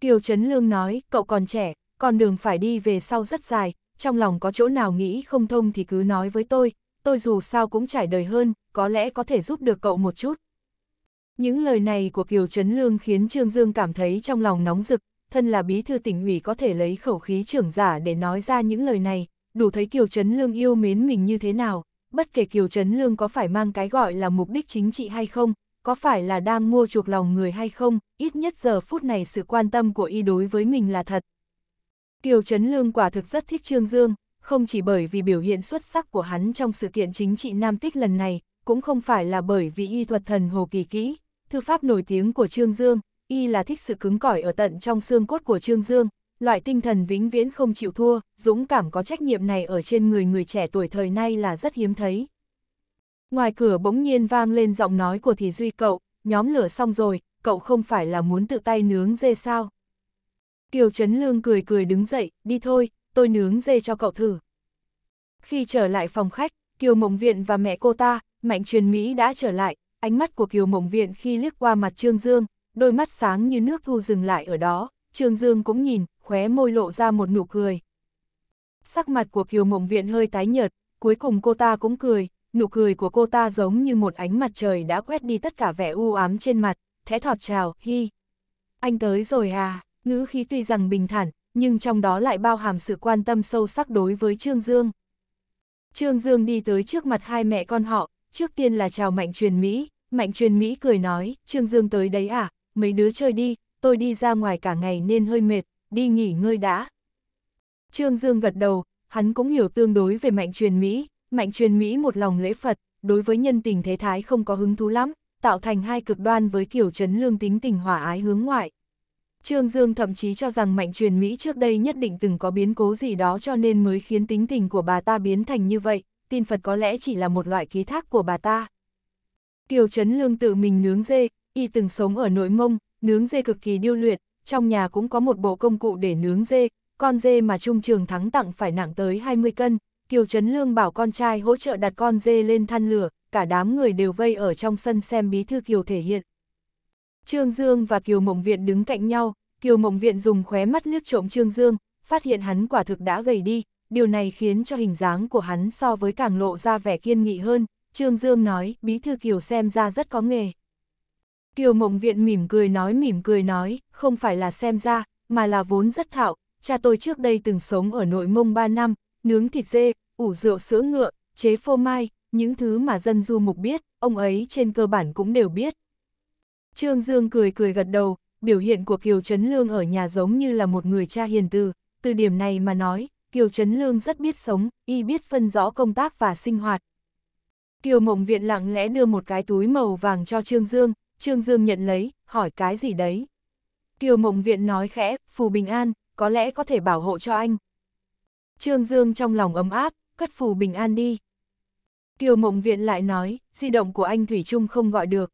Kiều Trấn Lương nói, cậu còn trẻ, con đường phải đi về sau rất dài, trong lòng có chỗ nào nghĩ không thông thì cứ nói với tôi, tôi dù sao cũng trải đời hơn, có lẽ có thể giúp được cậu một chút. Những lời này của Kiều Trấn Lương khiến Trương Dương cảm thấy trong lòng nóng rực, thân là bí thư tỉnh ủy có thể lấy khẩu khí trưởng giả để nói ra những lời này, đủ thấy Kiều Trấn Lương yêu mến mình như thế nào, bất kể Kiều Trấn Lương có phải mang cái gọi là mục đích chính trị hay không, có phải là đang mua chuộc lòng người hay không, ít nhất giờ phút này sự quan tâm của y đối với mình là thật. Kiều Trấn Lương quả thực rất thích Trương Dương, không chỉ bởi vì biểu hiện xuất sắc của hắn trong sự kiện chính trị Nam Tích lần này, cũng không phải là bởi vì y thuật thần hồ kỳ kỹ, thư pháp nổi tiếng của Trương Dương, y là thích sự cứng cỏi ở tận trong xương cốt của Trương Dương, loại tinh thần vĩnh viễn không chịu thua, dũng cảm có trách nhiệm này ở trên người người trẻ tuổi thời nay là rất hiếm thấy. Ngoài cửa bỗng nhiên vang lên giọng nói của Thì Duy cậu, nhóm lửa xong rồi, cậu không phải là muốn tự tay nướng dê sao? Kiều Trấn Lương cười cười đứng dậy, đi thôi, tôi nướng dê cho cậu thử. Khi trở lại phòng khách, Kiều Mộng Viện và mẹ cô ta, mạnh truyền Mỹ đã trở lại, ánh mắt của Kiều Mộng Viện khi liếc qua mặt Trương Dương, đôi mắt sáng như nước thu dừng lại ở đó, Trương Dương cũng nhìn, khóe môi lộ ra một nụ cười. Sắc mặt của Kiều Mộng Viện hơi tái nhợt, cuối cùng cô ta cũng cười, nụ cười của cô ta giống như một ánh mặt trời đã quét đi tất cả vẻ u ám trên mặt, thẽ thọt chào, hi. Anh tới rồi à, ngữ khí tuy rằng bình thản, nhưng trong đó lại bao hàm sự quan tâm sâu sắc đối với Trương Dương. Trương Dương đi tới trước mặt hai mẹ con họ, trước tiên là chào Mạnh Truyền Mỹ, Mạnh Truyền Mỹ cười nói, Trương Dương tới đấy à, mấy đứa chơi đi, tôi đi ra ngoài cả ngày nên hơi mệt, đi nghỉ ngơi đã. Trương Dương gật đầu, hắn cũng hiểu tương đối về Mạnh Truyền Mỹ, Mạnh Truyền Mỹ một lòng lễ Phật, đối với nhân tình thế thái không có hứng thú lắm, tạo thành hai cực đoan với kiểu trấn lương tính tình hòa ái hướng ngoại. Trương Dương thậm chí cho rằng mạnh truyền Mỹ trước đây nhất định từng có biến cố gì đó cho nên mới khiến tính tình của bà ta biến thành như vậy, tin Phật có lẽ chỉ là một loại ký thác của bà ta. Kiều Trấn Lương tự mình nướng dê, y từng sống ở nội mông, nướng dê cực kỳ điêu luyện, trong nhà cũng có một bộ công cụ để nướng dê, con dê mà Trung Trường Thắng tặng phải nặng tới 20 cân, Kiều Trấn Lương bảo con trai hỗ trợ đặt con dê lên than lửa, cả đám người đều vây ở trong sân xem bí thư Kiều thể hiện. Trương Dương và Kiều Mộng Viện đứng cạnh nhau, Kiều Mộng Viện dùng khóe mắt liếc trộm Trương Dương, phát hiện hắn quả thực đã gầy đi, điều này khiến cho hình dáng của hắn so với càng lộ ra vẻ kiên nghị hơn, Trương Dương nói, Bí Thư Kiều xem ra rất có nghề. Kiều Mộng Viện mỉm cười nói mỉm cười nói, không phải là xem ra, mà là vốn rất thạo, cha tôi trước đây từng sống ở nội mông 3 năm, nướng thịt dê, ủ rượu sữa ngựa, chế phô mai, những thứ mà dân du mục biết, ông ấy trên cơ bản cũng đều biết. Trương Dương cười cười gật đầu, biểu hiện của Kiều Trấn Lương ở nhà giống như là một người cha hiền từ, từ điểm này mà nói, Kiều Trấn Lương rất biết sống, y biết phân rõ công tác và sinh hoạt. Kiều Mộng Viện lặng lẽ đưa một cái túi màu vàng cho Trương Dương, Trương Dương nhận lấy, hỏi cái gì đấy. Kiều Mộng Viện nói khẽ, phù bình an, có lẽ có thể bảo hộ cho anh. Trương Dương trong lòng ấm áp, cất phù bình an đi. Kiều Mộng Viện lại nói, di động của anh Thủy Trung không gọi được.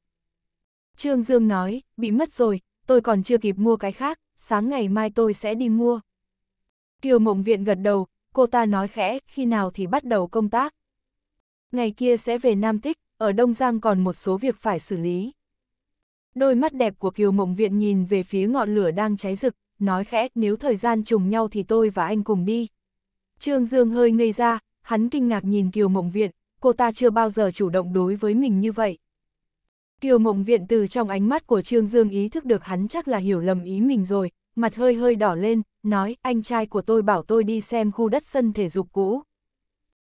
Trương Dương nói, bị mất rồi, tôi còn chưa kịp mua cái khác, sáng ngày mai tôi sẽ đi mua. Kiều Mộng Viện gật đầu, cô ta nói khẽ, khi nào thì bắt đầu công tác. Ngày kia sẽ về Nam Tích, ở Đông Giang còn một số việc phải xử lý. Đôi mắt đẹp của Kiều Mộng Viện nhìn về phía ngọn lửa đang cháy rực, nói khẽ, nếu thời gian trùng nhau thì tôi và anh cùng đi. Trương Dương hơi ngây ra, hắn kinh ngạc nhìn Kiều Mộng Viện, cô ta chưa bao giờ chủ động đối với mình như vậy. Kiều Mộng Viện từ trong ánh mắt của Trương Dương ý thức được hắn chắc là hiểu lầm ý mình rồi, mặt hơi hơi đỏ lên, nói anh trai của tôi bảo tôi đi xem khu đất sân thể dục cũ.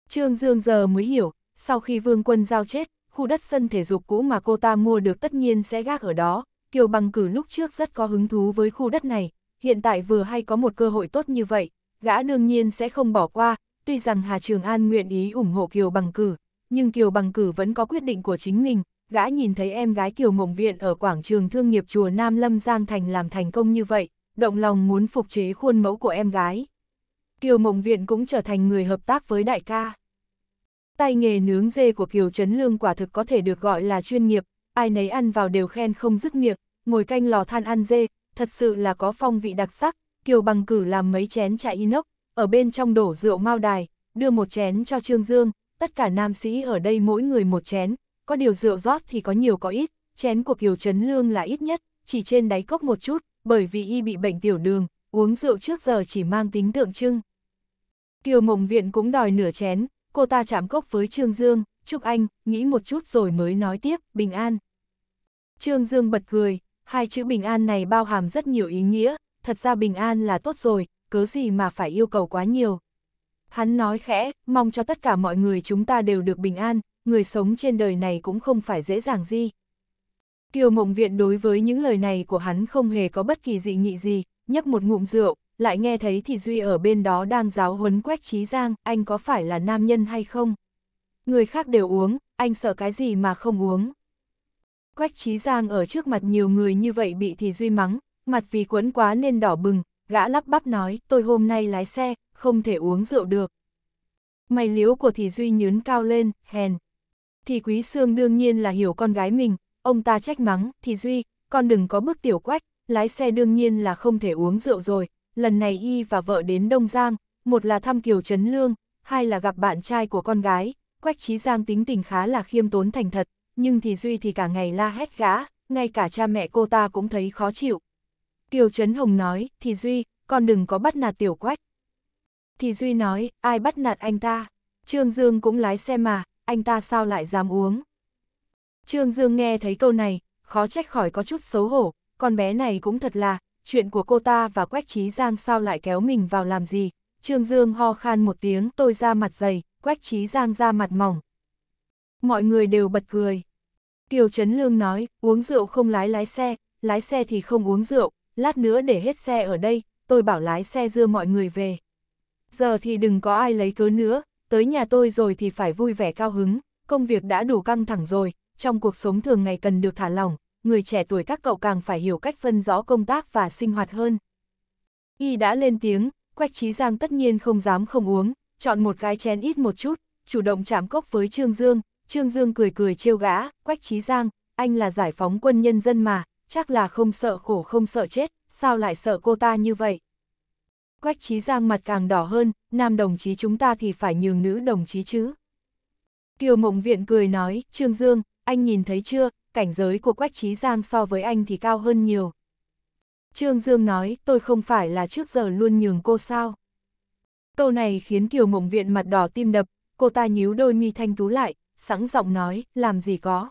Trương Dương giờ mới hiểu, sau khi Vương Quân Giao chết, khu đất sân thể dục cũ mà cô ta mua được tất nhiên sẽ gác ở đó. Kiều Bằng Cử lúc trước rất có hứng thú với khu đất này, hiện tại vừa hay có một cơ hội tốt như vậy, gã đương nhiên sẽ không bỏ qua, tuy rằng Hà Trường An nguyện ý ủng hộ Kiều Bằng Cử, nhưng Kiều Bằng Cử vẫn có quyết định của chính mình, gã nhìn thấy em gái Kiều Mộng Viện ở quảng trường thương nghiệp chùa Nam Lâm Giang Thành làm thành công như vậy, động lòng muốn phục chế khuôn mẫu của em gái. Kiều Mộng Viện cũng trở thành người hợp tác với đại ca. Tay nghề nướng dê của Kiều Trấn Lương quả thực có thể được gọi là chuyên nghiệp, ai nấy ăn vào đều khen không dứt miệng, ngồi canh lò than ăn dê, thật sự là có phong vị đặc sắc, Kiều bằng cử làm mấy chén trà inox, ở bên trong đổ rượu mao đài, đưa một chén cho Trương Dương, tất cả nam sĩ ở đây mỗi người một chén, có điều rượu rót thì có nhiều có ít, chén của Kiều Trấn Lương là ít nhất, chỉ trên đáy cốc một chút, bởi vì y bị bệnh tiểu đường, uống rượu trước giờ chỉ mang tính tượng trưng. Kiều Mộng Viện cũng đòi nửa chén, cô ta chạm cốc với Trương Dương, Trúc Anh, nghĩ một chút rồi mới nói tiếp, bình an. Trương Dương bật cười, hai chữ bình an này bao hàm rất nhiều ý nghĩa, thật ra bình an là tốt rồi, cớ gì mà phải yêu cầu quá nhiều. Hắn nói khẽ, mong cho tất cả mọi người chúng ta đều được bình an, người sống trên đời này cũng không phải dễ dàng gì, Kiều Mộng Viện đối với những lời này của hắn không hề có bất kỳ dị nghị gì, nhấp một ngụm rượu, lại nghe thấy thì Duy ở bên đó đang giáo huấn Quách Trí Giang, anh có phải là nam nhân hay không? Người khác đều uống, anh sợ cái gì mà không uống? Quách Trí Giang ở trước mặt nhiều người như vậy bị thì Duy mắng, mặt vì quấn quá nên đỏ bừng, gã lắp bắp nói, tôi hôm nay lái xe, không thể uống rượu được. Mày liếu của thì Duy nhớn cao lên, hèn. Thì Quý Sương đương nhiên là hiểu con gái mình, ông ta trách mắng, thì Duy, con đừng có bước tiểu quách, lái xe đương nhiên là không thể uống rượu rồi, lần này y và vợ đến Đông Giang, một là thăm Kiều Trấn Lương, hai là gặp bạn trai của con gái, Quách Trí Giang tính tình khá là khiêm tốn thành thật, nhưng thì Duy thì cả ngày la hét gã, ngay cả cha mẹ cô ta cũng thấy khó chịu. Kiều Trấn Hồng nói, thì Duy, con đừng có bắt nạt tiểu quách. Thì Duy nói, ai bắt nạt anh ta? Trương Dương cũng lái xe mà, anh ta sao lại dám uống? Trương Dương nghe thấy câu này, khó trách khỏi có chút xấu hổ, con bé này cũng thật là, chuyện của cô ta và Quách Trí Giang sao lại kéo mình vào làm gì. Trương Dương ho khan một tiếng tôi ra mặt dày, Quách Trí Giang ra mặt mỏng. Mọi người đều bật cười. Kiều Trấn Lương nói, uống rượu không lái lái xe, lái xe thì không uống rượu, lát nữa để hết xe ở đây, tôi bảo lái xe đưa mọi người về. Giờ thì đừng có ai lấy cớ nữa, tới nhà tôi rồi thì phải vui vẻ cao hứng, công việc đã đủ căng thẳng rồi, trong cuộc sống thường ngày cần được thả lỏng, người trẻ tuổi các cậu càng phải hiểu cách phân rõ công tác và sinh hoạt hơn. Y đã lên tiếng, Quách Trí Giang tất nhiên không dám không uống, chọn một cái chén ít một chút, chủ động chạm cốc với Trương Dương, Trương Dương cười cười trêu gã, Quách Trí Giang, anh là giải phóng quân nhân dân mà, chắc là không sợ khổ không sợ chết, sao lại sợ cô ta như vậy? Quách Trí Giang mặt càng đỏ hơn, nam đồng chí chúng ta thì phải nhường nữ đồng chí chứ. Kiều Mộng Viện cười nói, Trương Dương, anh nhìn thấy chưa, cảnh giới của Quách Trí Giang so với anh thì cao hơn nhiều. Trương Dương nói, tôi không phải là trước giờ luôn nhường cô sao. Câu này khiến Kiều Mộng Viện mặt đỏ tim đập, cô ta nhíu đôi mi thanh tú lại, sẵn giọng nói, làm gì có.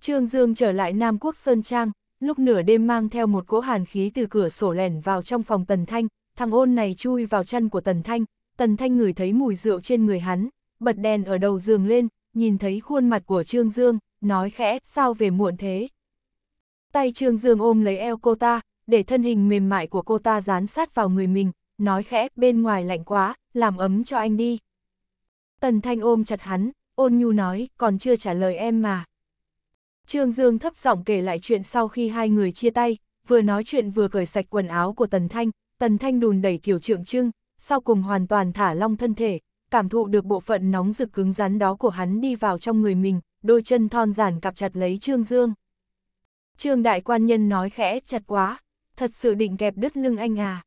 Trương Dương trở lại Nam Quốc Sơn Trang, lúc nửa đêm mang theo một cỗ hàn khí từ cửa sổ lẻn vào trong phòng Tần Thanh, thằng ôn này chui vào chân của Tần Thanh, Tần Thanh ngửi thấy mùi rượu trên người hắn, bật đèn ở đầu giường lên, nhìn thấy khuôn mặt của Trương Dương, nói khẽ, sao về muộn thế? Tay Trương Dương ôm lấy eo cô ta, để thân hình mềm mại của cô ta dán sát vào người mình, nói khẽ, bên ngoài lạnh quá, làm ấm cho anh đi. Tần Thanh ôm chặt hắn, ôn nhu nói, còn chưa trả lời em mà. Trương Dương thấp giọng kể lại chuyện sau khi hai người chia tay, vừa nói chuyện vừa cởi sạch quần áo của Tần Thanh, Tần Thanh đùn đẩy kiểu trượng trưng, sau cùng hoàn toàn thả long thân thể, cảm thụ được bộ phận nóng rực cứng rắn đó của hắn đi vào trong người mình, đôi chân thon giản cặp chặt lấy Trương Dương. Trương đại quan nhân nói khẽ, chặt quá, thật sự định kẹp đứt lưng anh à.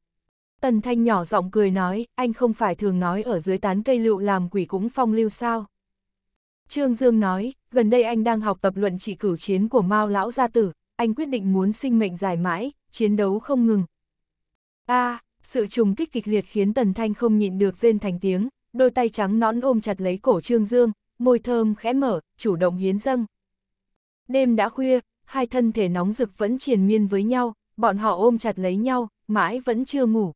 Tần Thanh nhỏ giọng cười nói, anh không phải thường nói ở dưới tán cây lựu làm quỷ cũng phong lưu sao. Trương Dương nói, gần đây anh đang học tập luận trị cử chiến của Mao Lão Gia Tử, anh quyết định muốn sinh mệnh dài mãi, chiến đấu không ngừng. a sự trùng kích kịch liệt khiến Tần Thanh không nhịn được rên thành tiếng, đôi tay trắng nõn ôm chặt lấy cổ Trương Dương, môi thơm khẽ mở, chủ động hiến dâng. Đêm đã khuya, hai thân thể nóng rực vẫn triền miên với nhau, bọn họ ôm chặt lấy nhau, mãi vẫn chưa ngủ.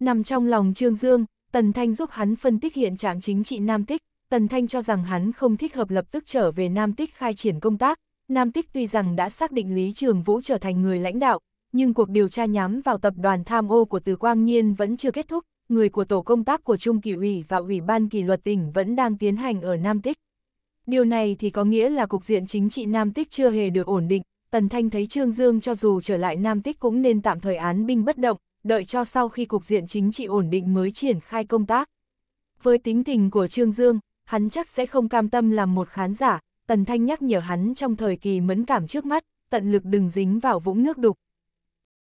Nằm trong lòng Trương Dương, Tần Thanh giúp hắn phân tích hiện trạng chính trị Nam Tích, Tần Thanh cho rằng hắn không thích hợp lập tức trở về Nam Tích khai triển công tác. Nam Tích tuy rằng đã xác định Lý Trường Vũ trở thành người lãnh đạo, nhưng cuộc điều tra nhắm vào tập đoàn tham ô của Từ Quang Nhiên vẫn chưa kết thúc, người của tổ công tác của Trung kỳ ủy và Ủy ban kỷ luật tỉnh vẫn đang tiến hành ở Nam Tích. Điều này thì có nghĩa là cục diện chính trị Nam Tích chưa hề được ổn định, Tần Thanh thấy Trương Dương cho dù trở lại Nam Tích cũng nên tạm thời án binh bất động, đợi cho sau khi cục diện chính trị ổn định mới triển khai công tác. Với tính tình của Trương Dương, hắn chắc sẽ không cam tâm làm một khán giả, Tần Thanh nhắc nhở hắn trong thời kỳ mẫn cảm trước mắt, tận lực đừng dính vào vũng nước đục.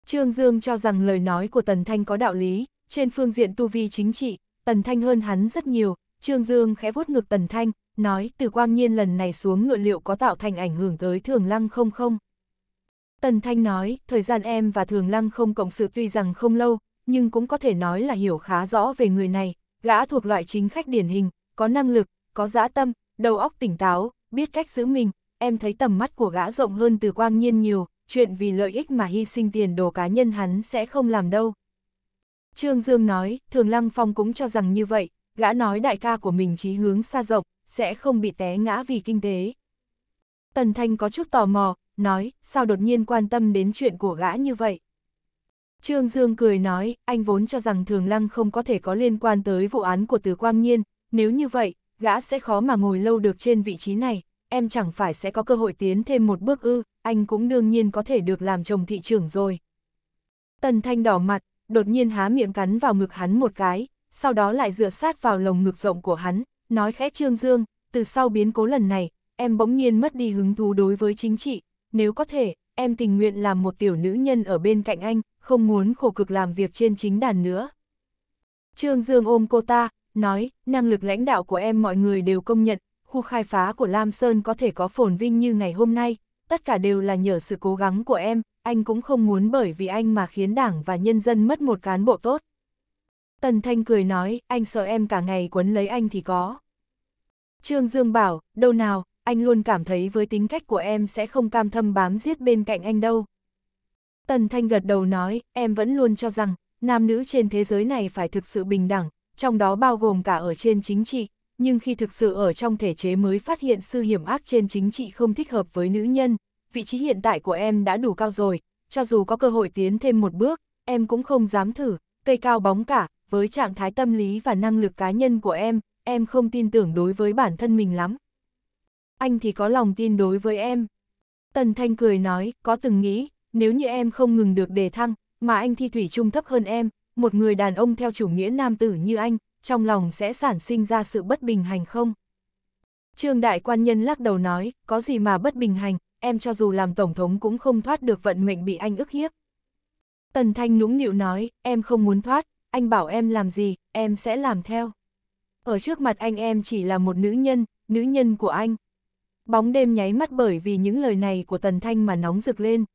Trương Dương cho rằng lời nói của Tần Thanh có đạo lý, trên phương diện tu vi chính trị, Tần Thanh hơn hắn rất nhiều, Trương Dương khẽ vuốt ngực Tần Thanh, nói từ quang nhiên lần này xuống ngựa liệu có tạo thành ảnh hưởng tới thường lăng không không? Tần Thanh nói, thời gian em và thường lăng không cộng sự tuy rằng không lâu, nhưng cũng có thể nói là hiểu khá rõ về người này, gã thuộc loại chính khách điển hình, có năng lực, có dã tâm, đầu óc tỉnh táo, biết cách giữ mình, em thấy tầm mắt của gã rộng hơn từ quang nhiên nhiều, chuyện vì lợi ích mà hy sinh tiền đồ cá nhân hắn sẽ không làm đâu. Trương Dương nói, Thường Lăng Phong cũng cho rằng như vậy, gã nói đại ca của mình chí hướng xa rộng, sẽ không bị té ngã vì kinh tế. Tần Thanh có chút tò mò, nói, sao đột nhiên quan tâm đến chuyện của gã như vậy? Trương Dương cười nói, anh vốn cho rằng Thường Lăng không có thể có liên quan tới vụ án của Từ Quang Nhiên, nếu như vậy, gã sẽ khó mà ngồi lâu được trên vị trí này, em chẳng phải sẽ có cơ hội tiến thêm một bước ư, anh cũng đương nhiên có thể được làm chồng thị trưởng rồi. Tần Thanh đỏ mặt, đột nhiên há miệng cắn vào ngực hắn một cái, sau đó lại dựa sát vào lồng ngực rộng của hắn, nói khẽ Trương Dương, từ sau biến cố lần này, em bỗng nhiên mất đi hứng thú đối với chính trị, nếu có thể, em tình nguyện làm một tiểu nữ nhân ở bên cạnh anh, không muốn khổ cực làm việc trên chính đàn nữa. Trương Dương ôm cô ta, nói, năng lực lãnh đạo của em mọi người đều công nhận, khu khai phá của Lam Sơn có thể có phồn vinh như ngày hôm nay, tất cả đều là nhờ sự cố gắng của em, anh cũng không muốn bởi vì anh mà khiến đảng và nhân dân mất một cán bộ tốt. Tần Thanh cười nói, anh sợ em cả ngày quấn lấy anh thì có. Trương Dương bảo, đâu nào, anh luôn cảm thấy với tính cách của em sẽ không cam thâm bám giết bên cạnh anh đâu. Tần Thanh gật đầu nói, em vẫn luôn cho rằng, nam nữ trên thế giới này phải thực sự bình đẳng, trong đó bao gồm cả ở trên chính trị, nhưng khi thực sự ở trong thể chế mới phát hiện sư hiểm ác trên chính trị không thích hợp với nữ nhân, vị trí hiện tại của em đã đủ cao rồi, cho dù có cơ hội tiến thêm một bước, em cũng không dám thử, cây cao bóng cả, với trạng thái tâm lý và năng lực cá nhân của em, em không tin tưởng đối với bản thân mình lắm. Anh thì có lòng tin đối với em. Tần Thanh cười nói, có từng nghĩ, nếu như em không ngừng được đề thăng, mà anh thi thủy trung thấp hơn em, một người đàn ông theo chủ nghĩa nam tử như anh, trong lòng sẽ sản sinh ra sự bất bình hành không? Trương Đại Quan Nhân lắc đầu nói, có gì mà bất bình hành, em cho dù làm Tổng thống cũng không thoát được vận mệnh bị anh ức hiếp. Tần Thanh nũng nịu nói, em không muốn thoát, anh bảo em làm gì, em sẽ làm theo. Ở trước mặt anh em chỉ là một nữ nhân, nữ nhân của anh. Bóng đêm nháy mắt bởi vì những lời này của Tần Thanh mà nóng rực lên.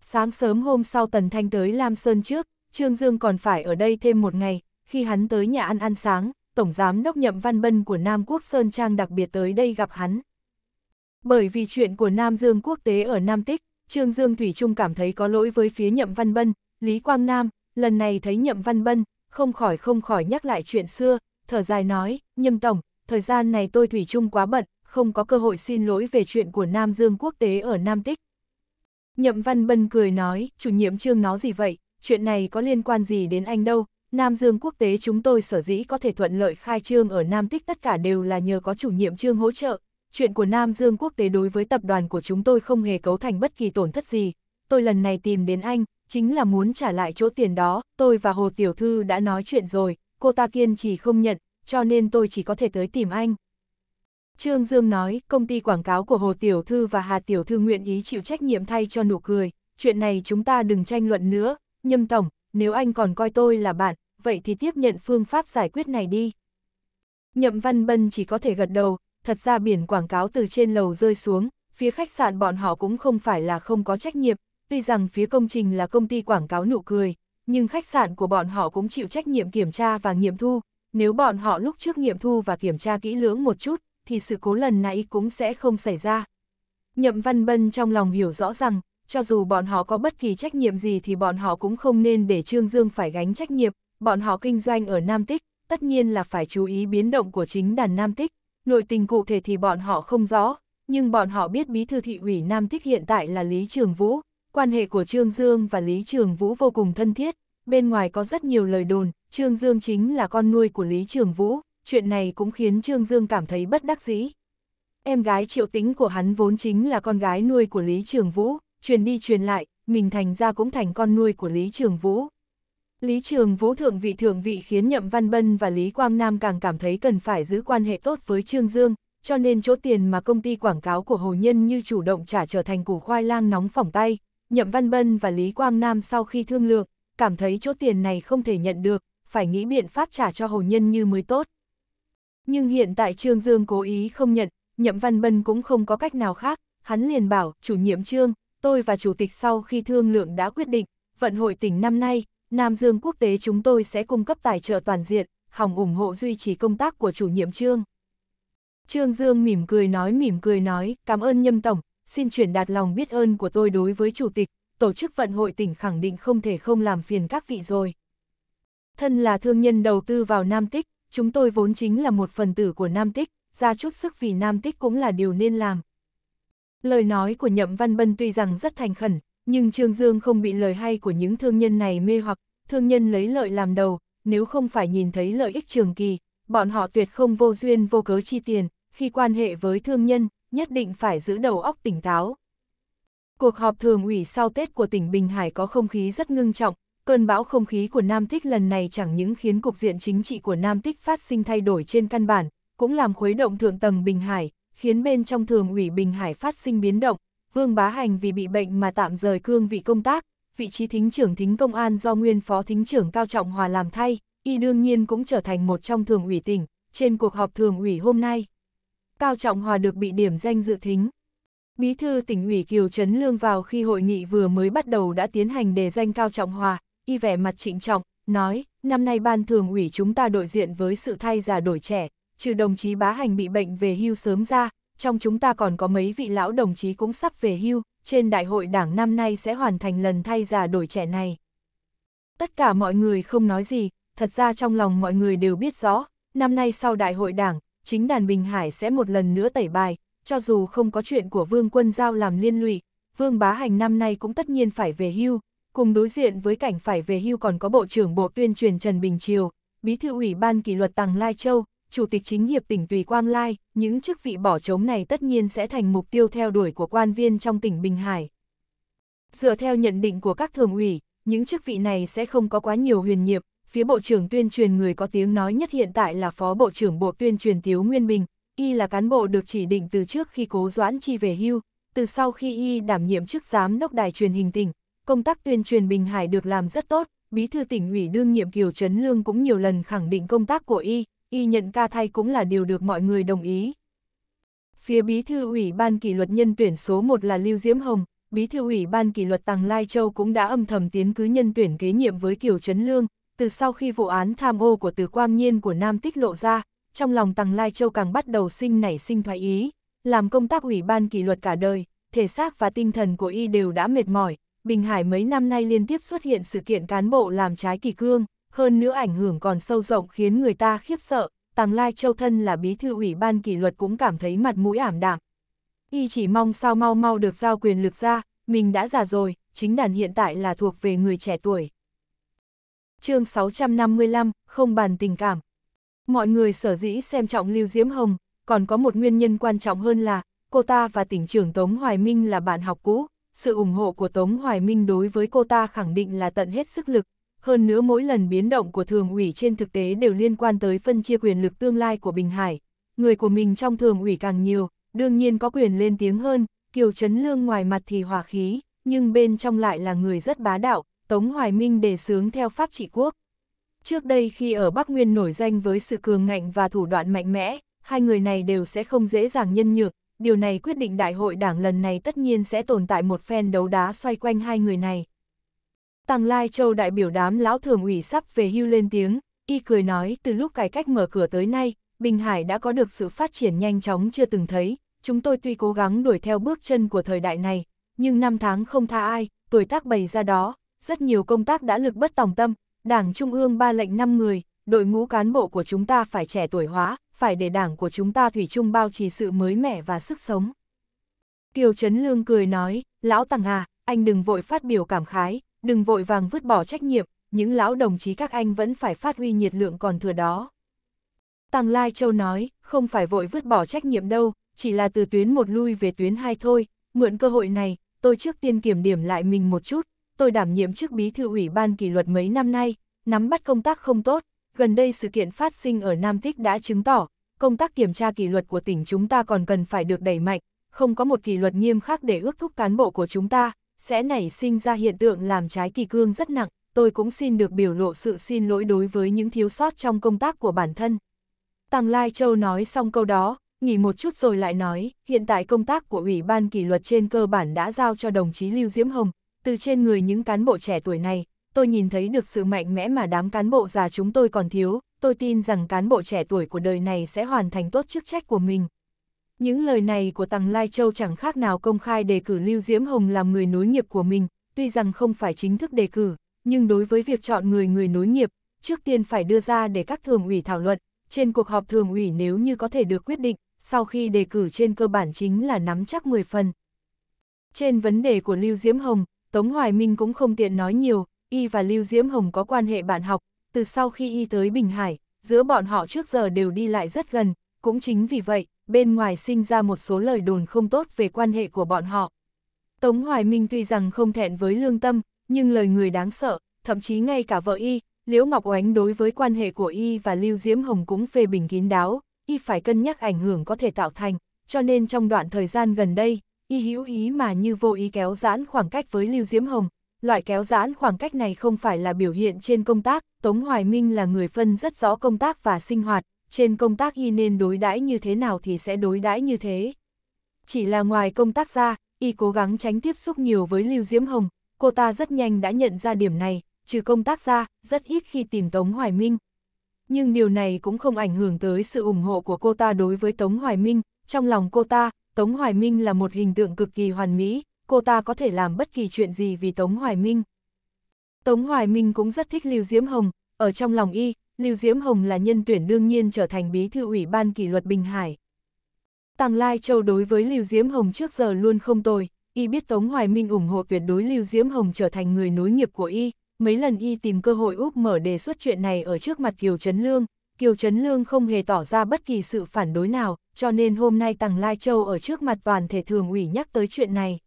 Sáng sớm hôm sau Tần Thanh tới Lam Sơn trước, Trương Dương còn phải ở đây thêm một ngày, khi hắn tới nhà ăn ăn sáng, Tổng Giám Đốc Nhậm Văn Bân của Nam Quốc Sơn Trang đặc biệt tới đây gặp hắn. Bởi vì chuyện của Nam Dương Quốc tế ở Nam Tích, Trương Dương Thủy Trung cảm thấy có lỗi với phía Nhậm Văn Bân, Lý Quang Nam, lần này thấy Nhậm Văn Bân, không khỏi không khỏi nhắc lại chuyện xưa, thở dài nói, Nhâm Tổng, thời gian này tôi Thủy Trung quá bận, không có cơ hội xin lỗi về chuyện của Nam Dương Quốc tế ở Nam Tích. Nhậm Văn Bân cười nói, chủ nhiệm trương nói gì vậy, chuyện này có liên quan gì đến anh đâu, Nam Dương quốc tế chúng tôi sở dĩ có thể thuận lợi khai trương ở Nam Tích tất cả đều là nhờ có chủ nhiệm trương hỗ trợ. Chuyện của Nam Dương quốc tế đối với tập đoàn của chúng tôi không hề cấu thành bất kỳ tổn thất gì. Tôi lần này tìm đến anh, chính là muốn trả lại chỗ tiền đó. Tôi và Hồ Tiểu Thư đã nói chuyện rồi, cô ta kiên trì không nhận, cho nên tôi chỉ có thể tới tìm anh. Trương Dương nói, công ty quảng cáo của Hồ Tiểu Thư và Hà Tiểu Thư nguyện ý chịu trách nhiệm thay cho nụ cười. Chuyện này chúng ta đừng tranh luận nữa, Nhâm Tổng, nếu anh còn coi tôi là bạn, vậy thì tiếp nhận phương pháp giải quyết này đi. Nhậm Văn Bân chỉ có thể gật đầu, thật ra biển quảng cáo từ trên lầu rơi xuống, phía khách sạn bọn họ cũng không phải là không có trách nhiệm, tuy rằng phía công trình là công ty quảng cáo nụ cười, nhưng khách sạn của bọn họ cũng chịu trách nhiệm kiểm tra và nghiệm thu, nếu bọn họ lúc trước nghiệm thu và kiểm tra kỹ lưỡng một chút, thì sự cố lần này cũng sẽ không xảy ra. Nhậm Văn Bân trong lòng hiểu rõ rằng, cho dù bọn họ có bất kỳ trách nhiệm gì thì bọn họ cũng không nên để Trương Dương phải gánh trách nhiệm, bọn họ kinh doanh ở Nam Tích, tất nhiên là phải chú ý biến động của chính đàn Nam Tích, nội tình cụ thể thì bọn họ không rõ, nhưng bọn họ biết bí thư thị ủy Nam Tích hiện tại là Lý Trường Vũ, quan hệ của Trương Dương và Lý Trường Vũ vô cùng thân thiết, bên ngoài có rất nhiều lời đồn, Trương Dương chính là con nuôi của Lý Trường Vũ, chuyện này cũng khiến Trương Dương cảm thấy bất đắc dĩ. Em gái triệu tính của hắn vốn chính là con gái nuôi của Lý Trường Vũ, truyền đi truyền lại, mình thành ra cũng thành con nuôi của Lý Trường Vũ. Lý Trường Vũ thượng vị thượng vị khiến Nhậm Văn Bân và Lý Quang Nam càng cảm thấy cần phải giữ quan hệ tốt với Trương Dương, cho nên chỗ tiền mà công ty quảng cáo của Hồ Nhân như chủ động trả trở thành củ khoai lang nóng phỏng tay. Nhậm Văn Bân và Lý Quang Nam sau khi thương lượng, cảm thấy chỗ tiền này không thể nhận được, phải nghĩ biện pháp trả cho Hồ Nhân như mới tốt. Nhưng hiện tại Trương Dương cố ý không nhận, Nhậm Văn Bân cũng không có cách nào khác, hắn liền bảo, chủ nhiệm Trương, tôi và Chủ tịch sau khi thương lượng đã quyết định, vận hội tỉnh năm nay, Nam Dương quốc tế chúng tôi sẽ cung cấp tài trợ toàn diện, hòng ủng hộ duy trì công tác của chủ nhiệm trương. Trương Dương mỉm cười nói mỉm cười nói, cảm ơn nhâm tổng, xin chuyển đạt lòng biết ơn của tôi đối với chủ tịch, tổ chức vận hội tỉnh khẳng định không thể không làm phiền các vị rồi. Thân là thương nhân đầu tư vào Nam Tích, chúng tôi vốn chính là một phần tử của Nam Tích, ra chút sức vì Nam Tích cũng là điều nên làm. Lời nói của Nhậm Văn Bân tuy rằng rất thành khẩn, nhưng Trương Dương không bị lời hay của những thương nhân này mê hoặc, thương nhân lấy lợi làm đầu, nếu không phải nhìn thấy lợi ích trường kỳ, bọn họ tuyệt không vô duyên vô cớ chi tiền, khi quan hệ với thương nhân, nhất định phải giữ đầu óc tỉnh táo. Cuộc họp thường ủy sau Tết của tỉnh Bình Hải có không khí rất ngưng trọng, cơn bão không khí của Nam Tích lần này chẳng những khiến cục diện chính trị của Nam Tích phát sinh thay đổi trên căn bản, cũng làm khuấy động thượng tầng Bình Hải, khiến bên trong thường ủy Bình Hải phát sinh biến động, Vương Bá Hành vì bị bệnh mà tạm rời cương vị công tác, vị trí thính trưởng thính công an do nguyên phó thính trưởng Cao Trọng Hòa làm thay, y đương nhiên cũng trở thành một trong thường ủy tỉnh, trên cuộc họp thường ủy hôm nay. Cao Trọng Hòa được bị điểm danh dự thính. Bí thư tỉnh ủy Kiều Trấn Lương vào khi hội nghị vừa mới bắt đầu đã tiến hành đề danh Cao Trọng Hòa, y vẻ mặt trịnh trọng, nói, năm nay ban thường ủy chúng ta đội diện với sự thay già đổi trẻ, trừ đồng chí bá hành bị bệnh về hưu sớm ra, trong chúng ta còn có mấy vị lão đồng chí cũng sắp về hưu, trên đại hội đảng năm nay sẽ hoàn thành lần thay già đổi trẻ này. Tất cả mọi người không nói gì, thật ra trong lòng mọi người đều biết rõ, năm nay sau đại hội đảng, chính đàn Bình Hải sẽ một lần nữa tẩy bài, cho dù không có chuyện của Vương Quân Giao làm liên lụy, Vương Bá Hành năm nay cũng tất nhiên phải về hưu, cùng đối diện với cảnh phải về hưu còn có Bộ trưởng Bộ Tuyên truyền Trần Bình Triều, Bí thư ủy ban kỷ luật Tàng Lai Châu, Chủ tịch chính Hiệp tỉnh Tùy Quang Lai, những chức vị bỏ trống này tất nhiên sẽ thành mục tiêu theo đuổi của quan viên trong tỉnh Bình Hải. Dựa theo nhận định của các thường ủy, những chức vị này sẽ không có quá nhiều huyền nhiệm, phía Bộ trưởng tuyên truyền người có tiếng nói nhất hiện tại là Phó Bộ trưởng Bộ tuyên truyền Tiếu Nguyên Bình, y là cán bộ được chỉ định từ trước khi cố doãn chi về hưu, từ sau khi y đảm nhiệm chức giám đốc đài truyền hình tỉnh, công tác tuyên truyền Bình Hải được làm rất tốt, bí thư tỉnh ủy đương nhiệm Kiều Trấn Lương cũng nhiều lần khẳng định công tác của y, y nhận ca thay cũng là điều được mọi người đồng ý. Phía bí thư ủy ban kỷ luật nhân tuyển số 1 là Lưu Diễm Hồng, bí thư ủy ban kỷ luật Tằng Lai Châu cũng đã âm thầm tiến cứ nhân tuyển kế nhiệm với Kiều Trấn Lương, từ sau khi vụ án tham ô của Từ Quang Nhiên của Nam Tích lộ ra, trong lòng Tằng Lai Châu càng bắt đầu sinh nảy sinh thoái ý, làm công tác ủy ban kỷ luật cả đời, thể xác và tinh thần của y đều đã mệt mỏi, Bình Hải mấy năm nay liên tiếp xuất hiện sự kiện cán bộ làm trái kỳ cương hơn nữa ảnh hưởng còn sâu rộng khiến người ta khiếp sợ, Tàng Lai Châu thân là bí thư ủy ban kỷ luật cũng cảm thấy mặt mũi ảm đạm. Y chỉ mong sao mau mau được giao quyền lực ra, mình đã già rồi, chính đàn hiện tại là thuộc về người trẻ tuổi. chương 655, không bàn tình cảm. Mọi người sở dĩ xem trọng Lưu Diễm Hồng, còn có một nguyên nhân quan trọng hơn là, cô ta và tỉnh trưởng Tống Hoài Minh là bạn học cũ, sự ủng hộ của Tống Hoài Minh đối với cô ta khẳng định là tận hết sức lực, hơn nữa mỗi lần biến động của thường ủy trên thực tế đều liên quan tới phân chia quyền lực tương lai của Bình Hải. Người của mình trong thường ủy càng nhiều, đương nhiên có quyền lên tiếng hơn, Kiều Trấn Lương ngoài mặt thì hòa khí, nhưng bên trong lại là người rất bá đạo, Tống Hoài Minh đề xướng theo pháp trị quốc. Trước đây khi ở Bắc Nguyên nổi danh với sự cường ngạnh và thủ đoạn mạnh mẽ, hai người này đều sẽ không dễ dàng nhân nhược, điều này quyết định đại hội đảng lần này tất nhiên sẽ tồn tại một phen đấu đá xoay quanh hai người này. Tàng Lai Châu đại biểu đám lão thường ủy sắp về hưu lên tiếng, y cười nói từ lúc cải cách mở cửa tới nay, Bình Hải đã có được sự phát triển nhanh chóng chưa từng thấy, chúng tôi tuy cố gắng đuổi theo bước chân của thời đại này, nhưng năm tháng không tha ai, tuổi tác bày ra đó, rất nhiều công tác đã lực bất tòng tâm, Đảng Trung ương ba lệnh năm người, đội ngũ cán bộ của chúng ta phải trẻ tuổi hóa, phải để đảng của chúng ta thủy chung bao trì sự mới mẻ và sức sống. Kiều Trấn Lương cười nói, lão Tằng à, anh đừng vội phát biểu cảm khái, đừng vội vàng vứt bỏ trách nhiệm, những lão đồng chí các anh vẫn phải phát huy nhiệt lượng còn thừa đó. Tăng Lai Châu nói, không phải vội vứt bỏ trách nhiệm đâu, chỉ là từ tuyến một lui về tuyến hai thôi, mượn cơ hội này, tôi trước tiên kiểm điểm lại mình một chút, tôi đảm nhiệm chức bí thư ủy ban kỷ luật mấy năm nay, nắm bắt công tác không tốt, gần đây sự kiện phát sinh ở Nam Thích đã chứng tỏ, công tác kiểm tra kỷ luật của tỉnh chúng ta còn cần phải được đẩy mạnh, không có một kỷ luật nghiêm khắc để ước thúc cán bộ của chúng ta, sẽ nảy sinh ra hiện tượng làm trái kỳ cương rất nặng, tôi cũng xin được biểu lộ sự xin lỗi đối với những thiếu sót trong công tác của bản thân. Tăng Lai Châu nói xong câu đó, nghỉ một chút rồi lại nói, hiện tại công tác của Ủy ban kỷ luật trên cơ bản đã giao cho đồng chí Lưu Diễm Hồng, từ trên người những cán bộ trẻ tuổi này, tôi nhìn thấy được sự mạnh mẽ mà đám cán bộ già chúng tôi còn thiếu, tôi tin rằng cán bộ trẻ tuổi của đời này sẽ hoàn thành tốt chức trách của mình. Những lời này của Tằng Lai Châu chẳng khác nào công khai đề cử Lưu Diễm Hồng làm người nối nghiệp của mình, tuy rằng không phải chính thức đề cử, nhưng đối với việc chọn người người nối nghiệp, trước tiên phải đưa ra để các thường ủy thảo luận, trên cuộc họp thường ủy nếu như có thể được quyết định, sau khi đề cử trên cơ bản chính là nắm chắc 10 phần. Trên vấn đề của Lưu Diễm Hồng, Tống Hoài Minh cũng không tiện nói nhiều, y và Lưu Diễm Hồng có quan hệ bạn học, từ sau khi y tới Bình Hải, giữa bọn họ trước giờ đều đi lại rất gần, cũng chính vì vậy, bên ngoài sinh ra một số lời đồn không tốt về quan hệ của bọn họ. Tống Hoài Minh tuy rằng không thẹn với lương tâm, nhưng lời người đáng sợ, thậm chí ngay cả vợ y, Liễu Ngọc Oánh đối với quan hệ của y và Lưu Diễm Hồng cũng phê bình kín đáo, y phải cân nhắc ảnh hưởng có thể tạo thành, cho nên trong đoạn thời gian gần đây, y hữu ý mà như vô ý kéo giãn khoảng cách với Lưu Diễm Hồng. Loại kéo giãn khoảng cách này không phải là biểu hiện trên công tác, Tống Hoài Minh là người phân rất rõ công tác và sinh hoạt, trên công tác y nên đối đãi như thế nào thì sẽ đối đãi như thế. Chỉ là ngoài công tác ra, y cố gắng tránh tiếp xúc nhiều với Lưu Diễm Hồng, cô ta rất nhanh đã nhận ra điểm này, trừ công tác ra, rất ít khi tìm Tống Hoài Minh. Nhưng điều này cũng không ảnh hưởng tới sự ủng hộ của cô ta đối với Tống Hoài Minh, trong lòng cô ta, Tống Hoài Minh là một hình tượng cực kỳ hoàn mỹ, cô ta có thể làm bất kỳ chuyện gì vì Tống Hoài Minh. Tống Hoài Minh cũng rất thích Lưu Diễm Hồng, ở trong lòng y, Lưu Diễm Hồng là nhân tuyển đương nhiên trở thành bí thư ủy ban kỷ luật Bình Hải. Tàng Lai Châu đối với Lưu Diễm Hồng trước giờ luôn không tồi, y biết Tống Hoài Minh ủng hộ tuyệt đối Lưu Diễm Hồng trở thành người nối nghiệp của y, mấy lần y tìm cơ hội úp mở đề xuất chuyện này ở trước mặt Kiều Trấn Lương, Kiều Trấn Lương không hề tỏ ra bất kỳ sự phản đối nào, cho nên hôm nay Tàng Lai Châu ở trước mặt toàn thể thường ủy nhắc tới chuyện này.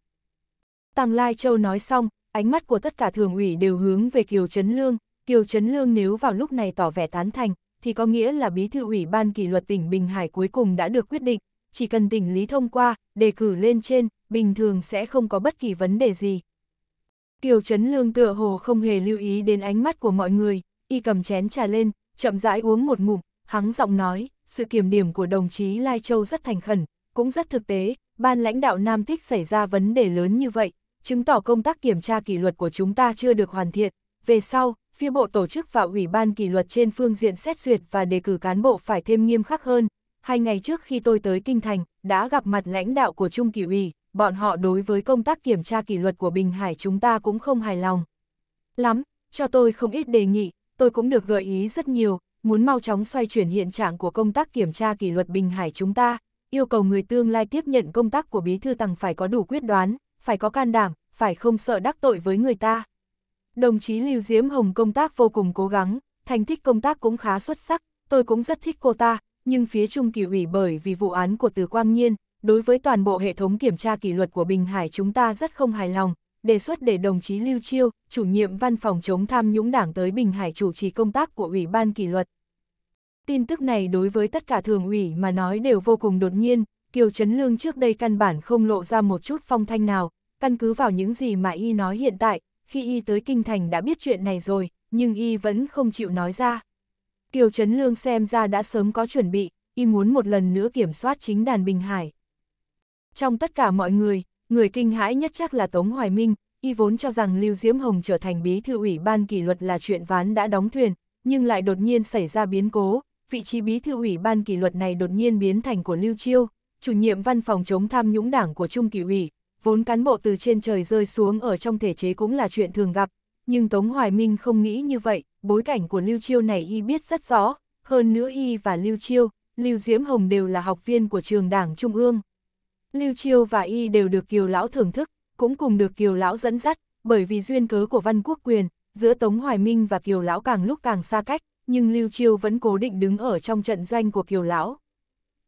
Tàng Lai Châu nói xong, ánh mắt của tất cả thường ủy đều hướng về Kiều Trấn Lương, Kiều Trấn Lương nếu vào lúc này tỏ vẻ tán thành, thì có nghĩa là bí thư ủy ban kỷ luật tỉnh Bình Hải cuối cùng đã được quyết định, chỉ cần tỉnh Lý thông qua, đề cử lên trên, bình thường sẽ không có bất kỳ vấn đề gì. Kiều Trấn Lương tựa hồ không hề lưu ý đến ánh mắt của mọi người, y cầm chén trà lên, chậm rãi uống một ngụm, hắng giọng nói, sự kiểm điểm của đồng chí Lai Châu rất thành khẩn, cũng rất thực tế, ban lãnh đạo Nam Thích xảy ra vấn đề lớn như vậy, chứng tỏ công tác kiểm tra kỷ luật của chúng ta chưa được hoàn thiện, về sau, phía bộ tổ chức và ủy ban kỷ luật trên phương diện xét duyệt và đề cử cán bộ phải thêm nghiêm khắc hơn. Hai ngày trước khi tôi tới Kinh Thành, đã gặp mặt lãnh đạo của Trung kỷ ủy, bọn họ đối với công tác kiểm tra kỷ luật của Bình Hải chúng ta cũng không hài lòng. Lắm, cho tôi không ít đề nghị, tôi cũng được gợi ý rất nhiều, muốn mau chóng xoay chuyển hiện trạng của công tác kiểm tra kỷ luật Bình Hải chúng ta, yêu cầu người tương lai tiếp nhận công tác của Bí Thư Tăng phải có đủ quyết đoán, phải có can đảm, phải không sợ đắc tội với người ta. Đồng chí Lưu Diễm Hồng công tác vô cùng cố gắng, thành tích công tác cũng khá xuất sắc, tôi cũng rất thích cô ta, nhưng phía Trung kỳ ủy bởi vì vụ án của Từ Quang Nhiên, đối với toàn bộ hệ thống kiểm tra kỷ luật của Bình Hải chúng ta rất không hài lòng, đề xuất để đồng chí Lưu Chiêu, chủ nhiệm văn phòng chống tham nhũng đảng tới Bình Hải chủ trì công tác của Ủy ban kỷ luật. Tin tức này đối với tất cả thường ủy mà nói đều vô cùng đột nhiên, Kiều Trấn Lương trước đây căn bản không lộ ra một chút phong thanh nào, căn cứ vào những gì mà y nói hiện tại, khi y tới kinh thành đã biết chuyện này rồi, nhưng y vẫn không chịu nói ra. Kiều Trấn Lương xem ra đã sớm có chuẩn bị, y muốn một lần nữa kiểm soát chính đàn Bình Hải. Trong tất cả mọi người, người kinh hãi nhất chắc là Tống Hoài Minh, y vốn cho rằng Lưu Diễm Hồng trở thành bí thư ủy ban kỷ luật là chuyện ván đã đóng thuyền, nhưng lại đột nhiên xảy ra biến cố, vị trí bí thư ủy ban kỷ luật này đột nhiên biến thành của Lưu Chiêu, chủ nhiệm văn phòng chống tham nhũng đảng của Trung Kỳ ủy, vốn cán bộ từ trên trời rơi xuống ở trong thể chế cũng là chuyện thường gặp, nhưng Tống Hoài Minh không nghĩ như vậy, bối cảnh của Lưu Chiêu này y biết rất rõ, hơn nữa y và Lưu Chiêu, Lưu Diễm Hồng đều là học viên của trường đảng Trung ương. Lưu Chiêu và y đều được Kiều Lão thưởng thức, cũng cùng được Kiều Lão dẫn dắt, bởi vì duyên cớ của văn quốc quyền, giữa Tống Hoài Minh và Kiều Lão càng lúc càng xa cách, nhưng Lưu Chiêu vẫn cố định đứng ở trong trận doanh của Kiều Lão.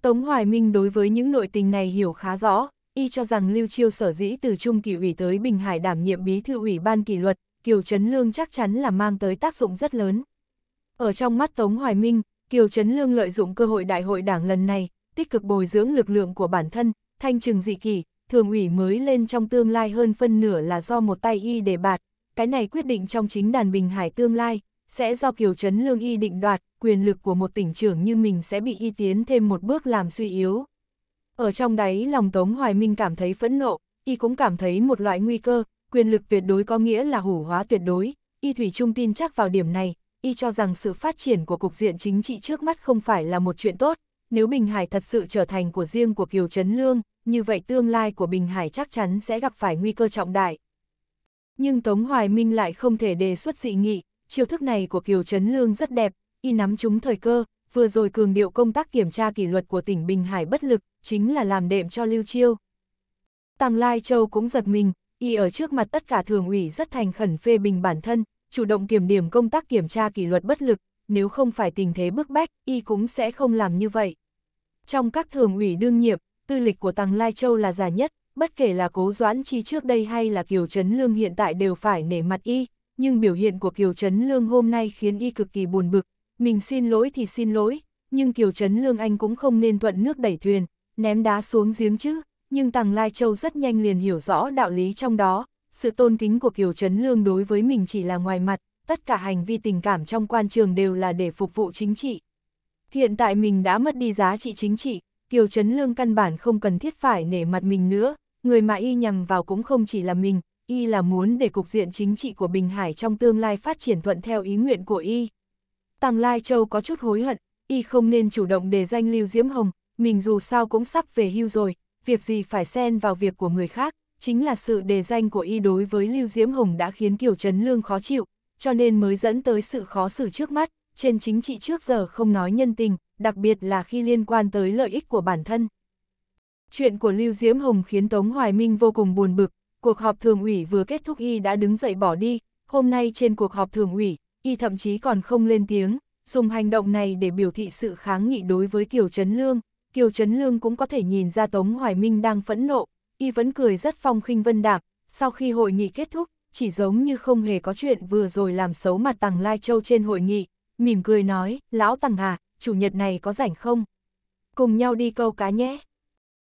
Tống Hoài Minh đối với những nội tình này hiểu khá rõ, y cho rằng Lưu Chiêu sở dĩ từ Trung Kỳ ủy tới Bình Hải đảm nhiệm bí thư ủy ban kỷ luật, Kiều Trấn Lương chắc chắn là mang tới tác dụng rất lớn. Ở trong mắt Tống Hoài Minh, Kiều Trấn Lương lợi dụng cơ hội đại hội đảng lần này, tích cực bồi dưỡng lực lượng của bản thân, thanh trừng dị kỳ, thường ủy mới lên trong tương lai hơn phân nửa là do một tay y để bạt, cái này quyết định trong chính đàn Bình Hải tương lai, sẽ do Kiều Trấn Lương y định đoạt, quyền lực của một tỉnh trưởng như mình sẽ bị y tiến thêm một bước làm suy yếu. Ở trong đáy lòng Tống Hoài Minh cảm thấy phẫn nộ, y cũng cảm thấy một loại nguy cơ, quyền lực tuyệt đối có nghĩa là hủ hóa tuyệt đối, y thủy trung tin chắc vào điểm này, y cho rằng sự phát triển của cục diện chính trị trước mắt không phải là một chuyện tốt, nếu Bình Hải thật sự trở thành của riêng của Kiều Trấn Lương, như vậy tương lai của Bình Hải chắc chắn sẽ gặp phải nguy cơ trọng đại. Nhưng Tống Hoài Minh lại không thể đề xuất dị nghị, chiêu thức này của Kiều Trấn Lương rất đẹp, y nắm chúng thời cơ, vừa rồi cường điệu công tác kiểm tra kỷ luật của tỉnh Bình Hải bất lực, chính là làm đệm cho Lưu Chiêu. Tăng Lai Châu cũng giật mình, y ở trước mặt tất cả thường ủy rất thành khẩn phê bình bản thân, chủ động kiểm điểm công tác kiểm tra kỷ luật bất lực, nếu không phải tình thế bức bách, y cũng sẽ không làm như vậy. Trong các thường ủy đương nhiệm, tư lịch của Tăng Lai Châu là già nhất, bất kể là Cố Doãn Chi trước đây hay là Kiều Trấn Lương hiện tại đều phải nể mặt y, nhưng biểu hiện của Kiều Trấn Lương hôm nay khiến y cực kỳ buồn bực, mình xin lỗi thì xin lỗi, nhưng Kiều Trấn Lương Anh cũng không nên thuận nước đẩy thuyền, ném đá xuống giếng chứ, nhưng Tằng Lai Châu rất nhanh liền hiểu rõ đạo lý trong đó, sự tôn kính của Kiều Trấn Lương đối với mình chỉ là ngoài mặt, tất cả hành vi tình cảm trong quan trường đều là để phục vụ chính trị. Hiện tại mình đã mất đi giá trị chính trị, Kiều Trấn Lương căn bản không cần thiết phải nể mặt mình nữa, người mà y nhằm vào cũng không chỉ là mình, y là muốn để cục diện chính trị của Bình Hải trong tương lai phát triển thuận theo ý nguyện của y. Tàng Lai Châu có chút hối hận, y không nên chủ động để danh Lưu Diễm Hồng, mình dù sao cũng sắp về hưu rồi, việc gì phải xen vào việc của người khác, chính là sự đề danh của y đối với Lưu Diễm Hùng đã khiến Kiều Trấn Lương khó chịu, cho nên mới dẫn tới sự khó xử trước mắt, trên chính trị trước giờ không nói nhân tình, đặc biệt là khi liên quan tới lợi ích của bản thân. Chuyện của Lưu Diễm Hùng khiến Tống Hoài Minh vô cùng buồn bực, cuộc họp thường ủy vừa kết thúc y đã đứng dậy bỏ đi, hôm nay trên cuộc họp thường ủy, y thậm chí còn không lên tiếng, dùng hành động này để biểu thị sự kháng nghị đối với Kiều Trấn Lương. Kiều Trấn Lương cũng có thể nhìn ra Tống Hoài Minh đang phẫn nộ, y vẫn cười rất phong khinh vân đạm, sau khi hội nghị kết thúc, chỉ giống như không hề có chuyện vừa rồi làm xấu mặt Tằng Lai Châu trên hội nghị, mỉm cười nói, lão Tằng à, chủ nhật này có rảnh không? Cùng nhau đi câu cá nhé.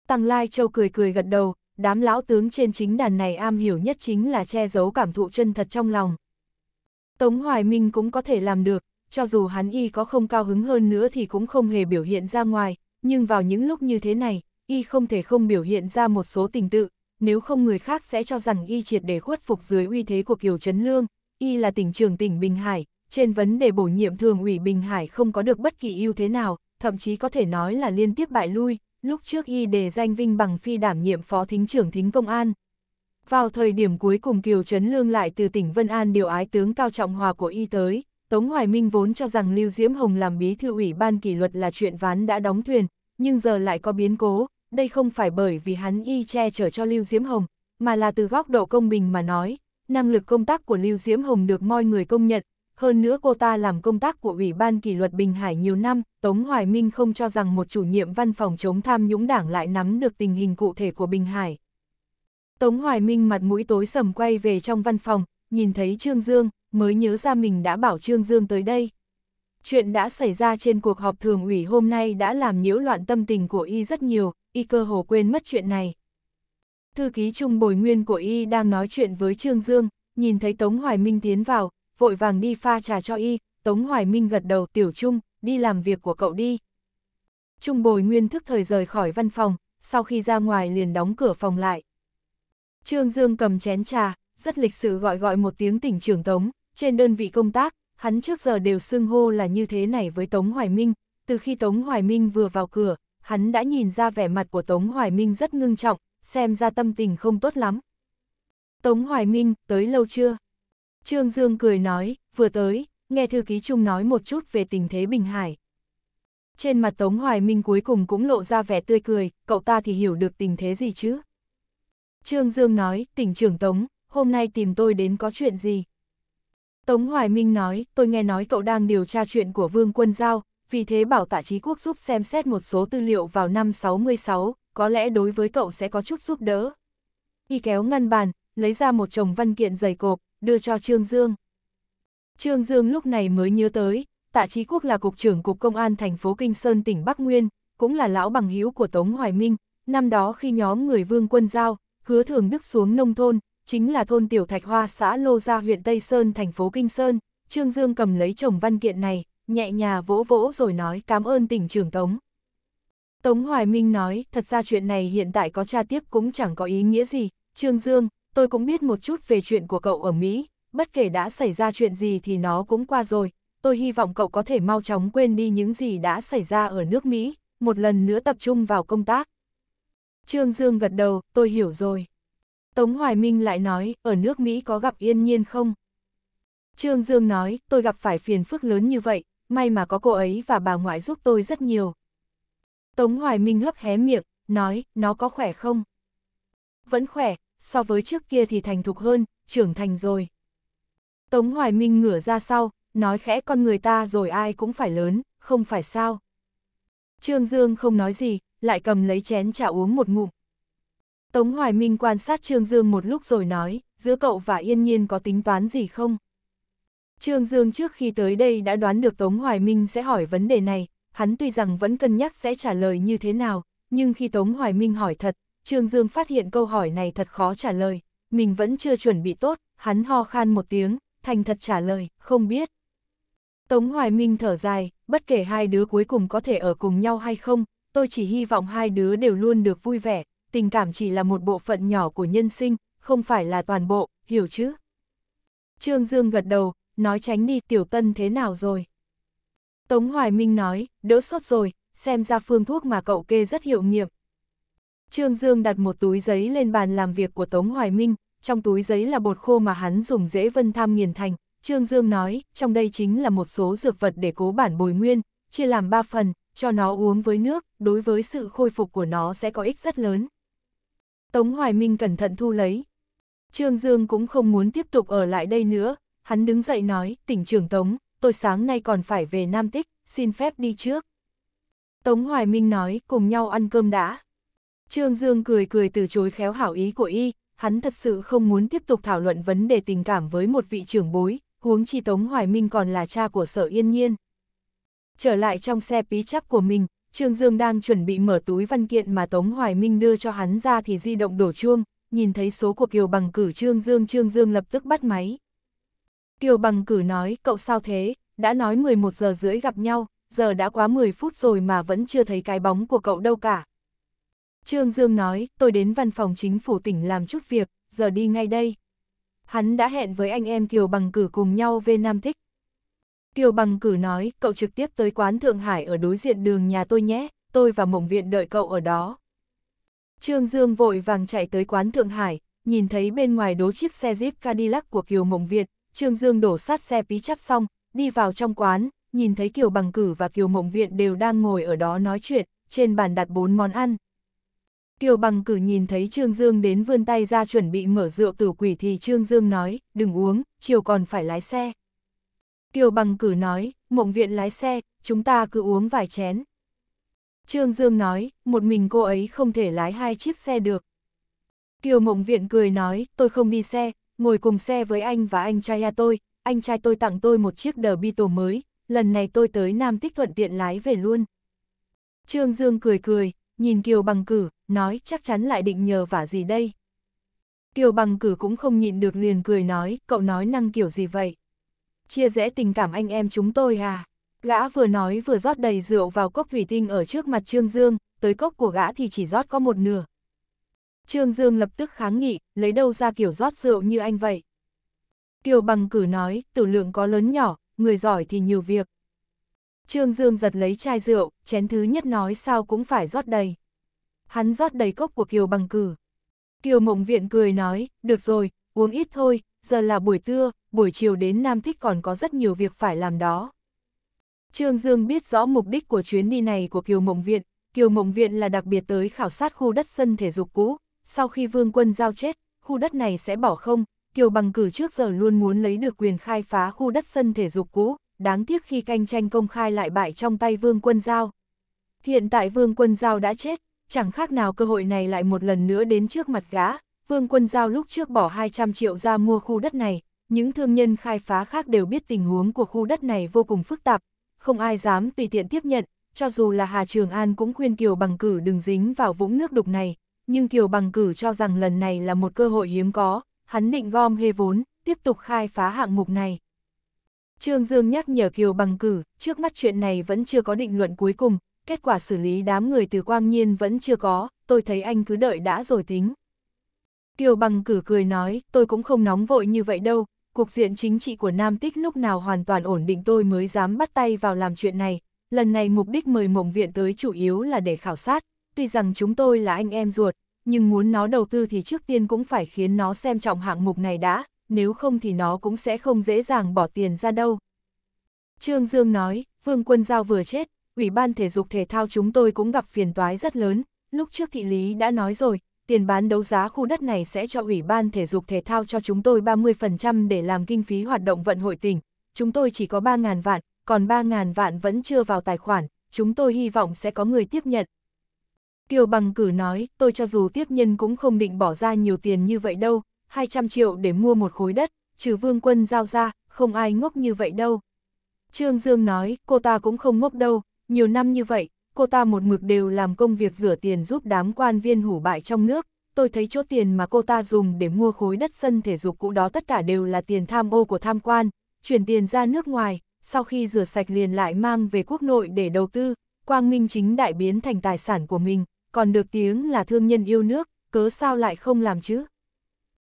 Tằng Lai Châu cười cười gật đầu, đám lão tướng trên chính đàn này am hiểu nhất chính là che giấu cảm thụ chân thật trong lòng. Tống Hoài Minh cũng có thể làm được, cho dù hắn y có không cao hứng hơn nữa thì cũng không hề biểu hiện ra ngoài, nhưng vào những lúc như thế này, y không thể không biểu hiện ra một số tình tự, nếu không người khác sẽ cho rằng y triệt để khuất phục dưới uy thế của Kiều Trấn Lương, y là tỉnh trưởng tỉnh Bình Hải, trên vấn đề bổ nhiệm thường ủy Bình Hải không có được bất kỳ ưu thế nào, thậm chí có thể nói là liên tiếp bại lui, lúc trước y đề danh Vinh Bằng Phi đảm nhiệm phó thính trưởng thính công an. Vào thời điểm cuối cùng Kiều Trấn Lương lại từ tỉnh Vân An điều ái tướng Cao Trọng Hòa của y tới. Tống Hoài Minh vốn cho rằng Lưu Diễm Hồng làm bí thư ủy ban kỷ luật là chuyện ván đã đóng thuyền, nhưng giờ lại có biến cố, đây không phải bởi vì hắn y che chở cho Lưu Diễm Hồng, mà là từ góc độ công bình mà nói, năng lực công tác của Lưu Diễm Hồng được mọi người công nhận, hơn nữa cô ta làm công tác của Ủy ban kỷ luật Bình Hải nhiều năm, Tống Hoài Minh không cho rằng một chủ nhiệm văn phòng chống tham nhũng đảng lại nắm được tình hình cụ thể của Bình Hải. Tống Hoài Minh mặt mũi tối sầm quay về trong văn phòng, nhìn thấy Trương Dương, mới nhớ ra mình đã bảo Trương Dương tới đây. Chuyện đã xảy ra trên cuộc họp thường ủy hôm nay đã làm nhiễu loạn tâm tình của y rất nhiều, y cơ hồ quên mất chuyện này. Thư ký Trung Bồi Nguyên của y đang nói chuyện với Trương Dương, nhìn thấy Tống Hoài Minh tiến vào, vội vàng đi pha trà cho y, Tống Hoài Minh gật đầu tiểu Trung, đi làm việc của cậu đi. Trung Bồi Nguyên thức thời rời khỏi văn phòng, sau khi ra ngoài liền đóng cửa phòng lại. Trương Dương cầm chén trà, rất lịch sự gọi gọi một tiếng tỉnh trưởng Tống, trên đơn vị công tác, hắn trước giờ đều xưng hô là như thế này với Tống Hoài Minh, từ khi Tống Hoài Minh vừa vào cửa, hắn đã nhìn ra vẻ mặt của Tống Hoài Minh rất ngưng trọng, xem ra tâm tình không tốt lắm. Tống Hoài Minh, tới lâu chưa? Trương Dương cười nói, vừa tới, nghe thư ký Trung nói một chút về tình thế Bình Hải. Trên mặt Tống Hoài Minh cuối cùng cũng lộ ra vẻ tươi cười, cậu ta thì hiểu được tình thế gì chứ? Trương Dương nói, tỉnh trưởng Tống, hôm nay tìm tôi đến có chuyện gì? Tống Hoài Minh nói, tôi nghe nói cậu đang điều tra chuyện của Vương Quân Giao, vì thế bảo tạ trí quốc giúp xem xét một số tư liệu vào năm 66, có lẽ đối với cậu sẽ có chút giúp đỡ. Y kéo ngăn bàn, lấy ra một chồng văn kiện dày cộp, đưa cho Trương Dương. Trương Dương lúc này mới nhớ tới, tạ trí quốc là cục trưởng cục công an thành phố Kinh Sơn tỉnh Bắc Nguyên, cũng là lão bằng hữu của Tống Hoài Minh, năm đó khi nhóm người Vương Quân Giao, hứa thường đức xuống nông thôn, chính là thôn Tiểu Thạch Hoa xã Lô Gia huyện Tây Sơn thành phố Kinh Sơn, Trương Dương cầm lấy chồng văn kiện này, nhẹ nhà vỗ vỗ rồi nói cảm ơn tỉnh trưởng Tống. Tống Hoài Minh nói, thật ra chuyện này hiện tại có tra tiếp cũng chẳng có ý nghĩa gì, Trương Dương, tôi cũng biết một chút về chuyện của cậu ở Mỹ, bất kể đã xảy ra chuyện gì thì nó cũng qua rồi, tôi hy vọng cậu có thể mau chóng quên đi những gì đã xảy ra ở nước Mỹ, một lần nữa tập trung vào công tác. Trương Dương gật đầu, tôi hiểu rồi. Tống Hoài Minh lại nói, ở nước Mỹ có gặp yên nhiên không? Trương Dương nói, tôi gặp phải phiền phức lớn như vậy, may mà có cô ấy và bà ngoại giúp tôi rất nhiều. Tống Hoài Minh hấp hé miệng, nói, nó có khỏe không? Vẫn khỏe, so với trước kia thì thành thục hơn, trưởng thành rồi. Tống Hoài Minh ngửa ra sau, nói khẽ con người ta rồi ai cũng phải lớn, không phải sao. Trương Dương không nói gì, lại cầm lấy chén trà uống một ngụm. Tống Hoài Minh quan sát Trương Dương một lúc rồi nói, giữa cậu và Yên Nhiên có tính toán gì không? Trương Dương trước khi tới đây đã đoán được Tống Hoài Minh sẽ hỏi vấn đề này, hắn tuy rằng vẫn cân nhắc sẽ trả lời như thế nào, nhưng khi Tống Hoài Minh hỏi thật, Trương Dương phát hiện câu hỏi này thật khó trả lời, mình vẫn chưa chuẩn bị tốt, hắn ho khan một tiếng, thành thật trả lời, không biết. Tống Hoài Minh thở dài, bất kể hai đứa cuối cùng có thể ở cùng nhau hay không, tôi chỉ hy vọng hai đứa đều luôn được vui vẻ, tình cảm chỉ là một bộ phận nhỏ của nhân sinh, không phải là toàn bộ, hiểu chứ? Trương Dương gật đầu, nói tránh đi tiểu tân thế nào rồi? Tống Hoài Minh nói, đỡ sốt rồi, xem ra phương thuốc mà cậu kê rất hiệu nghiệm. Trương Dương đặt một túi giấy lên bàn làm việc của Tống Hoài Minh, trong túi giấy là bột khô mà hắn dùng dễ vân tham nghiền thành. Trương Dương nói, trong đây chính là một số dược vật để cố bản bồi nguyên, chia làm 3 phần, cho nó uống với nước, đối với sự khôi phục của nó sẽ có ích rất lớn. Tống Hoài Minh cẩn thận thu lấy. Trương Dương cũng không muốn tiếp tục ở lại đây nữa, hắn đứng dậy nói, tỉnh trưởng Tống, tôi sáng nay còn phải về Nam Tích, xin phép đi trước. Tống Hoài Minh nói, cùng nhau ăn cơm đã. Trương Dương cười cười từ chối khéo hảo ý của y, hắn thật sự không muốn tiếp tục thảo luận vấn đề tình cảm với một vị trưởng bối, huống chi Tống Hoài Minh còn là cha của sở yên nhiên. Trở lại trong xe pí chắp của mình, Trương Dương đang chuẩn bị mở túi văn kiện mà Tống Hoài Minh đưa cho hắn ra thì di động đổ chuông, nhìn thấy số của Kiều Bằng Cử Trương Dương Trương Dương lập tức bắt máy. Kiều Bằng Cử nói, cậu sao thế, đã nói 11 giờ rưỡi gặp nhau, giờ đã quá 10 phút rồi mà vẫn chưa thấy cái bóng của cậu đâu cả. Trương Dương nói, tôi đến văn phòng chính phủ tỉnh làm chút việc, giờ đi ngay đây. Hắn đã hẹn với anh em Kiều Bằng Cử cùng nhau về Nam Thích, Kiều Bằng cử nói, cậu trực tiếp tới quán Thượng Hải ở đối diện đường nhà tôi nhé, tôi và mộng viện đợi cậu ở đó. Trương Dương vội vàng chạy tới quán Thượng Hải, nhìn thấy bên ngoài đố chiếc xe Jeep Cadillac của Kiều Mộng Viện, Trương Dương đổ sát xe pí chắp xong, đi vào trong quán, nhìn thấy Kiều Bằng Cử và Kiều Mộng Viện đều đang ngồi ở đó nói chuyện, trên bàn đặt bốn món ăn. Kiều Bằng Cử nhìn thấy Trương Dương đến vươn tay ra chuẩn bị mở rượu tử quỷ thì Trương Dương nói, đừng uống, chiều còn phải lái xe. Kiều Bằng cử nói, mộng viện lái xe, chúng ta cứ uống vài chén. Trương Dương nói, một mình cô ấy không thể lái hai chiếc xe được. Kiều mộng viện cười nói, tôi không đi xe, ngồi cùng xe với anh và anh trai nhà tôi, anh trai tôi tặng tôi một chiếc đờ Beetle mới, lần này tôi tới Nam Tích thuận tiện lái về luôn. Trương Dương cười cười, nhìn Kiều bằng cử, nói chắc chắn lại định nhờ vả gì đây. Kiều bằng cử cũng không nhịn được liền cười nói, cậu nói năng kiểu gì vậy chia rẽ tình cảm anh em chúng tôi à. Gã vừa nói vừa rót đầy rượu vào cốc thủy tinh ở trước mặt Trương Dương, tới cốc của gã thì chỉ rót có một nửa. Trương Dương lập tức kháng nghị, lấy đâu ra kiểu rót rượu như anh vậy. Kiều bằng cử nói, tử lượng có lớn nhỏ, người giỏi thì nhiều việc. Trương Dương giật lấy chai rượu, chén thứ nhất nói sao cũng phải rót đầy. Hắn rót đầy cốc của Kiều bằng cử. Kiều mộng viện cười nói, được rồi, uống ít thôi, giờ là buổi trưa, buổi chiều đến Nam Thích còn có rất nhiều việc phải làm đó. Trương Dương biết rõ mục đích của chuyến đi này của Kiều Mộng Viện, Kiều Mộng Viện là đặc biệt tới khảo sát khu đất sân thể dục cũ, sau khi vương quân giao chết, khu đất này sẽ bỏ không, Kiều Bằng Cử trước giờ luôn muốn lấy được quyền khai phá khu đất sân thể dục cũ, đáng tiếc khi canh tranh công khai lại bại trong tay vương quân giao. Hiện tại vương quân giao đã chết, chẳng khác nào cơ hội này lại một lần nữa đến trước mặt gã, Vương Quân Giao lúc trước bỏ 200 triệu ra mua khu đất này, những thương nhân khai phá khác đều biết tình huống của khu đất này vô cùng phức tạp, không ai dám tùy tiện tiếp nhận, cho dù là Hà Trường An cũng khuyên Kiều Bằng Cử đừng dính vào vũng nước đục này, nhưng Kiều Bằng Cử cho rằng lần này là một cơ hội hiếm có, hắn định gom hê vốn, tiếp tục khai phá hạng mục này. Trương Dương nhắc nhở Kiều Bằng Cử, trước mắt chuyện này vẫn chưa có định luận cuối cùng, kết quả xử lý đám người từ Quang Nhiên vẫn chưa có, tôi thấy anh cứ đợi đã rồi tính. Kiều Bằng cử cười nói, tôi cũng không nóng vội như vậy đâu, Cuộc diện chính trị của Nam Tích lúc nào hoàn toàn ổn định tôi mới dám bắt tay vào làm chuyện này. Lần này mục đích mời mộng viện tới chủ yếu là để khảo sát, tuy rằng chúng tôi là anh em ruột, nhưng muốn nó đầu tư thì trước tiên cũng phải khiến nó xem trọng hạng mục này đã, nếu không thì nó cũng sẽ không dễ dàng bỏ tiền ra đâu. Trương Dương nói, Vương Quân Giao vừa chết, Ủy ban Thể dục Thể thao chúng tôi cũng gặp phiền toái rất lớn, lúc trước thị lý đã nói rồi, tiền bán đấu giá khu đất này sẽ cho Ủy ban Thể dục Thể thao cho chúng tôi 30% để làm kinh phí hoạt động vận hội tỉnh. Chúng tôi chỉ có 3.000 vạn, còn 3.000 vạn vẫn chưa vào tài khoản, chúng tôi hy vọng sẽ có người tiếp nhận. Kiều Bằng cử nói, tôi cho dù tiếp nhân cũng không định bỏ ra nhiều tiền như vậy đâu, 200 triệu để mua một khối đất, trừ vương quân giao ra, không ai ngốc như vậy đâu. Trương Dương nói, cô ta cũng không ngốc đâu, nhiều năm như vậy, cô ta một mực đều làm công việc rửa tiền giúp đám quan viên hủ bại trong nước, tôi thấy chỗ tiền mà cô ta dùng để mua khối đất sân thể dục cũ đó tất cả đều là tiền tham ô của tham quan, chuyển tiền ra nước ngoài, sau khi rửa sạch liền lại mang về quốc nội để đầu tư, quang minh chính đại biến thành tài sản của mình, còn được tiếng là thương nhân yêu nước, cớ sao lại không làm chứ?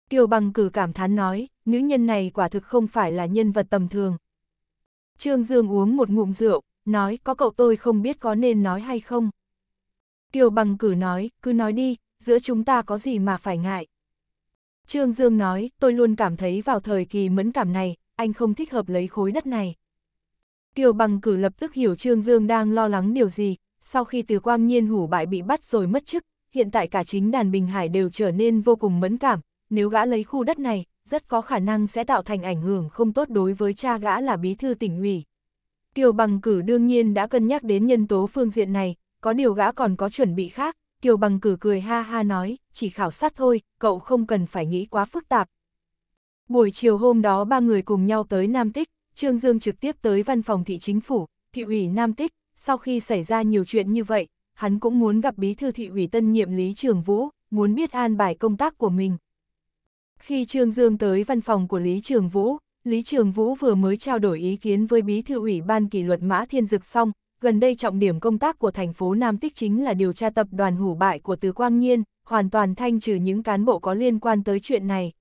Kiều Bằng cử cảm thán nói, nữ nhân này quả thực không phải là nhân vật tầm thường. Trương Dương uống một ngụm rượu, nói có cậu tôi không biết có nên nói hay không. Kiều bằng cử nói, cứ nói đi, giữa chúng ta có gì mà phải ngại. Trương Dương nói, tôi luôn cảm thấy vào thời kỳ mẫn cảm này, anh không thích hợp lấy khối đất này. Kiều bằng cử lập tức hiểu Trương Dương đang lo lắng điều gì, sau khi từ quang nhiên hủ bại bị bắt rồi mất chức, hiện tại cả chính đàn Bình Hải đều trở nên vô cùng mẫn cảm, nếu gã lấy khu đất này, rất có khả năng sẽ tạo thành ảnh hưởng không tốt đối với cha gã là bí thư tỉnh ủy. Kiều Bằng Cử đương nhiên đã cân nhắc đến nhân tố phương diện này, có điều gã còn có chuẩn bị khác, Kiều Bằng Cử cười ha ha nói, chỉ khảo sát thôi, cậu không cần phải nghĩ quá phức tạp. Buổi chiều hôm đó ba người cùng nhau tới Nam Tích, Trương Dương trực tiếp tới văn phòng thị chính phủ, thị ủy Nam Tích, sau khi xảy ra nhiều chuyện như vậy, hắn cũng muốn gặp bí thư thị ủy tân nhiệm Lý Trường Vũ, muốn biết an bài công tác của mình. Khi Trương Dương tới văn phòng của Lý Trường Vũ, Lý Trường Vũ vừa mới trao đổi ý kiến với Bí thư ủy ban kỷ luật Mã Thiên Dực xong, gần đây trọng điểm công tác của thành phố Nam Tích chính là điều tra tập đoàn hủ bại của Từ Quang Nhiên, hoàn toàn thanh trừ những cán bộ có liên quan tới chuyện này.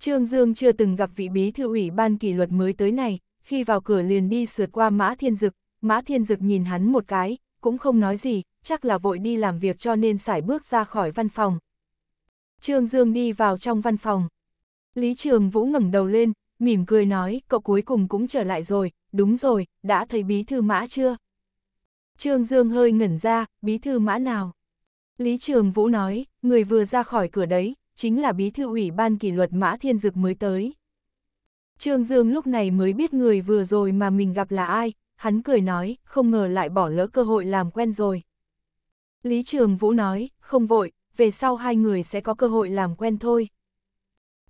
Trương Dương chưa từng gặp vị bí thư ủy ban kỷ luật mới tới này, khi vào cửa liền đi sượt qua Mã Thiên Dực, Mã Thiên Dực nhìn hắn một cái, cũng không nói gì, chắc là vội đi làm việc cho nên sải bước ra khỏi văn phòng. Trương Dương đi vào trong văn phòng. Lý Trường Vũ ngẩng đầu lên, mỉm cười nói, cậu cuối cùng cũng trở lại rồi, đúng rồi, đã thấy bí thư mã chưa? Trương Dương hơi ngẩn ra, bí thư mã nào? Lý Trường Vũ nói, người vừa ra khỏi cửa đấy, chính là bí thư ủy ban kỷ luật mã thiên dực mới tới. Trương Dương lúc này mới biết người vừa rồi mà mình gặp là ai, hắn cười nói, không ngờ lại bỏ lỡ cơ hội làm quen rồi. Lý Trường Vũ nói, không vội, về sau hai người sẽ có cơ hội làm quen thôi.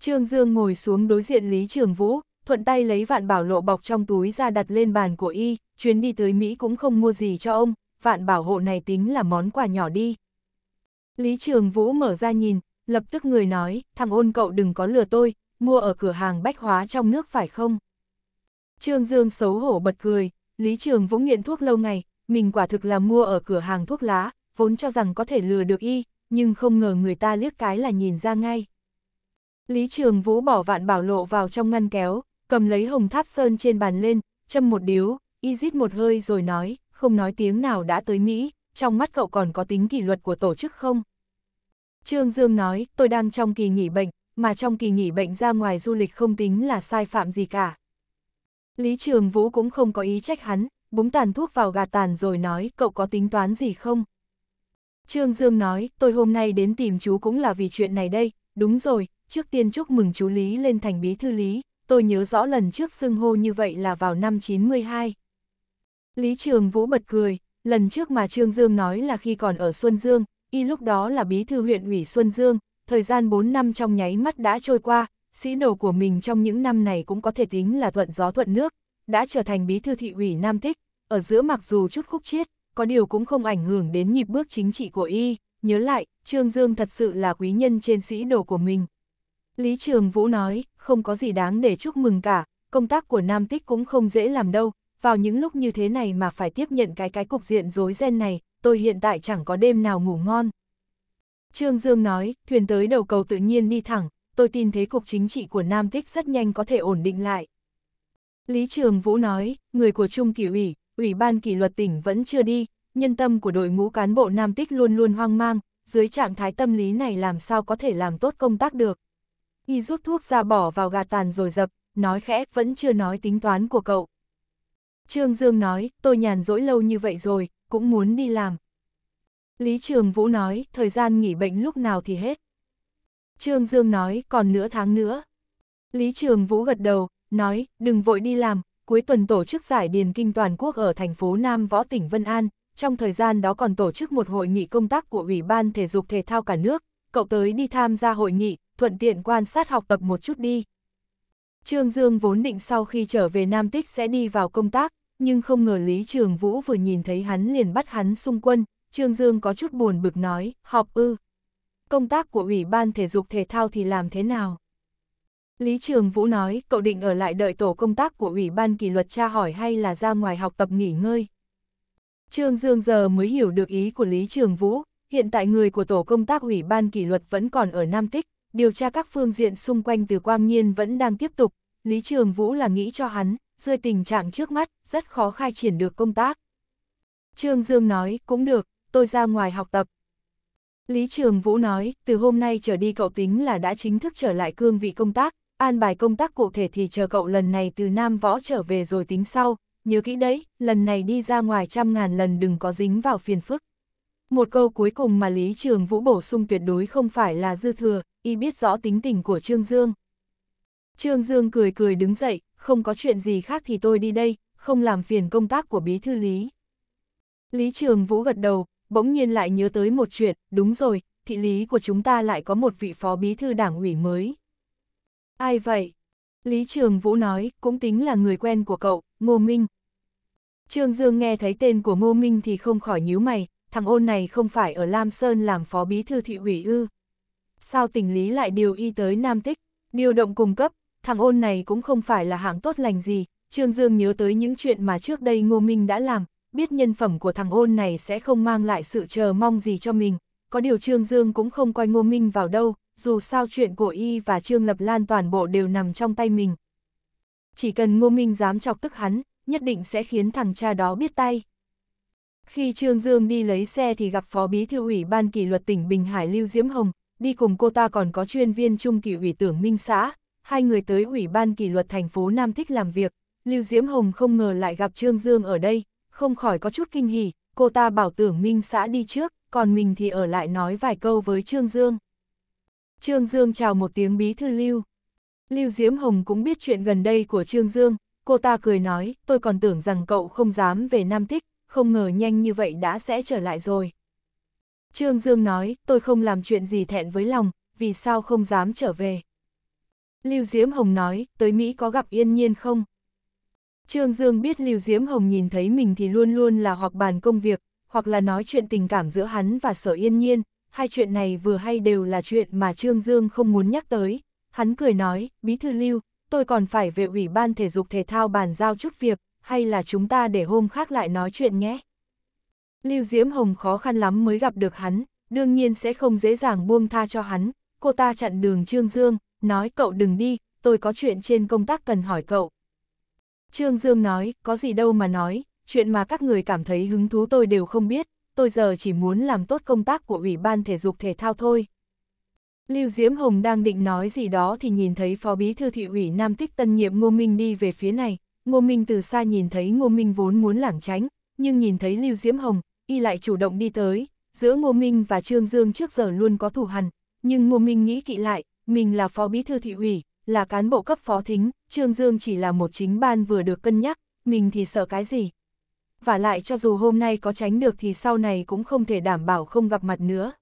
Trương Dương ngồi xuống đối diện Lý Trường Vũ, thuận tay lấy vạn bảo lộ bọc trong túi ra đặt lên bàn của y, chuyến đi tới Mỹ cũng không mua gì cho ông, vạn bảo hộ này tính là món quà nhỏ đi. Lý Trường Vũ mở ra nhìn, lập tức người nói, thằng ôn cậu đừng có lừa tôi, mua ở cửa hàng bách hóa trong nước phải không? Trương Dương xấu hổ bật cười, Lý Trường Vũ nghiện thuốc lâu ngày, mình quả thực là mua ở cửa hàng thuốc lá, vốn cho rằng có thể lừa được y, nhưng không ngờ người ta liếc cái là nhìn ra ngay. Lý Trường Vũ bỏ vạn bảo lộ vào trong ngăn kéo, cầm lấy hồng tháp sơn trên bàn lên, châm một điếu, y rít một hơi rồi nói, không nói tiếng nào đã tới Mỹ, trong mắt cậu còn có tính kỷ luật của tổ chức không? Trương Dương nói, tôi đang trong kỳ nghỉ bệnh, mà trong kỳ nghỉ bệnh ra ngoài du lịch không tính là sai phạm gì cả. Lý Trường Vũ cũng không có ý trách hắn, búng tàn thuốc vào gà tàn rồi nói, cậu có tính toán gì không? Trương Dương nói, tôi hôm nay đến tìm chú cũng là vì chuyện này đây, đúng rồi, trước tiên chúc mừng chú Lý lên thành bí thư Lý, tôi nhớ rõ lần trước xưng hô như vậy là vào năm 92. Lý Trường Vũ bật cười, lần trước mà Trương Dương nói là khi còn ở Xuân Dương, y lúc đó là bí thư huyện ủy Xuân Dương, thời gian 4 năm trong nháy mắt đã trôi qua, sĩ đồ của mình trong những năm này cũng có thể tính là thuận gió thuận nước, đã trở thành bí thư thị ủy Nam Thích, ở giữa mặc dù chút khúc chiết, có điều cũng không ảnh hưởng đến nhịp bước chính trị của y, nhớ lại, Trương Dương thật sự là quý nhân trên sĩ đồ của mình, Lý Trường Vũ nói, không có gì đáng để chúc mừng cả, công tác của Nam Tích cũng không dễ làm đâu, vào những lúc như thế này mà phải tiếp nhận cái cái cục diện rối ren này, tôi hiện tại chẳng có đêm nào ngủ ngon. Trương Dương nói, thuyền tới đầu cầu tự nhiên đi thẳng, tôi tin thế cục chính trị của Nam Tích rất nhanh có thể ổn định lại. Lý Trường Vũ nói, người của Trung Kỳ ủy, ủy ban kỷ luật tỉnh vẫn chưa đi, nhân tâm của đội ngũ cán bộ Nam Tích luôn luôn hoang mang, dưới trạng thái tâm lý này làm sao có thể làm tốt công tác được. Y rút thuốc ra bỏ vào gạt tàn rồi dập, nói khẽ vẫn chưa nói tính toán của cậu. Trương Dương nói, tôi nhàn rỗi lâu như vậy rồi, cũng muốn đi làm. Lý Trường Vũ nói, thời gian nghỉ bệnh lúc nào thì hết. Trương Dương nói, còn nửa tháng nữa. Lý Trường Vũ gật đầu, nói, đừng vội đi làm, cuối tuần tổ chức giải điền kinh toàn quốc ở thành phố Nam Võ tỉnh Vân An, trong thời gian đó còn tổ chức một hội nghị công tác của Ủy ban Thể dục Thể thao cả nước, cậu tới đi tham gia hội nghị, thuận tiện quan sát học tập một chút đi. Trương Dương vốn định sau khi trở về Nam Tích sẽ đi vào công tác, nhưng không ngờ Lý Trường Vũ vừa nhìn thấy hắn liền bắt hắn xung quân, Trương Dương có chút buồn bực nói, học ư. Công tác của Ủy ban Thể dục Thể thao thì làm thế nào? Lý Trường Vũ nói, cậu định ở lại đợi tổ công tác của Ủy ban kỷ luật tra hỏi hay là ra ngoài học tập nghỉ ngơi? Trương Dương giờ mới hiểu được ý của Lý Trường Vũ, hiện tại người của tổ công tác Ủy ban kỷ luật vẫn còn ở Nam Tích, điều tra các phương diện xung quanh từ quang nhiên vẫn đang tiếp tục, Lý Trường Vũ là nghĩ cho hắn, rơi tình trạng trước mắt, rất khó khai triển được công tác. Trương Dương nói, cũng được, tôi ra ngoài học tập. Lý Trường Vũ nói, từ hôm nay trở đi cậu tính là đã chính thức trở lại cương vị công tác, an bài công tác cụ thể thì chờ cậu lần này từ Nam Võ trở về rồi tính sau, nhớ kỹ đấy, lần này đi ra ngoài trăm ngàn lần đừng có dính vào phiền phức. Một câu cuối cùng mà Lý Trường Vũ bổ sung tuyệt đối không phải là dư thừa, y biết rõ tính tình của Trương Dương. Trương Dương cười cười đứng dậy, không có chuyện gì khác thì tôi đi đây, không làm phiền công tác của bí thư Lý. Lý Trường Vũ gật đầu, bỗng nhiên lại nhớ tới một chuyện, đúng rồi, thị lý của chúng ta lại có một vị phó bí thư đảng ủy mới. Ai vậy? Lý Trường Vũ nói, cũng tính là người quen của cậu, Ngô Minh. Trương Dương nghe thấy tên của Ngô Minh thì không khỏi nhíu mày, thằng ôn này không phải ở Lam Sơn làm phó bí thư thị ủy ư sao tỉnh lý lại điều y tới Nam Tích, điều động cung cấp, thằng ôn này cũng không phải là hạng tốt lành gì, Trương Dương nhớ tới những chuyện mà trước đây Ngô Minh đã làm, biết nhân phẩm của thằng ôn này sẽ không mang lại sự chờ mong gì cho mình, có điều Trương Dương cũng không coi Ngô Minh vào đâu, dù sao chuyện của y và Trương Lập Lan toàn bộ đều nằm trong tay mình. Chỉ cần Ngô Minh dám chọc tức hắn, nhất định sẽ khiến thằng cha đó biết tay. Khi Trương Dương đi lấy xe thì gặp Phó Bí Thư ủy Ban Kỷ luật tỉnh Bình Hải Lưu Diễm Hồng, đi cùng cô ta còn có chuyên viên trung kỳ ủy tưởng Minh xã, hai người tới ủy ban kỷ luật thành phố Nam Thích làm việc, Lưu Diễm Hồng không ngờ lại gặp Trương Dương ở đây, không khỏi có chút kinh hỉ, cô ta bảo tưởng Minh xã đi trước, còn mình thì ở lại nói vài câu với Trương Dương. Trương Dương chào một tiếng bí thư Lưu. Lưu Diễm Hồng cũng biết chuyện gần đây của Trương Dương, cô ta cười nói, tôi còn tưởng rằng cậu không dám về Nam Thích, không ngờ nhanh như vậy đã sẽ trở lại rồi. Trương Dương nói, tôi không làm chuyện gì thẹn với lòng, vì sao không dám trở về. Lưu Diễm Hồng nói, tới Mỹ có gặp yên nhiên không? Trương Dương biết Lưu Diễm Hồng nhìn thấy mình thì luôn luôn là hoặc bàn công việc, hoặc là nói chuyện tình cảm giữa hắn và sở yên nhiên, hai chuyện này vừa hay đều là chuyện mà Trương Dương không muốn nhắc tới. Hắn cười nói, bí thư Lưu, tôi còn phải về ủy ban thể dục thể thao bàn giao chút việc, hay là chúng ta để hôm khác lại nói chuyện nhé. Lưu Diễm Hồng khó khăn lắm mới gặp được hắn, đương nhiên sẽ không dễ dàng buông tha cho hắn, cô ta chặn đường Trương Dương, nói cậu đừng đi, tôi có chuyện trên công tác cần hỏi cậu. Trương Dương nói, có gì đâu mà nói, chuyện mà các người cảm thấy hứng thú tôi đều không biết, tôi giờ chỉ muốn làm tốt công tác của Ủy ban Thể dục Thể thao thôi. Lưu Diễm Hồng đang định nói gì đó thì nhìn thấy Phó Bí Thư Thị ủy Nam Tích tân nhiệm Ngô Minh đi về phía này, Ngô Minh từ xa nhìn thấy Ngô Minh vốn muốn lảng tránh, nhưng nhìn thấy Lưu Diễm Hồng, y lại chủ động đi tới, giữa Ngô Minh và Trương Dương trước giờ luôn có thù hằn, nhưng Ngô Minh nghĩ kỹ lại, mình là phó bí thư thị ủy, là cán bộ cấp phó thính, Trương Dương chỉ là một chính ban vừa được cân nhắc, mình thì sợ cái gì. Và lại cho dù hôm nay có tránh được thì sau này cũng không thể đảm bảo không gặp mặt nữa.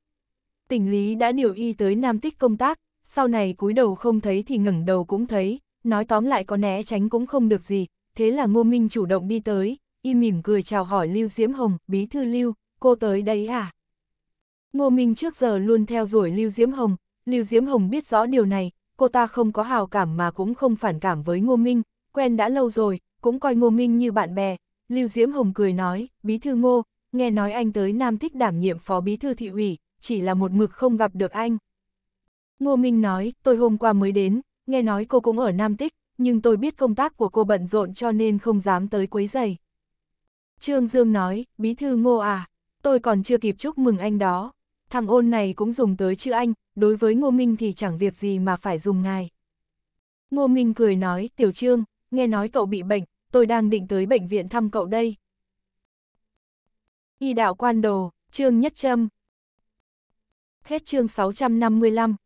Tỉnh lý đã điều y tới Nam Tích công tác, sau này cúi đầu không thấy thì ngẩng đầu cũng thấy, nói tóm lại có né tránh cũng không được gì, thế là Ngô Minh chủ động đi tới, y mỉm cười chào hỏi Lưu Diễm Hồng, bí thư Lưu, cô tới đấy à? Ngô Minh trước giờ luôn theo đuổi Lưu Diễm Hồng, Lưu Diễm Hồng biết rõ điều này, cô ta không có hào cảm mà cũng không phản cảm với Ngô Minh, quen đã lâu rồi, cũng coi Ngô Minh như bạn bè. Lưu Diễm Hồng cười nói, bí thư Ngô, nghe nói anh tới Nam Thích đảm nhiệm phó bí thư thị ủy, chỉ là một mực không gặp được anh. Ngô Minh nói, tôi hôm qua mới đến, nghe nói cô cũng ở Nam Tích, nhưng tôi biết công tác của cô bận rộn cho nên không dám tới quấy giày. Trương Dương nói, bí thư ngô à, tôi còn chưa kịp chúc mừng anh đó. Thằng ôn này cũng dùng tới chữ anh, đối với ngô minh thì chẳng việc gì mà phải dùng ngài. Ngô minh cười nói, tiểu trương, nghe nói cậu bị bệnh, tôi đang định tới bệnh viện thăm cậu đây. Y đạo quan đồ, trương nhất châm. Hết chương 655